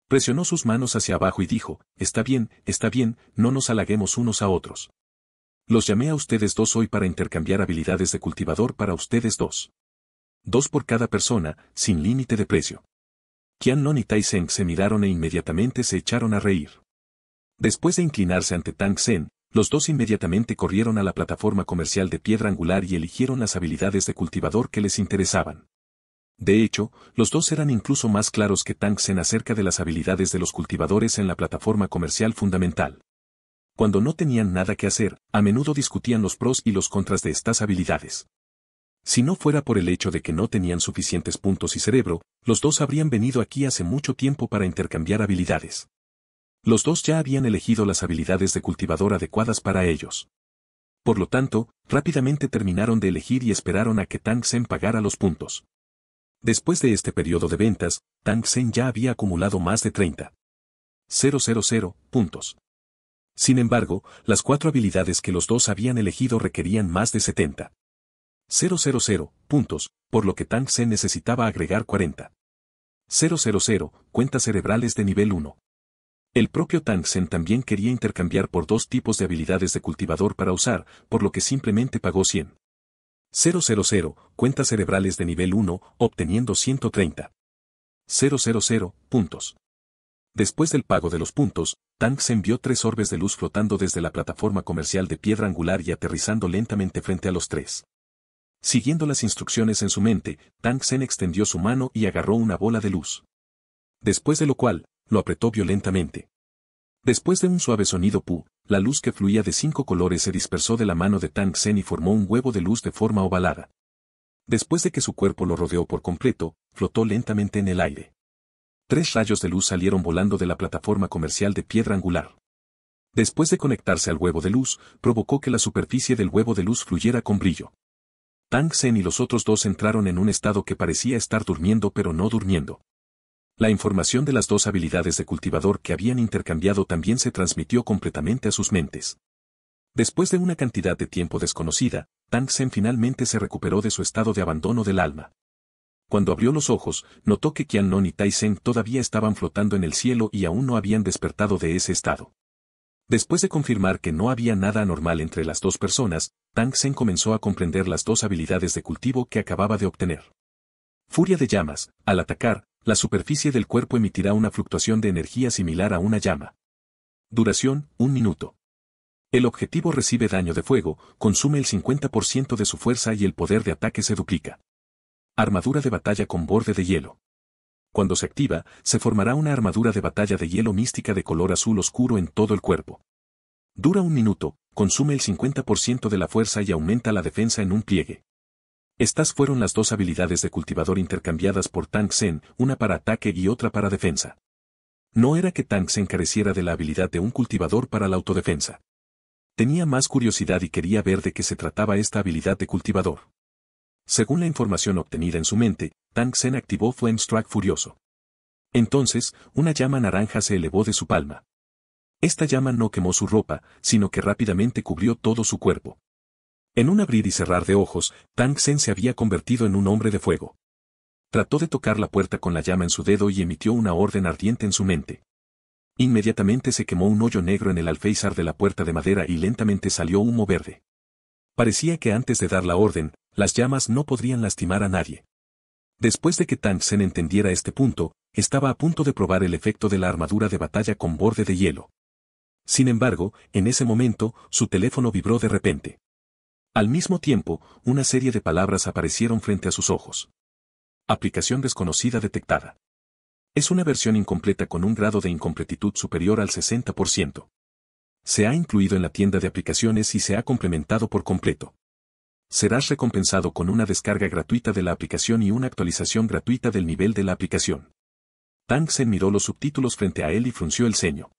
Presionó sus manos hacia abajo y dijo, Está bien, está bien, no nos halaguemos unos a otros. Los llamé a ustedes dos hoy para intercambiar habilidades de cultivador para ustedes dos dos por cada persona, sin límite de precio. Non y Seng se miraron e inmediatamente se echaron a reír. Después de inclinarse ante Tang Sen, los dos inmediatamente corrieron a la plataforma comercial de piedra angular y eligieron las habilidades de cultivador que les interesaban. De hecho, los dos eran incluso más claros que Tang Sen acerca de las habilidades de los cultivadores en la plataforma comercial fundamental. Cuando no tenían nada que hacer, a menudo discutían los pros y los contras de estas habilidades. Si no fuera por el hecho de que no tenían suficientes puntos y cerebro, los dos habrían venido aquí hace mucho tiempo para intercambiar habilidades. Los dos ya habían elegido las habilidades de cultivador adecuadas para ellos. Por lo tanto, rápidamente terminaron de elegir y esperaron a que Tang Sen pagara los puntos. Después de este periodo de ventas, Tang Sen ya había acumulado más de 30. puntos. Sin embargo, las cuatro habilidades que los dos habían elegido requerían más de 70. 000 puntos, por lo que Tang Sen necesitaba agregar 40. 000 cuentas cerebrales de nivel 1. El propio Tang Sen también quería intercambiar por dos tipos de habilidades de cultivador para usar, por lo que simplemente pagó 100. 000, cuentas cerebrales de nivel 1, obteniendo 130. 000, puntos. Después del pago de los puntos, Tang Sen vio tres orbes de luz flotando desde la plataforma comercial de piedra angular y aterrizando lentamente frente a los tres. Siguiendo las instrucciones en su mente, Tang Sen extendió su mano y agarró una bola de luz. Después de lo cual, lo apretó violentamente. Después de un suave sonido pu, la luz que fluía de cinco colores se dispersó de la mano de Tang Sen y formó un huevo de luz de forma ovalada. Después de que su cuerpo lo rodeó por completo, flotó lentamente en el aire. Tres rayos de luz salieron volando de la plataforma comercial de piedra angular. Después de conectarse al huevo de luz, provocó que la superficie del huevo de luz fluyera con brillo. Tang Sen y los otros dos entraron en un estado que parecía estar durmiendo pero no durmiendo. La información de las dos habilidades de cultivador que habían intercambiado también se transmitió completamente a sus mentes. Después de una cantidad de tiempo desconocida, Tang Sen finalmente se recuperó de su estado de abandono del alma. Cuando abrió los ojos, notó que Qianlong y Tai Sen todavía estaban flotando en el cielo y aún no habían despertado de ese estado. Después de confirmar que no había nada anormal entre las dos personas, Tang Sen comenzó a comprender las dos habilidades de cultivo que acababa de obtener. Furia de llamas, al atacar, la superficie del cuerpo emitirá una fluctuación de energía similar a una llama. Duración, un minuto. El objetivo recibe daño de fuego, consume el 50% de su fuerza y el poder de ataque se duplica. Armadura de batalla con borde de hielo. Cuando se activa, se formará una armadura de batalla de hielo mística de color azul oscuro en todo el cuerpo. Dura un minuto, consume el 50% de la fuerza y aumenta la defensa en un pliegue. Estas fueron las dos habilidades de cultivador intercambiadas por Tang Sen, una para ataque y otra para defensa. No era que Tang Sen careciera de la habilidad de un cultivador para la autodefensa. Tenía más curiosidad y quería ver de qué se trataba esta habilidad de cultivador. Según la información obtenida en su mente, Tang Sen activó Flame Strike furioso. Entonces, una llama naranja se elevó de su palma. Esta llama no quemó su ropa, sino que rápidamente cubrió todo su cuerpo. En un abrir y cerrar de ojos, Tang Sen se había convertido en un hombre de fuego. Trató de tocar la puerta con la llama en su dedo y emitió una orden ardiente en su mente. Inmediatamente se quemó un hoyo negro en el alféizar de la puerta de madera y lentamente salió humo verde. Parecía que antes de dar la orden, las llamas no podrían lastimar a nadie. Después de que Sen entendiera este punto, estaba a punto de probar el efecto de la armadura de batalla con borde de hielo. Sin embargo, en ese momento, su teléfono vibró de repente. Al mismo tiempo, una serie de palabras aparecieron frente a sus ojos. Aplicación desconocida detectada. Es una versión incompleta con un grado de incompletitud superior al 60%. Se ha incluido en la tienda de aplicaciones y se ha complementado por completo serás recompensado con una descarga gratuita de la aplicación y una actualización gratuita del nivel de la aplicación. Tangsen miró los subtítulos frente a él y frunció el ceño.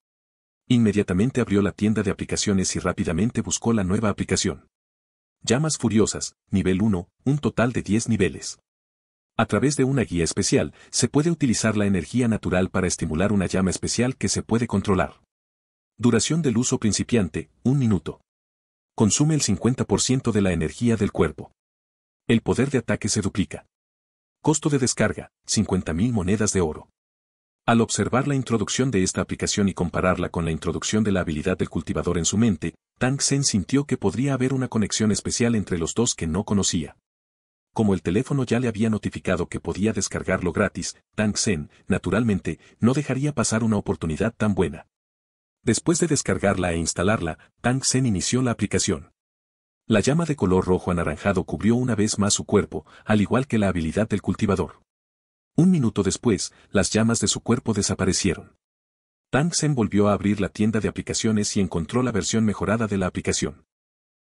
Inmediatamente abrió la tienda de aplicaciones y rápidamente buscó la nueva aplicación. Llamas Furiosas, nivel 1, un total de 10 niveles. A través de una guía especial, se puede utilizar la energía natural para estimular una llama especial que se puede controlar. Duración del uso principiante, un minuto consume el 50% de la energía del cuerpo. El poder de ataque se duplica. Costo de descarga, 50.000 monedas de oro. Al observar la introducción de esta aplicación y compararla con la introducción de la habilidad del cultivador en su mente, Tang Sen sintió que podría haber una conexión especial entre los dos que no conocía. Como el teléfono ya le había notificado que podía descargarlo gratis, Tang Sen, naturalmente, no dejaría pasar una oportunidad tan buena. Después de descargarla e instalarla, Tang Sen inició la aplicación. La llama de color rojo anaranjado cubrió una vez más su cuerpo, al igual que la habilidad del cultivador. Un minuto después, las llamas de su cuerpo desaparecieron. Tang Sen volvió a abrir la tienda de aplicaciones y encontró la versión mejorada de la aplicación.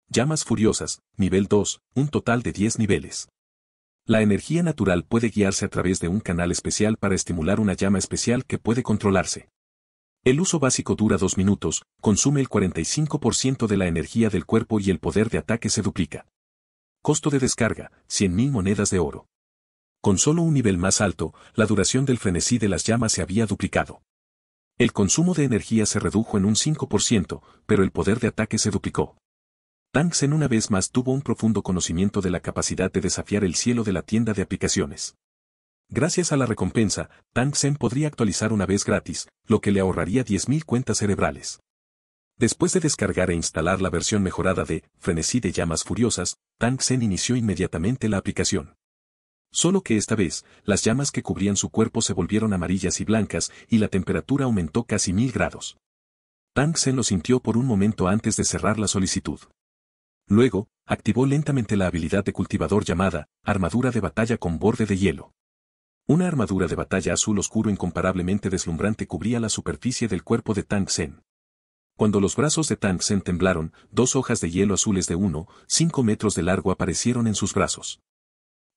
Llamas furiosas, nivel 2, un total de 10 niveles. La energía natural puede guiarse a través de un canal especial para estimular una llama especial que puede controlarse. El uso básico dura dos minutos, consume el 45% de la energía del cuerpo y el poder de ataque se duplica. Costo de descarga, 100.000 monedas de oro. Con solo un nivel más alto, la duración del frenesí de las llamas se había duplicado. El consumo de energía se redujo en un 5%, pero el poder de ataque se duplicó. en una vez más tuvo un profundo conocimiento de la capacidad de desafiar el cielo de la tienda de aplicaciones. Gracias a la recompensa, Tang Sen podría actualizar una vez gratis, lo que le ahorraría 10.000 cuentas cerebrales. Después de descargar e instalar la versión mejorada de Frenesí de Llamas Furiosas, Tang Sen inició inmediatamente la aplicación. Solo que esta vez, las llamas que cubrían su cuerpo se volvieron amarillas y blancas y la temperatura aumentó casi mil grados. Tang Sen lo sintió por un momento antes de cerrar la solicitud. Luego, activó lentamente la habilidad de cultivador llamada Armadura de batalla con borde de hielo. Una armadura de batalla azul oscuro incomparablemente deslumbrante cubría la superficie del cuerpo de Tang Sen. Cuando los brazos de Tang Sen temblaron, dos hojas de hielo azules de uno, cinco metros de largo aparecieron en sus brazos.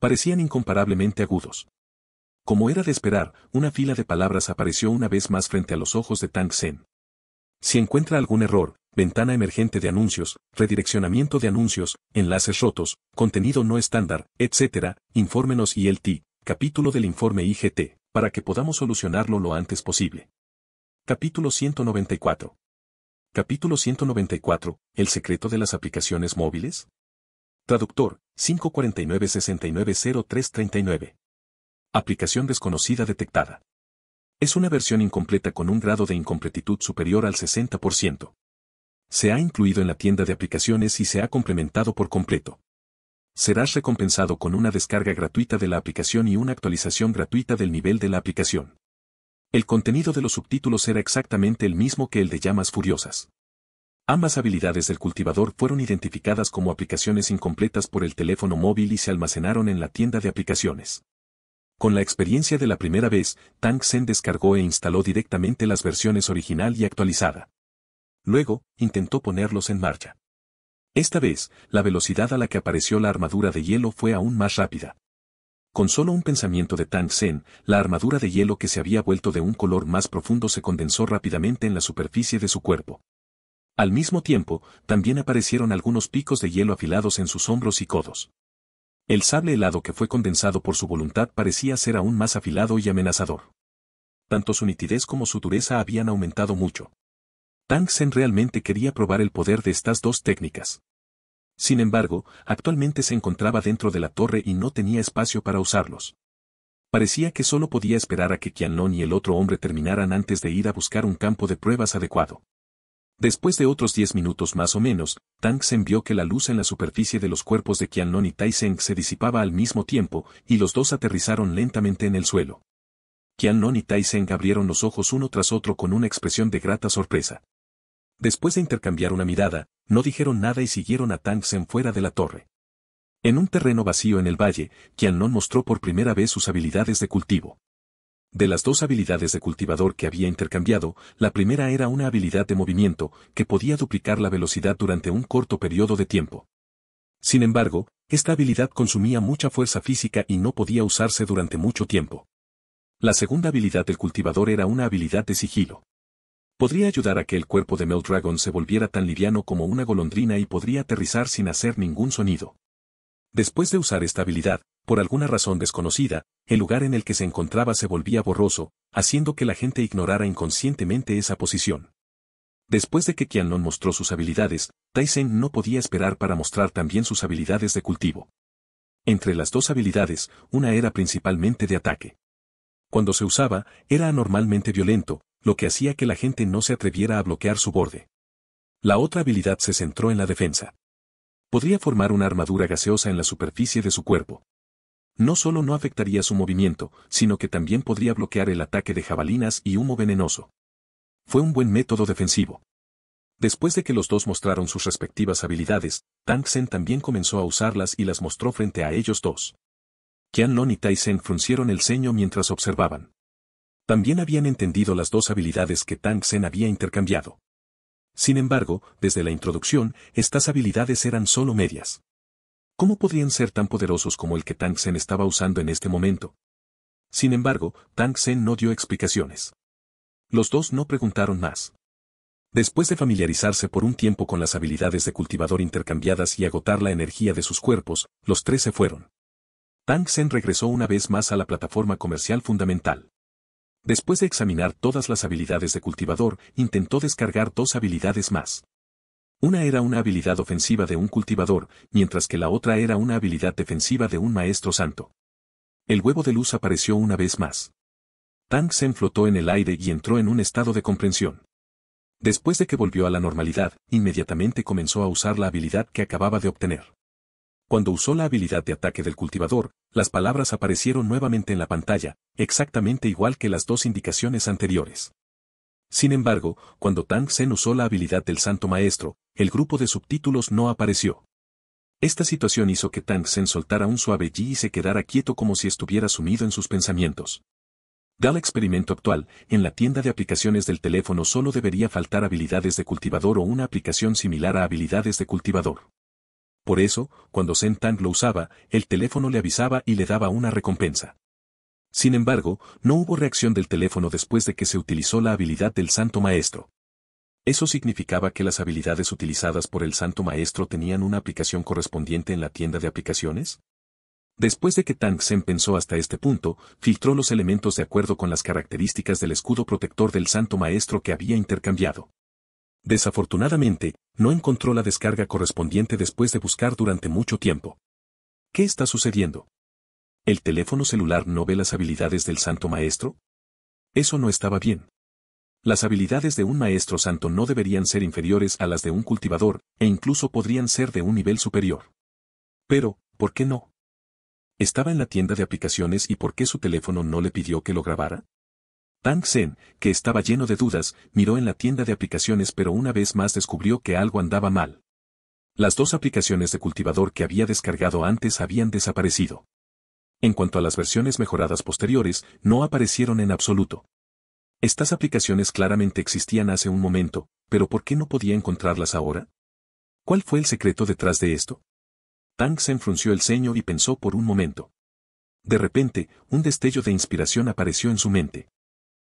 Parecían incomparablemente agudos. Como era de esperar, una fila de palabras apareció una vez más frente a los ojos de Tang Sen. Si encuentra algún error, ventana emergente de anuncios, redireccionamiento de anuncios, enlaces rotos, contenido no estándar, etc., infórmenos y el Capítulo del informe IGT, para que podamos solucionarlo lo antes posible. Capítulo 194. Capítulo 194. El secreto de las aplicaciones móviles. Traductor, 549-690339. Aplicación desconocida detectada. Es una versión incompleta con un grado de incompletitud superior al 60%. Se ha incluido en la tienda de aplicaciones y se ha complementado por completo serás recompensado con una descarga gratuita de la aplicación y una actualización gratuita del nivel de la aplicación. El contenido de los subtítulos era exactamente el mismo que el de Llamas Furiosas. Ambas habilidades del cultivador fueron identificadas como aplicaciones incompletas por el teléfono móvil y se almacenaron en la tienda de aplicaciones. Con la experiencia de la primera vez, Tang Sen descargó e instaló directamente las versiones original y actualizada. Luego, intentó ponerlos en marcha. Esta vez, la velocidad a la que apareció la armadura de hielo fue aún más rápida. Con solo un pensamiento de Tang Sen, la armadura de hielo que se había vuelto de un color más profundo se condensó rápidamente en la superficie de su cuerpo. Al mismo tiempo, también aparecieron algunos picos de hielo afilados en sus hombros y codos. El sable helado que fue condensado por su voluntad parecía ser aún más afilado y amenazador. Tanto su nitidez como su dureza habían aumentado mucho. Tang Sen realmente quería probar el poder de estas dos técnicas. Sin embargo, actualmente se encontraba dentro de la torre y no tenía espacio para usarlos. Parecía que solo podía esperar a que Qianlong y el otro hombre terminaran antes de ir a buscar un campo de pruebas adecuado. Después de otros diez minutos más o menos, Tang Sen vio que la luz en la superficie de los cuerpos de Qianlong y Taizeng se disipaba al mismo tiempo, y los dos aterrizaron lentamente en el suelo. Qianlong y Taizeng abrieron los ojos uno tras otro con una expresión de grata sorpresa. Después de intercambiar una mirada, no dijeron nada y siguieron a Tangsen fuera de la torre. En un terreno vacío en el valle, Qianlong mostró por primera vez sus habilidades de cultivo. De las dos habilidades de cultivador que había intercambiado, la primera era una habilidad de movimiento, que podía duplicar la velocidad durante un corto periodo de tiempo. Sin embargo, esta habilidad consumía mucha fuerza física y no podía usarse durante mucho tiempo. La segunda habilidad del cultivador era una habilidad de sigilo. Podría ayudar a que el cuerpo de Dragon se volviera tan liviano como una golondrina y podría aterrizar sin hacer ningún sonido. Después de usar esta habilidad, por alguna razón desconocida, el lugar en el que se encontraba se volvía borroso, haciendo que la gente ignorara inconscientemente esa posición. Después de que Qianlong mostró sus habilidades, Tyson no podía esperar para mostrar también sus habilidades de cultivo. Entre las dos habilidades, una era principalmente de ataque. Cuando se usaba, era anormalmente violento, lo que hacía que la gente no se atreviera a bloquear su borde. La otra habilidad se centró en la defensa. Podría formar una armadura gaseosa en la superficie de su cuerpo. No solo no afectaría su movimiento, sino que también podría bloquear el ataque de jabalinas y humo venenoso. Fue un buen método defensivo. Después de que los dos mostraron sus respectivas habilidades, Tang Sen también comenzó a usarlas y las mostró frente a ellos dos. Qianlong y Tai Sen fruncieron el ceño mientras observaban. También habían entendido las dos habilidades que Tang Sen había intercambiado. Sin embargo, desde la introducción, estas habilidades eran solo medias. ¿Cómo podrían ser tan poderosos como el que Tang Sen estaba usando en este momento? Sin embargo, Tang Sen no dio explicaciones. Los dos no preguntaron más. Después de familiarizarse por un tiempo con las habilidades de cultivador intercambiadas y agotar la energía de sus cuerpos, los tres se fueron. Tang Sen regresó una vez más a la plataforma comercial fundamental. Después de examinar todas las habilidades de cultivador, intentó descargar dos habilidades más. Una era una habilidad ofensiva de un cultivador, mientras que la otra era una habilidad defensiva de un maestro santo. El huevo de luz apareció una vez más. Tang Sen flotó en el aire y entró en un estado de comprensión. Después de que volvió a la normalidad, inmediatamente comenzó a usar la habilidad que acababa de obtener. Cuando usó la habilidad de ataque del cultivador, las palabras aparecieron nuevamente en la pantalla, exactamente igual que las dos indicaciones anteriores. Sin embargo, cuando Tang Sen usó la habilidad del Santo Maestro, el grupo de subtítulos no apareció. Esta situación hizo que Tang Sen soltara un suave Yi y se quedara quieto como si estuviera sumido en sus pensamientos. Dal experimento actual, en la tienda de aplicaciones del teléfono solo debería faltar habilidades de cultivador o una aplicación similar a habilidades de cultivador. Por eso, cuando Zen Tang lo usaba, el teléfono le avisaba y le daba una recompensa. Sin embargo, no hubo reacción del teléfono después de que se utilizó la habilidad del Santo Maestro. Eso significaba que las habilidades utilizadas por el Santo Maestro tenían una aplicación correspondiente en la tienda de aplicaciones? Después de que Tang Zen pensó hasta este punto, filtró los elementos de acuerdo con las características del escudo protector del Santo Maestro que había intercambiado. Desafortunadamente, no encontró la descarga correspondiente después de buscar durante mucho tiempo. ¿Qué está sucediendo? ¿El teléfono celular no ve las habilidades del Santo Maestro? Eso no estaba bien. Las habilidades de un maestro santo no deberían ser inferiores a las de un cultivador, e incluso podrían ser de un nivel superior. Pero, ¿por qué no? Estaba en la tienda de aplicaciones y ¿por qué su teléfono no le pidió que lo grabara? Tang Sen, que estaba lleno de dudas, miró en la tienda de aplicaciones pero una vez más descubrió que algo andaba mal. Las dos aplicaciones de cultivador que había descargado antes habían desaparecido. En cuanto a las versiones mejoradas posteriores, no aparecieron en absoluto. Estas aplicaciones claramente existían hace un momento, pero ¿por qué no podía encontrarlas ahora? ¿Cuál fue el secreto detrás de esto? Tang Sen frunció el ceño y pensó por un momento. De repente, un destello de inspiración apareció en su mente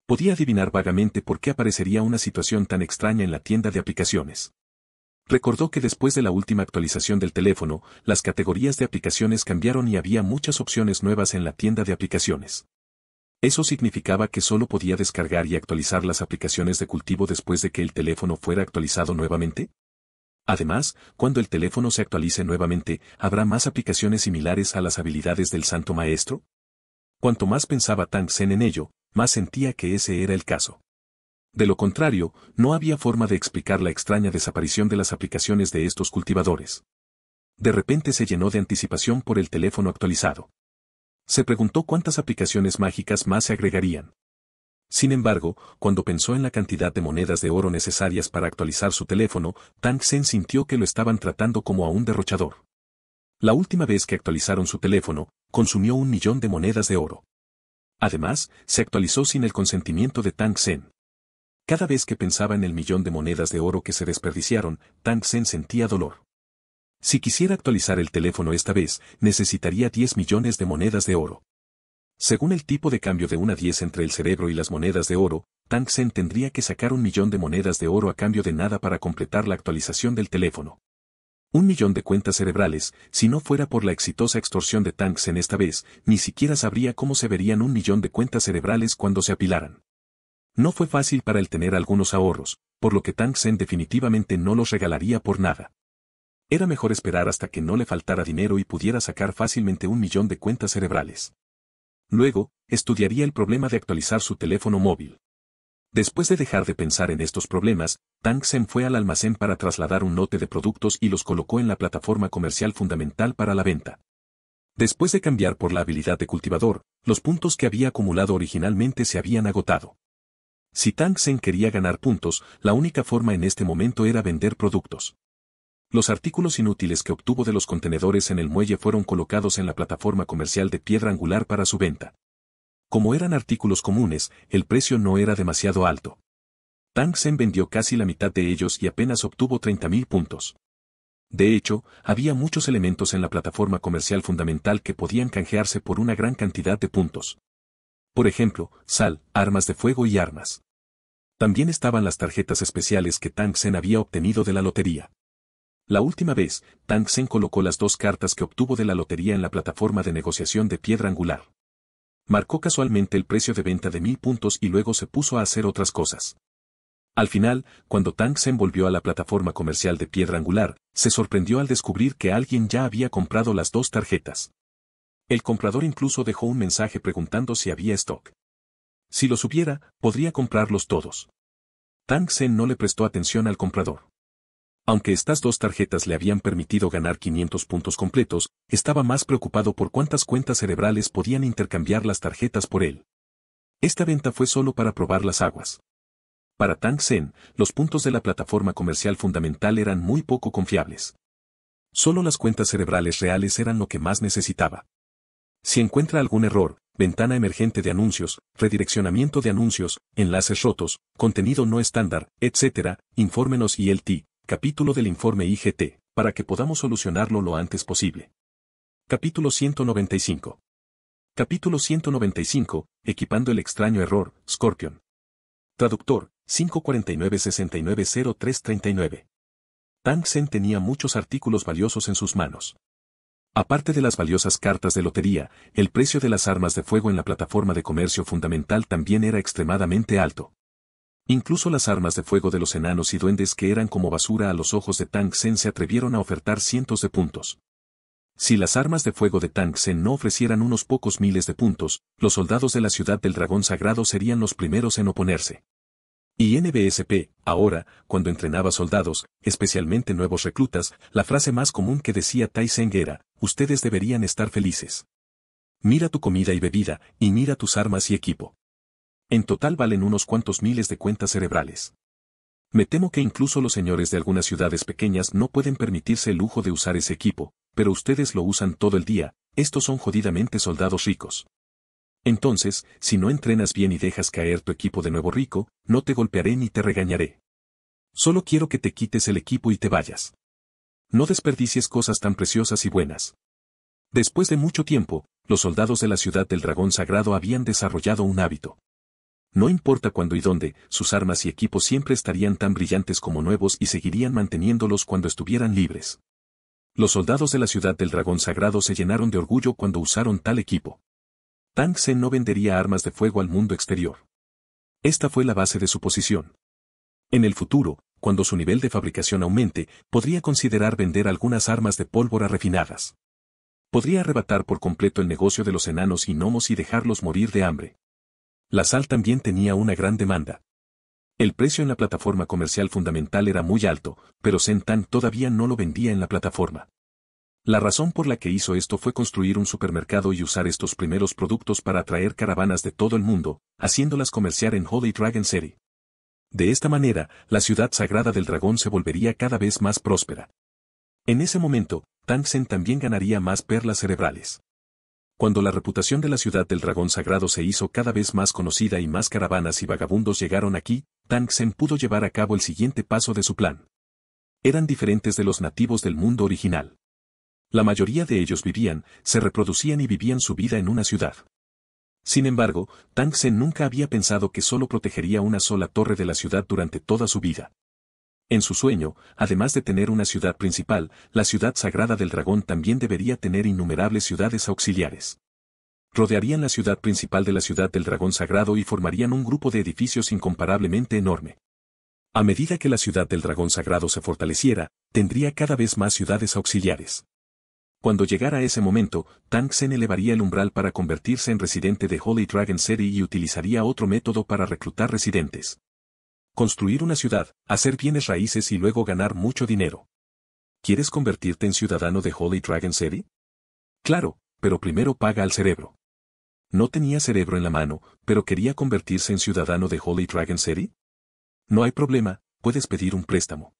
podía adivinar vagamente por qué aparecería una situación tan extraña en la tienda de aplicaciones. Recordó que después de la última actualización del teléfono, las categorías de aplicaciones cambiaron y había muchas opciones nuevas en la tienda de aplicaciones. Eso significaba que solo podía descargar y actualizar las aplicaciones de cultivo después de que el teléfono fuera actualizado nuevamente. Además, cuando el teléfono se actualice nuevamente, ¿habrá más aplicaciones similares a las habilidades del Santo Maestro? Cuanto más pensaba Tang Sen en ello, más sentía que ese era el caso. De lo contrario, no había forma de explicar la extraña desaparición de las aplicaciones de estos cultivadores. De repente se llenó de anticipación por el teléfono actualizado. Se preguntó cuántas aplicaciones mágicas más se agregarían. Sin embargo, cuando pensó en la cantidad de monedas de oro necesarias para actualizar su teléfono, Tang Sen sintió que lo estaban tratando como a un derrochador. La última vez que actualizaron su teléfono, consumió un millón de monedas de oro. Además, se actualizó sin el consentimiento de Tang Sen. Cada vez que pensaba en el millón de monedas de oro que se desperdiciaron, Tang Sen sentía dolor. Si quisiera actualizar el teléfono esta vez, necesitaría 10 millones de monedas de oro. Según el tipo de cambio de una 10 entre el cerebro y las monedas de oro, Tang Sen tendría que sacar un millón de monedas de oro a cambio de nada para completar la actualización del teléfono un millón de cuentas cerebrales, si no fuera por la exitosa extorsión de tanks en esta vez, ni siquiera sabría cómo se verían un millón de cuentas cerebrales cuando se apilaran. No fue fácil para él tener algunos ahorros, por lo que Tanksen definitivamente no los regalaría por nada. Era mejor esperar hasta que no le faltara dinero y pudiera sacar fácilmente un millón de cuentas cerebrales. Luego, estudiaría el problema de actualizar su teléfono móvil. Después de dejar de pensar en estos problemas, Tang Sen fue al almacén para trasladar un lote de productos y los colocó en la plataforma comercial fundamental para la venta. Después de cambiar por la habilidad de cultivador, los puntos que había acumulado originalmente se habían agotado. Si Tang Sen quería ganar puntos, la única forma en este momento era vender productos. Los artículos inútiles que obtuvo de los contenedores en el muelle fueron colocados en la plataforma comercial de piedra angular para su venta. Como eran artículos comunes, el precio no era demasiado alto. Tang Sen vendió casi la mitad de ellos y apenas obtuvo 30.000 puntos. De hecho, había muchos elementos en la plataforma comercial fundamental que podían canjearse por una gran cantidad de puntos. Por ejemplo, sal, armas de fuego y armas. También estaban las tarjetas especiales que Tang Sen había obtenido de la lotería. La última vez, Tang Sen colocó las dos cartas que obtuvo de la lotería en la plataforma de negociación de piedra angular marcó casualmente el precio de venta de mil puntos y luego se puso a hacer otras cosas. Al final, cuando Tang Sen volvió a la plataforma comercial de piedra angular, se sorprendió al descubrir que alguien ya había comprado las dos tarjetas. El comprador incluso dejó un mensaje preguntando si había stock. Si lo hubiera, podría comprarlos todos. Tang Sen no le prestó atención al comprador. Aunque estas dos tarjetas le habían permitido ganar 500 puntos completos, estaba más preocupado por cuántas cuentas cerebrales podían intercambiar las tarjetas por él. Esta venta fue solo para probar las aguas. Para Tang Sen, los puntos de la plataforma comercial fundamental eran muy poco confiables. Solo las cuentas cerebrales reales eran lo que más necesitaba. Si encuentra algún error, ventana emergente de anuncios, redireccionamiento de anuncios, enlaces rotos, contenido no estándar, etc., infórmenos y el Capítulo del informe IGT, para que podamos solucionarlo lo antes posible. Capítulo 195. Capítulo 195, Equipando el extraño error, Scorpion. Traductor, 549-690339. Tang Sen tenía muchos artículos valiosos en sus manos. Aparte de las valiosas cartas de lotería, el precio de las armas de fuego en la plataforma de comercio fundamental también era extremadamente alto. Incluso las armas de fuego de los enanos y duendes que eran como basura a los ojos de Tang Sen se atrevieron a ofertar cientos de puntos. Si las armas de fuego de Tang Sen no ofrecieran unos pocos miles de puntos, los soldados de la ciudad del dragón sagrado serían los primeros en oponerse. Y NBSP, ahora, cuando entrenaba soldados, especialmente nuevos reclutas, la frase más común que decía Tai Sen era, ustedes deberían estar felices. Mira tu comida y bebida, y mira tus armas y equipo. En total valen unos cuantos miles de cuentas cerebrales. Me temo que incluso los señores de algunas ciudades pequeñas no pueden permitirse el lujo de usar ese equipo, pero ustedes lo usan todo el día, estos son jodidamente soldados ricos. Entonces, si no entrenas bien y dejas caer tu equipo de nuevo rico, no te golpearé ni te regañaré. Solo quiero que te quites el equipo y te vayas. No desperdicies cosas tan preciosas y buenas. Después de mucho tiempo, los soldados de la ciudad del dragón sagrado habían desarrollado un hábito. No importa cuándo y dónde, sus armas y equipos siempre estarían tan brillantes como nuevos y seguirían manteniéndolos cuando estuvieran libres. Los soldados de la ciudad del dragón sagrado se llenaron de orgullo cuando usaron tal equipo. Tang Sen no vendería armas de fuego al mundo exterior. Esta fue la base de su posición. En el futuro, cuando su nivel de fabricación aumente, podría considerar vender algunas armas de pólvora refinadas. Podría arrebatar por completo el negocio de los enanos y gnomos y dejarlos morir de hambre la sal también tenía una gran demanda. El precio en la plataforma comercial fundamental era muy alto, pero Sentan todavía no lo vendía en la plataforma. La razón por la que hizo esto fue construir un supermercado y usar estos primeros productos para atraer caravanas de todo el mundo, haciéndolas comerciar en Holy Dragon City. De esta manera, la ciudad sagrada del dragón se volvería cada vez más próspera. En ese momento, Zen también ganaría más perlas cerebrales. Cuando la reputación de la ciudad del dragón sagrado se hizo cada vez más conocida y más caravanas y vagabundos llegaron aquí, Tang Sen pudo llevar a cabo el siguiente paso de su plan. Eran diferentes de los nativos del mundo original. La mayoría de ellos vivían, se reproducían y vivían su vida en una ciudad. Sin embargo, Tang Sen nunca había pensado que solo protegería una sola torre de la ciudad durante toda su vida. En su sueño, además de tener una ciudad principal, la ciudad sagrada del dragón también debería tener innumerables ciudades auxiliares. Rodearían la ciudad principal de la ciudad del dragón sagrado y formarían un grupo de edificios incomparablemente enorme. A medida que la ciudad del dragón sagrado se fortaleciera, tendría cada vez más ciudades auxiliares. Cuando llegara ese momento, Tang Sen elevaría el umbral para convertirse en residente de Holy Dragon City y utilizaría otro método para reclutar residentes construir una ciudad, hacer bienes raíces y luego ganar mucho dinero. ¿Quieres convertirte en ciudadano de Holy Dragon City? Claro, pero primero paga al cerebro. No tenía cerebro en la mano, pero quería convertirse en ciudadano de Holy Dragon City. No hay problema, puedes pedir un préstamo.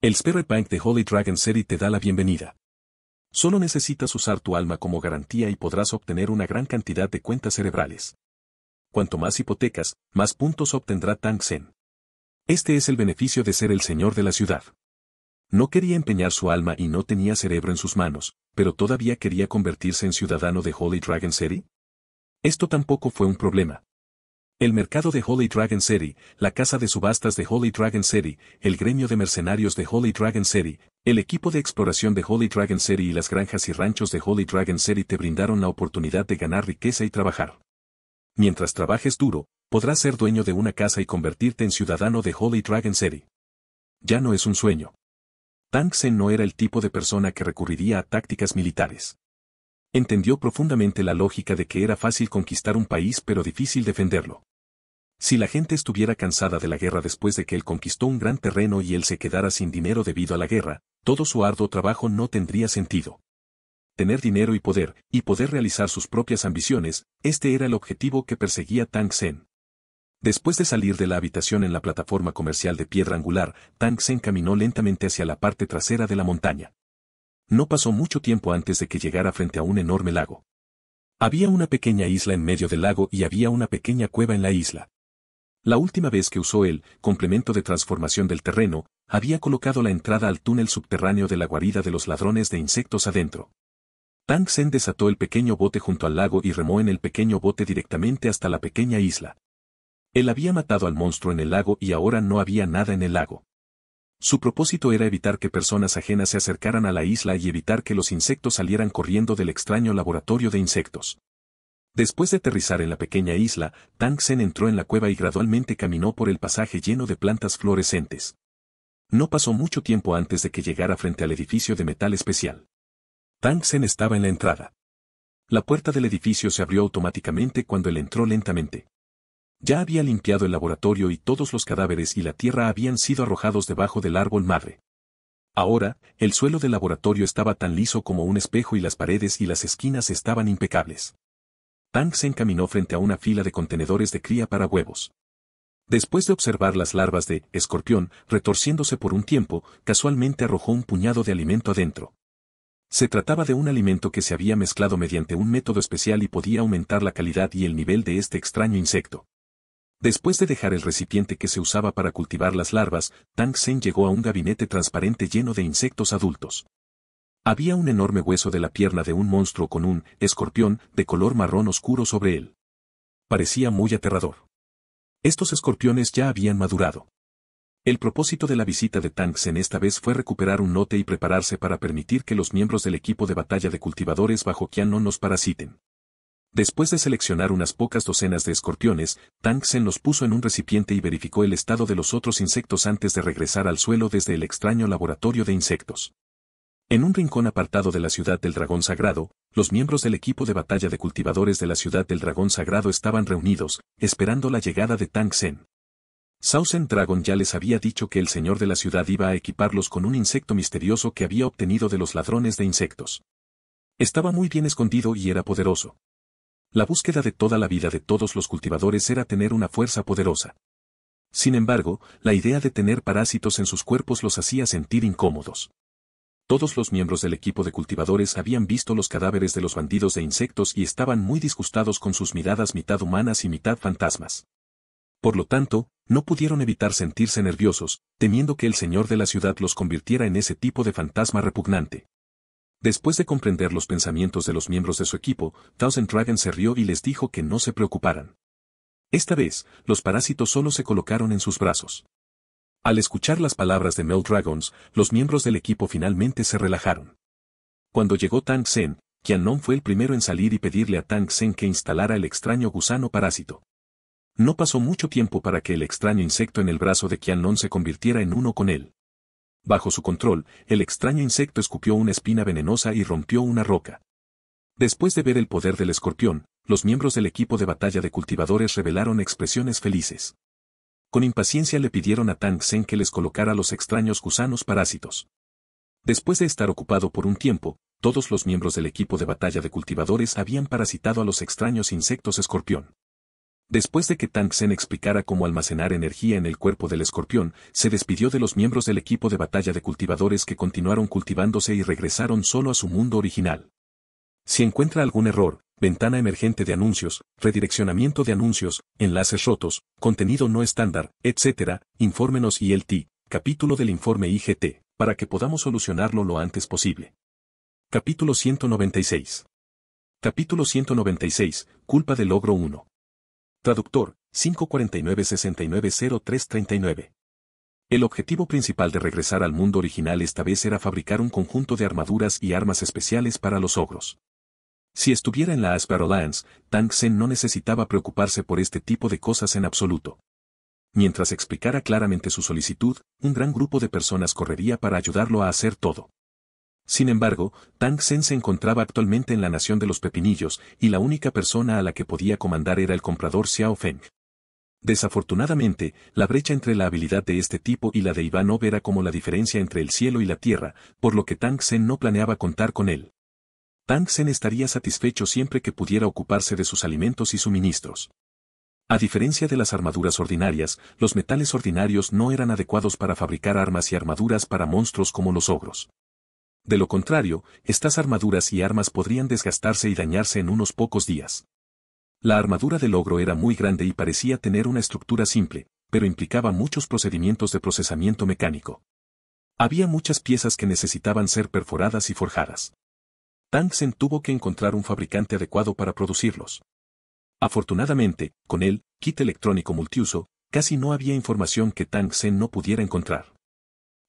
El Spirit Bank de Holy Dragon City te da la bienvenida. Solo necesitas usar tu alma como garantía y podrás obtener una gran cantidad de cuentas cerebrales. Cuanto más hipotecas, más puntos obtendrá Tang este es el beneficio de ser el señor de la ciudad. No quería empeñar su alma y no tenía cerebro en sus manos, pero todavía quería convertirse en ciudadano de Holy Dragon City. Esto tampoco fue un problema. El mercado de Holy Dragon City, la casa de subastas de Holy Dragon City, el gremio de mercenarios de Holy Dragon City, el equipo de exploración de Holy Dragon City y las granjas y ranchos de Holy Dragon City te brindaron la oportunidad de ganar riqueza y trabajar. Mientras trabajes duro, podrás ser dueño de una casa y convertirte en ciudadano de Holy Dragon City. Ya no es un sueño. Sen no era el tipo de persona que recurriría a tácticas militares. Entendió profundamente la lógica de que era fácil conquistar un país pero difícil defenderlo. Si la gente estuviera cansada de la guerra después de que él conquistó un gran terreno y él se quedara sin dinero debido a la guerra, todo su arduo trabajo no tendría sentido tener dinero y poder, y poder realizar sus propias ambiciones, este era el objetivo que perseguía Tang Sen. Después de salir de la habitación en la plataforma comercial de piedra angular, Tang Sen caminó lentamente hacia la parte trasera de la montaña. No pasó mucho tiempo antes de que llegara frente a un enorme lago. Había una pequeña isla en medio del lago y había una pequeña cueva en la isla. La última vez que usó el complemento de transformación del terreno, había colocado la entrada al túnel subterráneo de la guarida de los ladrones de insectos adentro. Tang Sen desató el pequeño bote junto al lago y remó en el pequeño bote directamente hasta la pequeña isla. Él había matado al monstruo en el lago y ahora no había nada en el lago. Su propósito era evitar que personas ajenas se acercaran a la isla y evitar que los insectos salieran corriendo del extraño laboratorio de insectos. Después de aterrizar en la pequeña isla, Tang Sen entró en la cueva y gradualmente caminó por el pasaje lleno de plantas fluorescentes. No pasó mucho tiempo antes de que llegara frente al edificio de metal especial. Tang Sen estaba en la entrada. La puerta del edificio se abrió automáticamente cuando él entró lentamente. Ya había limpiado el laboratorio y todos los cadáveres y la tierra habían sido arrojados debajo del árbol madre. Ahora, el suelo del laboratorio estaba tan liso como un espejo y las paredes y las esquinas estaban impecables. Tang se caminó frente a una fila de contenedores de cría para huevos. Después de observar las larvas de escorpión retorciéndose por un tiempo, casualmente arrojó un puñado de alimento adentro. Se trataba de un alimento que se había mezclado mediante un método especial y podía aumentar la calidad y el nivel de este extraño insecto. Después de dejar el recipiente que se usaba para cultivar las larvas, Tang Sen llegó a un gabinete transparente lleno de insectos adultos. Había un enorme hueso de la pierna de un monstruo con un escorpión de color marrón oscuro sobre él. Parecía muy aterrador. Estos escorpiones ya habían madurado. El propósito de la visita de Tang en esta vez fue recuperar un note y prepararse para permitir que los miembros del equipo de batalla de cultivadores bajo no nos parasiten. Después de seleccionar unas pocas docenas de escorpiones, Sen los puso en un recipiente y verificó el estado de los otros insectos antes de regresar al suelo desde el extraño laboratorio de insectos. En un rincón apartado de la ciudad del dragón sagrado, los miembros del equipo de batalla de cultivadores de la ciudad del dragón sagrado estaban reunidos, esperando la llegada de Sen. Sausen Dragon ya les había dicho que el señor de la ciudad iba a equiparlos con un insecto misterioso que había obtenido de los ladrones de insectos. Estaba muy bien escondido y era poderoso. La búsqueda de toda la vida de todos los cultivadores era tener una fuerza poderosa. Sin embargo, la idea de tener parásitos en sus cuerpos los hacía sentir incómodos. Todos los miembros del equipo de cultivadores habían visto los cadáveres de los bandidos de insectos y estaban muy disgustados con sus miradas mitad humanas y mitad fantasmas. Por lo tanto, no pudieron evitar sentirse nerviosos, temiendo que el señor de la ciudad los convirtiera en ese tipo de fantasma repugnante. Después de comprender los pensamientos de los miembros de su equipo, Thousand Dragon se rió y les dijo que no se preocuparan. Esta vez, los parásitos solo se colocaron en sus brazos. Al escuchar las palabras de Mel Dragons, los miembros del equipo finalmente se relajaron. Cuando llegó Tang Sen, Qianlong fue el primero en salir y pedirle a Tang Sen que instalara el extraño gusano parásito. No pasó mucho tiempo para que el extraño insecto en el brazo de Qianlong se convirtiera en uno con él. Bajo su control, el extraño insecto escupió una espina venenosa y rompió una roca. Después de ver el poder del escorpión, los miembros del equipo de batalla de cultivadores revelaron expresiones felices. Con impaciencia le pidieron a Tang Sen que les colocara los extraños gusanos parásitos. Después de estar ocupado por un tiempo, todos los miembros del equipo de batalla de cultivadores habían parasitado a los extraños insectos escorpión. Después de que Tang Sen explicara cómo almacenar energía en el cuerpo del escorpión, se despidió de los miembros del equipo de batalla de cultivadores que continuaron cultivándose y regresaron solo a su mundo original. Si encuentra algún error, ventana emergente de anuncios, redireccionamiento de anuncios, enlaces rotos, contenido no estándar, etc., infórmenos ILT, capítulo del informe IGT, para que podamos solucionarlo lo antes posible. Capítulo 196. Capítulo 196, culpa del logro 1. Traductor, 549-690339. El objetivo principal de regresar al mundo original esta vez era fabricar un conjunto de armaduras y armas especiales para los ogros. Si estuviera en la Asper Alliance, Tang Sen no necesitaba preocuparse por este tipo de cosas en absoluto. Mientras explicara claramente su solicitud, un gran grupo de personas correría para ayudarlo a hacer todo. Sin embargo, Tang Sen se encontraba actualmente en la nación de los pepinillos, y la única persona a la que podía comandar era el comprador Xiao Feng. Desafortunadamente, la brecha entre la habilidad de este tipo y la de Ivanov era como la diferencia entre el cielo y la tierra, por lo que Tang Sen no planeaba contar con él. Tang Sen estaría satisfecho siempre que pudiera ocuparse de sus alimentos y suministros. A diferencia de las armaduras ordinarias, los metales ordinarios no eran adecuados para fabricar armas y armaduras para monstruos como los ogros. De lo contrario, estas armaduras y armas podrían desgastarse y dañarse en unos pocos días. La armadura del ogro era muy grande y parecía tener una estructura simple, pero implicaba muchos procedimientos de procesamiento mecánico. Había muchas piezas que necesitaban ser perforadas y forjadas. Tangsen tuvo que encontrar un fabricante adecuado para producirlos. Afortunadamente, con el kit electrónico multiuso, casi no había información que Zen no pudiera encontrar.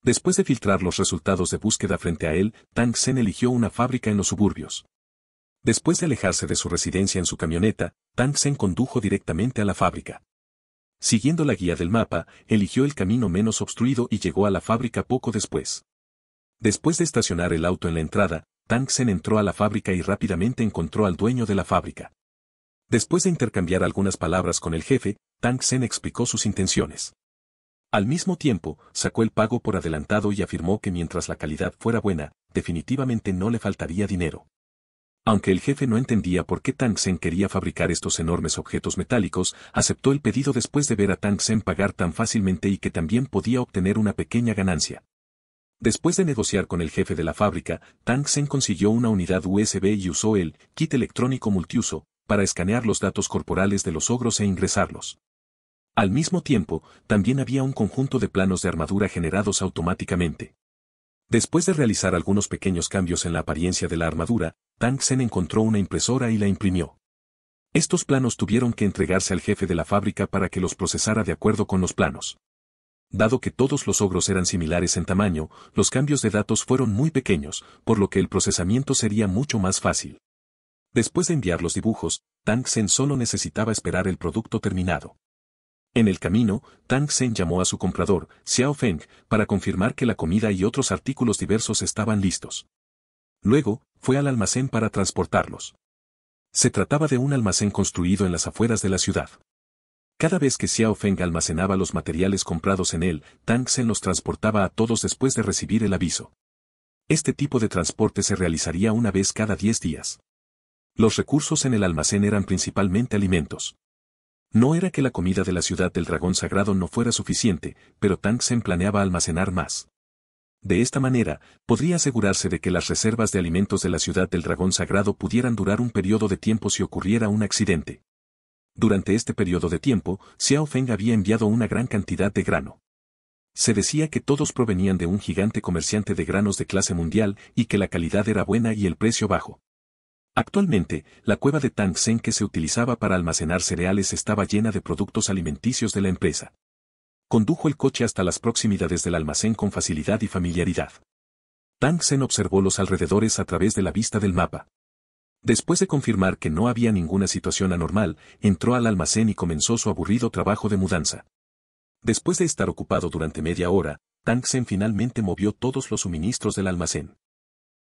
Después de filtrar los resultados de búsqueda frente a él, Tang Sen eligió una fábrica en los suburbios. Después de alejarse de su residencia en su camioneta, Tang Sen condujo directamente a la fábrica. Siguiendo la guía del mapa, eligió el camino menos obstruido y llegó a la fábrica poco después. Después de estacionar el auto en la entrada, Tang Sen entró a la fábrica y rápidamente encontró al dueño de la fábrica. Después de intercambiar algunas palabras con el jefe, Tang Sen explicó sus intenciones. Al mismo tiempo, sacó el pago por adelantado y afirmó que mientras la calidad fuera buena, definitivamente no le faltaría dinero. Aunque el jefe no entendía por qué Tang Sen quería fabricar estos enormes objetos metálicos, aceptó el pedido después de ver a Tang Sen pagar tan fácilmente y que también podía obtener una pequeña ganancia. Después de negociar con el jefe de la fábrica, Tang Sen consiguió una unidad USB y usó el kit electrónico multiuso para escanear los datos corporales de los ogros e ingresarlos. Al mismo tiempo, también había un conjunto de planos de armadura generados automáticamente. Después de realizar algunos pequeños cambios en la apariencia de la armadura, Sen encontró una impresora y la imprimió. Estos planos tuvieron que entregarse al jefe de la fábrica para que los procesara de acuerdo con los planos. Dado que todos los ogros eran similares en tamaño, los cambios de datos fueron muy pequeños, por lo que el procesamiento sería mucho más fácil. Después de enviar los dibujos, Sen solo necesitaba esperar el producto terminado. En el camino, Tang Sen llamó a su comprador, Xiao Feng, para confirmar que la comida y otros artículos diversos estaban listos. Luego, fue al almacén para transportarlos. Se trataba de un almacén construido en las afueras de la ciudad. Cada vez que Xiao Feng almacenaba los materiales comprados en él, Tang Sen los transportaba a todos después de recibir el aviso. Este tipo de transporte se realizaría una vez cada diez días. Los recursos en el almacén eran principalmente alimentos. No era que la comida de la ciudad del dragón sagrado no fuera suficiente, pero Tang Sen planeaba almacenar más. De esta manera, podría asegurarse de que las reservas de alimentos de la ciudad del dragón sagrado pudieran durar un periodo de tiempo si ocurriera un accidente. Durante este periodo de tiempo, Xiao Feng había enviado una gran cantidad de grano. Se decía que todos provenían de un gigante comerciante de granos de clase mundial y que la calidad era buena y el precio bajo. Actualmente, la cueva de Tang Sen que se utilizaba para almacenar cereales estaba llena de productos alimenticios de la empresa. Condujo el coche hasta las proximidades del almacén con facilidad y familiaridad. Tang Sen observó los alrededores a través de la vista del mapa. Después de confirmar que no había ninguna situación anormal, entró al almacén y comenzó su aburrido trabajo de mudanza. Después de estar ocupado durante media hora, Tang Sen finalmente movió todos los suministros del almacén.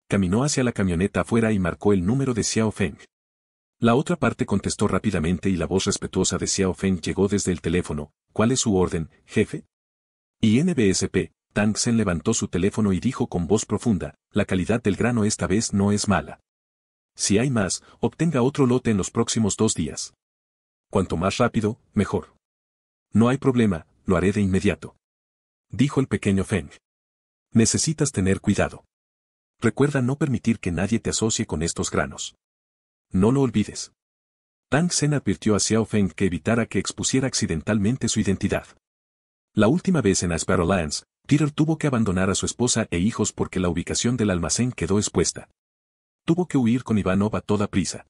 Caminó hacia la camioneta afuera y marcó el número de Xiao Feng. La otra parte contestó rápidamente y la voz respetuosa de Xiao Feng llegó desde el teléfono, ¿cuál es su orden, jefe? Y NBSP, Tang Sen levantó su teléfono y dijo con voz profunda, la calidad del grano esta vez no es mala. Si hay más, obtenga otro lote en los próximos dos días. Cuanto más rápido, mejor. No hay problema, lo haré de inmediato. Dijo el pequeño Feng. Necesitas tener cuidado recuerda no permitir que nadie te asocie con estos granos. No lo olvides. Tang Sen advirtió a Xiao Feng que evitara que expusiera accidentalmente su identidad. La última vez en Asparo Lands, Peter tuvo que abandonar a su esposa e hijos porque la ubicación del almacén quedó expuesta. Tuvo que huir con Ivanov a toda prisa.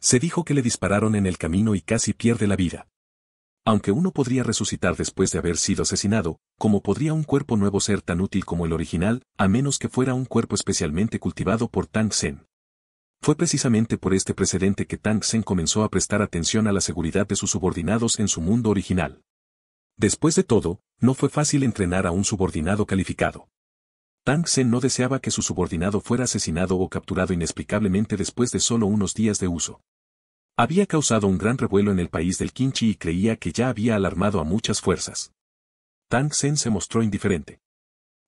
Se dijo que le dispararon en el camino y casi pierde la vida. Aunque uno podría resucitar después de haber sido asesinado, ¿cómo podría un cuerpo nuevo ser tan útil como el original, a menos que fuera un cuerpo especialmente cultivado por Tang Sen? Fue precisamente por este precedente que Tang Sen comenzó a prestar atención a la seguridad de sus subordinados en su mundo original. Después de todo, no fue fácil entrenar a un subordinado calificado. Tang Sen no deseaba que su subordinado fuera asesinado o capturado inexplicablemente después de solo unos días de uso. Había causado un gran revuelo en el país del Kinchi y creía que ya había alarmado a muchas fuerzas. Tang Sen se mostró indiferente.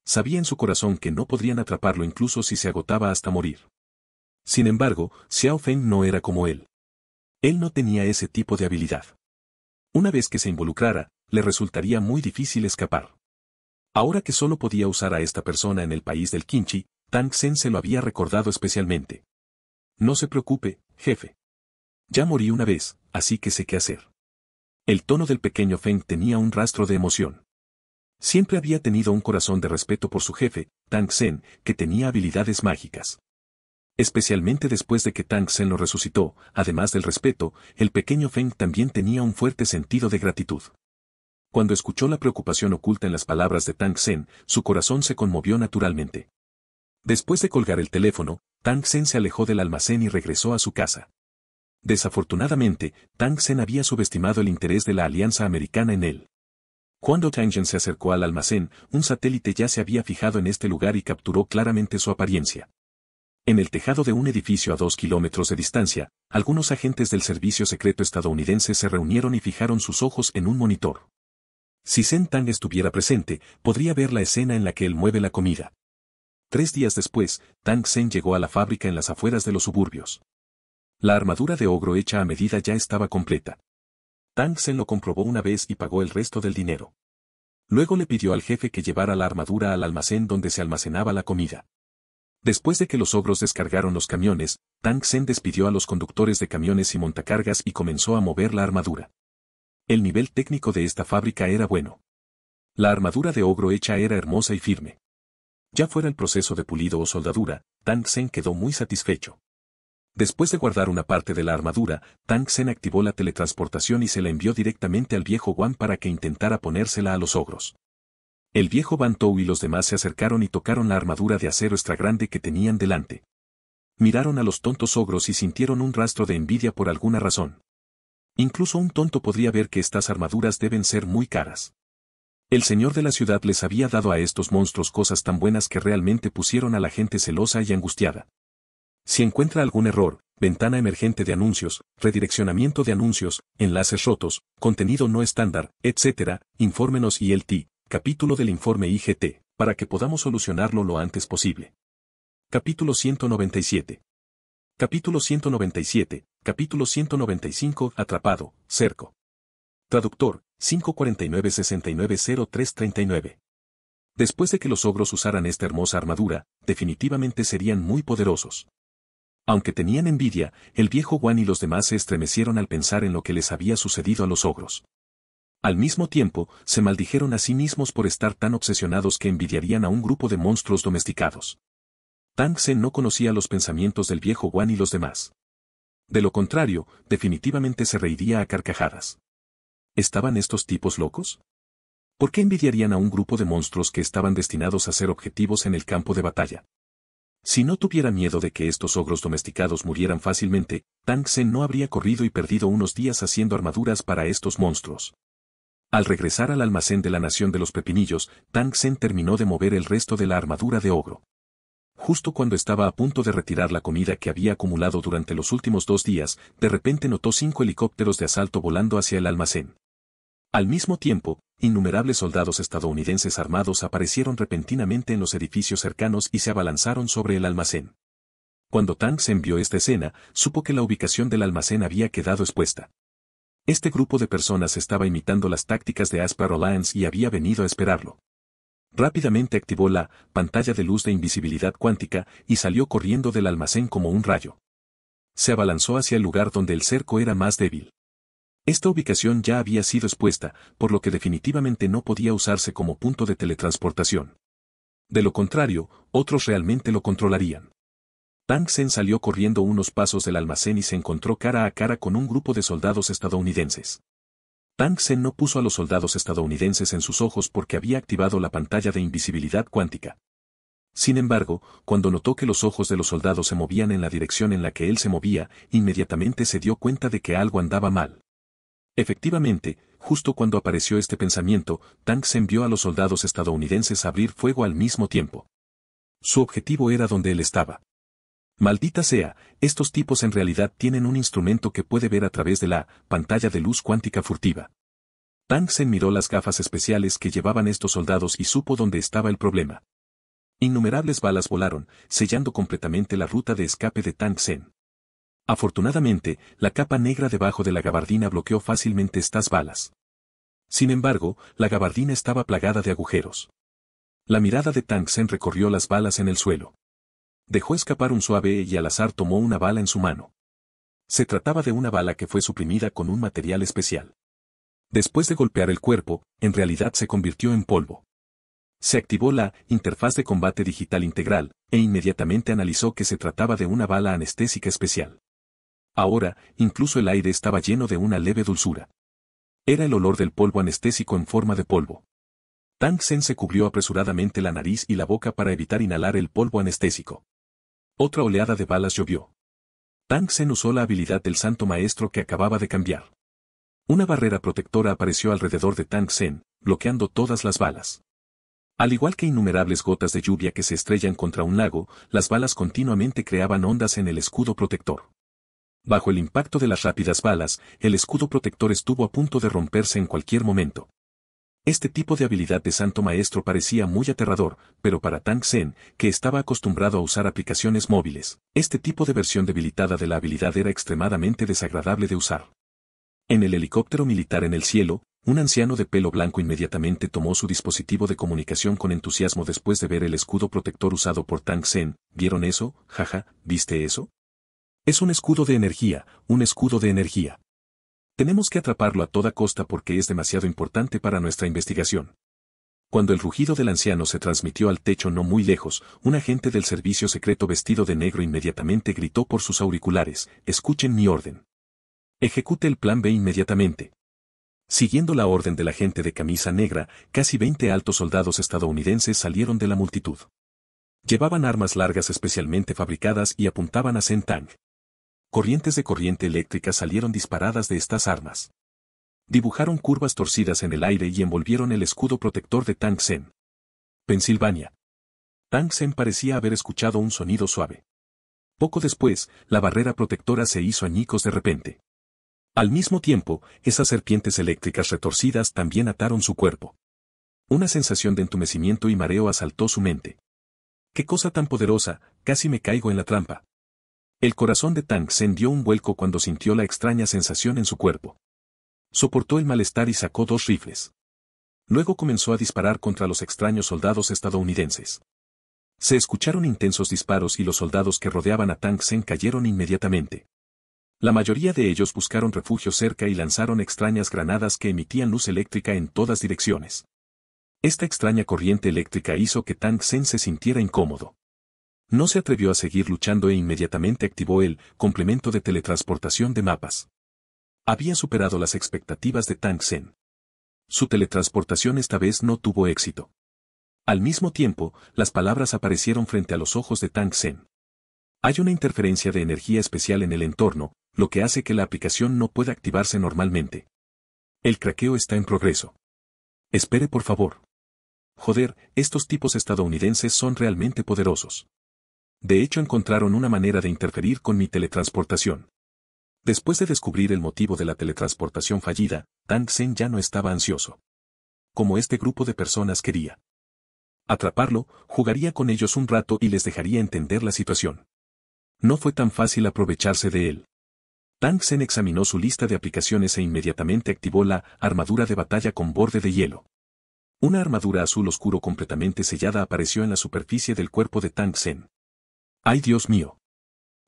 Sabía en su corazón que no podrían atraparlo incluso si se agotaba hasta morir. Sin embargo, Xiao Feng no era como él. Él no tenía ese tipo de habilidad. Una vez que se involucrara, le resultaría muy difícil escapar. Ahora que solo podía usar a esta persona en el país del Kinchi, Tang Sen se lo había recordado especialmente. No se preocupe, jefe. Ya morí una vez, así que sé qué hacer. El tono del pequeño Feng tenía un rastro de emoción. Siempre había tenido un corazón de respeto por su jefe, Tang Sen, que tenía habilidades mágicas. Especialmente después de que Tang Sen lo resucitó, además del respeto, el pequeño Feng también tenía un fuerte sentido de gratitud. Cuando escuchó la preocupación oculta en las palabras de Tang Sen, su corazón se conmovió naturalmente. Después de colgar el teléfono, Tang Sen se alejó del almacén y regresó a su casa. Desafortunadamente, Tang Sen había subestimado el interés de la alianza americana en él. Cuando Tang Sen se acercó al almacén, un satélite ya se había fijado en este lugar y capturó claramente su apariencia. En el tejado de un edificio a dos kilómetros de distancia, algunos agentes del Servicio Secreto Estadounidense se reunieron y fijaron sus ojos en un monitor. Si Sen Tang estuviera presente, podría ver la escena en la que él mueve la comida. Tres días después, Tang Sen llegó a la fábrica en las afueras de los suburbios. La armadura de ogro hecha a medida ya estaba completa. Zen lo comprobó una vez y pagó el resto del dinero. Luego le pidió al jefe que llevara la armadura al almacén donde se almacenaba la comida. Después de que los ogros descargaron los camiones, Tang despidió a los conductores de camiones y montacargas y comenzó a mover la armadura. El nivel técnico de esta fábrica era bueno. La armadura de ogro hecha era hermosa y firme. Ya fuera el proceso de pulido o soldadura, Tang quedó muy satisfecho. Después de guardar una parte de la armadura, Tang Sen activó la teletransportación y se la envió directamente al viejo Guan para que intentara ponérsela a los ogros. El viejo Bantou y los demás se acercaron y tocaron la armadura de acero extra grande que tenían delante. Miraron a los tontos ogros y sintieron un rastro de envidia por alguna razón. Incluso un tonto podría ver que estas armaduras deben ser muy caras. El señor de la ciudad les había dado a estos monstruos cosas tan buenas que realmente pusieron a la gente celosa y angustiada. Si encuentra algún error, ventana emergente de anuncios, redireccionamiento de anuncios, enlaces rotos, contenido no estándar, etc., infórmenos t. capítulo del informe IGT, para que podamos solucionarlo lo antes posible. Capítulo 197. Capítulo 197, capítulo 195, atrapado, cerco. Traductor, 549-690339. Después de que los ogros usaran esta hermosa armadura, definitivamente serían muy poderosos. Aunque tenían envidia, el viejo Juan y los demás se estremecieron al pensar en lo que les había sucedido a los ogros. Al mismo tiempo, se maldijeron a sí mismos por estar tan obsesionados que envidiarían a un grupo de monstruos domesticados. Tang Sen no conocía los pensamientos del viejo Juan y los demás. De lo contrario, definitivamente se reiría a carcajadas. ¿Estaban estos tipos locos? ¿Por qué envidiarían a un grupo de monstruos que estaban destinados a ser objetivos en el campo de batalla? Si no tuviera miedo de que estos ogros domesticados murieran fácilmente, Tang no habría corrido y perdido unos días haciendo armaduras para estos monstruos. Al regresar al almacén de la Nación de los Pepinillos, Tang terminó de mover el resto de la armadura de ogro. Justo cuando estaba a punto de retirar la comida que había acumulado durante los últimos dos días, de repente notó cinco helicópteros de asalto volando hacia el almacén. Al mismo tiempo, innumerables soldados estadounidenses armados aparecieron repentinamente en los edificios cercanos y se abalanzaron sobre el almacén. Cuando se envió esta escena, supo que la ubicación del almacén había quedado expuesta. Este grupo de personas estaba imitando las tácticas de asper Alliance y había venido a esperarlo. Rápidamente activó la pantalla de luz de invisibilidad cuántica y salió corriendo del almacén como un rayo. Se abalanzó hacia el lugar donde el cerco era más débil. Esta ubicación ya había sido expuesta, por lo que definitivamente no podía usarse como punto de teletransportación. De lo contrario, otros realmente lo controlarían. Tang Sen salió corriendo unos pasos del almacén y se encontró cara a cara con un grupo de soldados estadounidenses. Tang Sen no puso a los soldados estadounidenses en sus ojos porque había activado la pantalla de invisibilidad cuántica. Sin embargo, cuando notó que los ojos de los soldados se movían en la dirección en la que él se movía, inmediatamente se dio cuenta de que algo andaba mal. Efectivamente, justo cuando apareció este pensamiento, Tang Tanks envió a los soldados estadounidenses a abrir fuego al mismo tiempo. Su objetivo era donde él estaba. Maldita sea, estos tipos en realidad tienen un instrumento que puede ver a través de la pantalla de luz cuántica furtiva. Tang Sen miró las gafas especiales que llevaban estos soldados y supo dónde estaba el problema. Innumerables balas volaron, sellando completamente la ruta de escape de Sen. Afortunadamente, la capa negra debajo de la gabardina bloqueó fácilmente estas balas. Sin embargo, la gabardina estaba plagada de agujeros. La mirada de Tangsen recorrió las balas en el suelo. Dejó escapar un suave y al azar tomó una bala en su mano. Se trataba de una bala que fue suprimida con un material especial. Después de golpear el cuerpo, en realidad se convirtió en polvo. Se activó la interfaz de combate digital integral, e inmediatamente analizó que se trataba de una bala anestésica especial. Ahora, incluso el aire estaba lleno de una leve dulzura. Era el olor del polvo anestésico en forma de polvo. Tang Sen se cubrió apresuradamente la nariz y la boca para evitar inhalar el polvo anestésico. Otra oleada de balas llovió. Tang Sen usó la habilidad del santo maestro que acababa de cambiar. Una barrera protectora apareció alrededor de Tang Sen, bloqueando todas las balas. Al igual que innumerables gotas de lluvia que se estrellan contra un lago, las balas continuamente creaban ondas en el escudo protector. Bajo el impacto de las rápidas balas, el escudo protector estuvo a punto de romperse en cualquier momento. Este tipo de habilidad de Santo Maestro parecía muy aterrador, pero para Tang Sen, que estaba acostumbrado a usar aplicaciones móviles, este tipo de versión debilitada de la habilidad era extremadamente desagradable de usar. En el helicóptero militar en el cielo, un anciano de pelo blanco inmediatamente tomó su dispositivo de comunicación con entusiasmo después de ver el escudo protector usado por Tang Sen. ¿Vieron eso? Jaja, ¿viste eso? Es un escudo de energía, un escudo de energía. Tenemos que atraparlo a toda costa porque es demasiado importante para nuestra investigación. Cuando el rugido del anciano se transmitió al techo no muy lejos, un agente del servicio secreto vestido de negro inmediatamente gritó por sus auriculares, escuchen mi orden. Ejecute el plan B inmediatamente. Siguiendo la orden del agente de camisa negra, casi 20 altos soldados estadounidenses salieron de la multitud. Llevaban armas largas especialmente fabricadas y apuntaban a Sentang corrientes de corriente eléctrica salieron disparadas de estas armas. Dibujaron curvas torcidas en el aire y envolvieron el escudo protector de Tang Sen. Pensilvania. Tang Sen parecía haber escuchado un sonido suave. Poco después, la barrera protectora se hizo añicos de repente. Al mismo tiempo, esas serpientes eléctricas retorcidas también ataron su cuerpo. Una sensación de entumecimiento y mareo asaltó su mente. ¡Qué cosa tan poderosa! Casi me caigo en la trampa. El corazón de Tang Sen dio un vuelco cuando sintió la extraña sensación en su cuerpo. Soportó el malestar y sacó dos rifles. Luego comenzó a disparar contra los extraños soldados estadounidenses. Se escucharon intensos disparos y los soldados que rodeaban a Tang Sen cayeron inmediatamente. La mayoría de ellos buscaron refugio cerca y lanzaron extrañas granadas que emitían luz eléctrica en todas direcciones. Esta extraña corriente eléctrica hizo que Tang Sen se sintiera incómodo no se atrevió a seguir luchando e inmediatamente activó el complemento de teletransportación de mapas. Había superado las expectativas de Tang Sen. Su teletransportación esta vez no tuvo éxito. Al mismo tiempo, las palabras aparecieron frente a los ojos de Tang Sen. Hay una interferencia de energía especial en el entorno, lo que hace que la aplicación no pueda activarse normalmente. El craqueo está en progreso. Espere por favor. Joder, estos tipos estadounidenses son realmente poderosos. De hecho encontraron una manera de interferir con mi teletransportación. Después de descubrir el motivo de la teletransportación fallida, Tang Sen ya no estaba ansioso. Como este grupo de personas quería. Atraparlo, jugaría con ellos un rato y les dejaría entender la situación. No fue tan fácil aprovecharse de él. Tang Sen examinó su lista de aplicaciones e inmediatamente activó la armadura de batalla con borde de hielo. Una armadura azul oscuro completamente sellada apareció en la superficie del cuerpo de Tang Sen. ¡Ay Dios mío!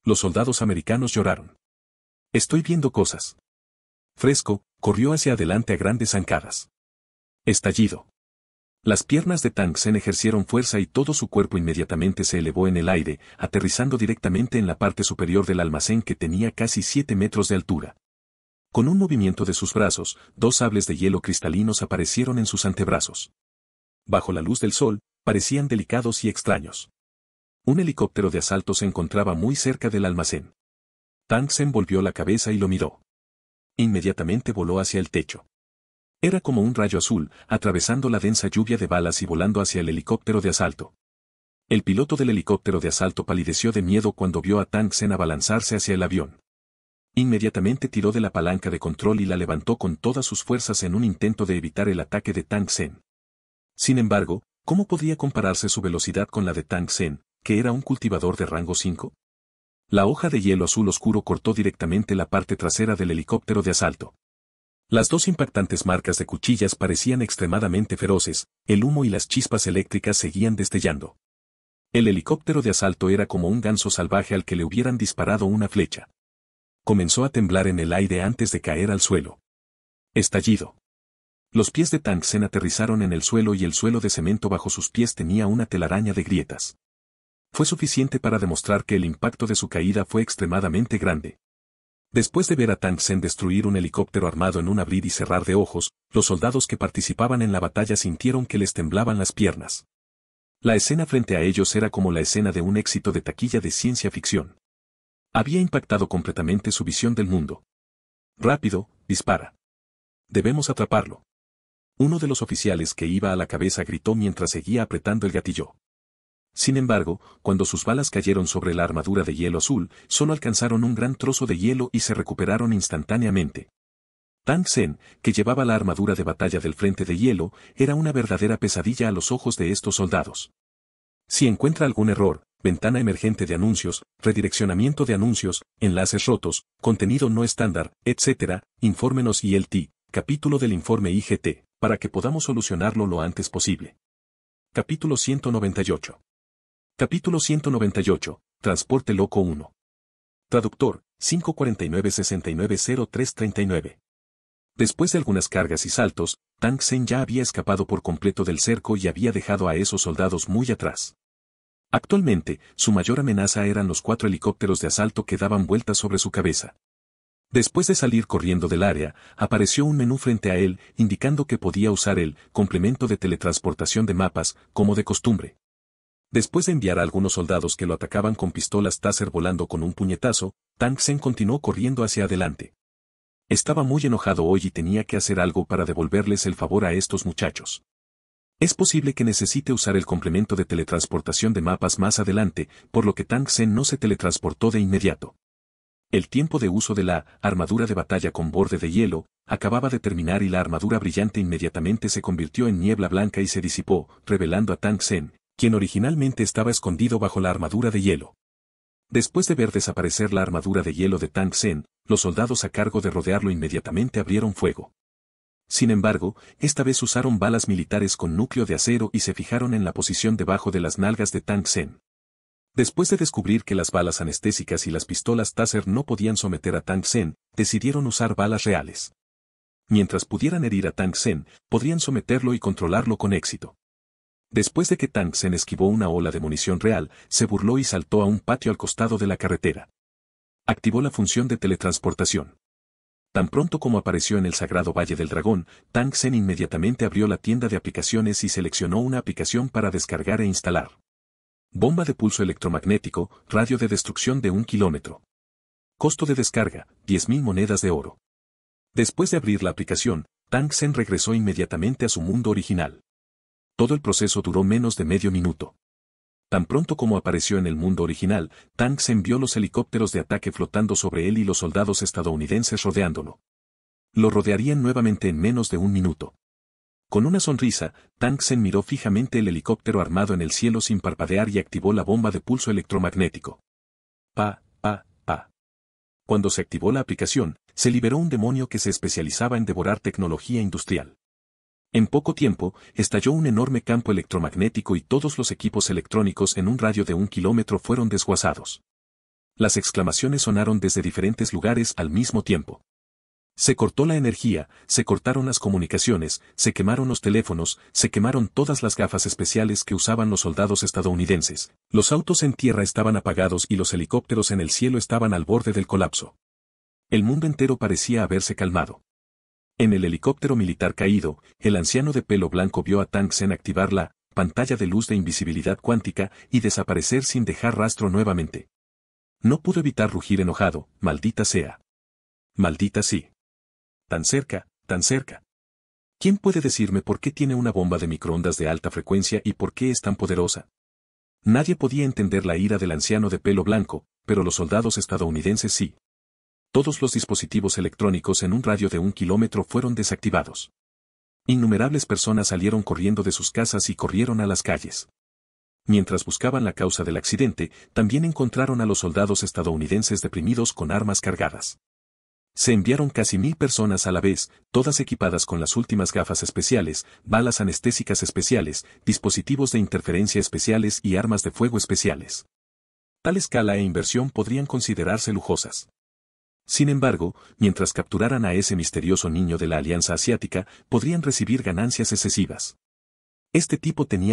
Los soldados americanos lloraron. Estoy viendo cosas. Fresco, corrió hacia adelante a grandes zancadas. Estallido. Las piernas de Tangsen ejercieron fuerza y todo su cuerpo inmediatamente se elevó en el aire, aterrizando directamente en la parte superior del almacén que tenía casi siete metros de altura. Con un movimiento de sus brazos, dos sables de hielo cristalinos aparecieron en sus antebrazos. Bajo la luz del sol, parecían delicados y extraños. Un helicóptero de asalto se encontraba muy cerca del almacén. Tang Zen volvió la cabeza y lo miró. Inmediatamente voló hacia el techo. Era como un rayo azul, atravesando la densa lluvia de balas y volando hacia el helicóptero de asalto. El piloto del helicóptero de asalto palideció de miedo cuando vio a Tang Tanksen abalanzarse hacia el avión. Inmediatamente tiró de la palanca de control y la levantó con todas sus fuerzas en un intento de evitar el ataque de Tang Tanksen. Sin embargo, ¿cómo podía compararse su velocidad con la de Tang Sen? que era un cultivador de rango 5? La hoja de hielo azul oscuro cortó directamente la parte trasera del helicóptero de asalto. Las dos impactantes marcas de cuchillas parecían extremadamente feroces, el humo y las chispas eléctricas seguían destellando. El helicóptero de asalto era como un ganso salvaje al que le hubieran disparado una flecha. Comenzó a temblar en el aire antes de caer al suelo. Estallido. Los pies de Tanksen aterrizaron en el suelo y el suelo de cemento bajo sus pies tenía una telaraña de grietas fue suficiente para demostrar que el impacto de su caída fue extremadamente grande. Después de ver a Tang Sen destruir un helicóptero armado en un abrir y cerrar de ojos, los soldados que participaban en la batalla sintieron que les temblaban las piernas. La escena frente a ellos era como la escena de un éxito de taquilla de ciencia ficción. Había impactado completamente su visión del mundo. Rápido, dispara. Debemos atraparlo. Uno de los oficiales que iba a la cabeza gritó mientras seguía apretando el gatillo. Sin embargo, cuando sus balas cayeron sobre la armadura de hielo azul, solo alcanzaron un gran trozo de hielo y se recuperaron instantáneamente. Tang Zen, que llevaba la armadura de batalla del frente de hielo, era una verdadera pesadilla a los ojos de estos soldados. Si encuentra algún error, ventana emergente de anuncios, redireccionamiento de anuncios, enlaces rotos, contenido no estándar, etc., infórmenos ILT, capítulo del informe IGT, para que podamos solucionarlo lo antes posible. Capítulo 198 Capítulo 198. Transporte Loco 1. Traductor, 549-690339. Después de algunas cargas y saltos, Tang Sen ya había escapado por completo del cerco y había dejado a esos soldados muy atrás. Actualmente, su mayor amenaza eran los cuatro helicópteros de asalto que daban vueltas sobre su cabeza. Después de salir corriendo del área, apareció un menú frente a él, indicando que podía usar el complemento de teletransportación de mapas, como de costumbre. Después de enviar a algunos soldados que lo atacaban con pistolas Taser volando con un puñetazo, Tang Sen continuó corriendo hacia adelante. Estaba muy enojado hoy y tenía que hacer algo para devolverles el favor a estos muchachos. Es posible que necesite usar el complemento de teletransportación de mapas más adelante, por lo que Tang Sen no se teletransportó de inmediato. El tiempo de uso de la armadura de batalla con borde de hielo acababa de terminar y la armadura brillante inmediatamente se convirtió en niebla blanca y se disipó, revelando a Tang Sen, quien originalmente estaba escondido bajo la armadura de hielo. Después de ver desaparecer la armadura de hielo de Tang Sen, los soldados a cargo de rodearlo inmediatamente abrieron fuego. Sin embargo, esta vez usaron balas militares con núcleo de acero y se fijaron en la posición debajo de las nalgas de Tang Sen. Después de descubrir que las balas anestésicas y las pistolas Taser no podían someter a Tang Sen, decidieron usar balas reales. Mientras pudieran herir a Tang Sen, podrían someterlo y controlarlo con éxito. Después de que Sen esquivó una ola de munición real, se burló y saltó a un patio al costado de la carretera. Activó la función de teletransportación. Tan pronto como apareció en el sagrado Valle del Dragón, Sen inmediatamente abrió la tienda de aplicaciones y seleccionó una aplicación para descargar e instalar. Bomba de pulso electromagnético, radio de destrucción de un kilómetro. Costo de descarga, 10.000 monedas de oro. Después de abrir la aplicación, Sen regresó inmediatamente a su mundo original. Todo el proceso duró menos de medio minuto. Tan pronto como apareció en el mundo original, Tanks envió los helicópteros de ataque flotando sobre él y los soldados estadounidenses rodeándolo. Lo rodearían nuevamente en menos de un minuto. Con una sonrisa, Tanksen miró fijamente el helicóptero armado en el cielo sin parpadear y activó la bomba de pulso electromagnético. Pa, pa, pa. Cuando se activó la aplicación, se liberó un demonio que se especializaba en devorar tecnología industrial. En poco tiempo, estalló un enorme campo electromagnético y todos los equipos electrónicos en un radio de un kilómetro fueron desguazados. Las exclamaciones sonaron desde diferentes lugares al mismo tiempo. Se cortó la energía, se cortaron las comunicaciones, se quemaron los teléfonos, se quemaron todas las gafas especiales que usaban los soldados estadounidenses, los autos en tierra estaban apagados y los helicópteros en el cielo estaban al borde del colapso. El mundo entero parecía haberse calmado. En el helicóptero militar caído, el anciano de pelo blanco vio a Sen activar la pantalla de luz de invisibilidad cuántica y desaparecer sin dejar rastro nuevamente. No pudo evitar rugir enojado, maldita sea. Maldita sí. Tan cerca, tan cerca. ¿Quién puede decirme por qué tiene una bomba de microondas de alta frecuencia y por qué es tan poderosa? Nadie podía entender la ira del anciano de pelo blanco, pero los soldados estadounidenses sí todos los dispositivos electrónicos en un radio de un kilómetro fueron desactivados. Innumerables personas salieron corriendo de sus casas y corrieron a las calles. Mientras buscaban la causa del accidente, también encontraron a los soldados estadounidenses deprimidos con armas cargadas. Se enviaron casi mil personas a la vez, todas equipadas con las últimas gafas especiales, balas anestésicas especiales, dispositivos de interferencia especiales y armas de fuego especiales. Tal escala e inversión podrían considerarse lujosas. Sin embargo, mientras capturaran a ese misterioso niño de la Alianza Asiática, podrían recibir ganancias excesivas. Este tipo tenía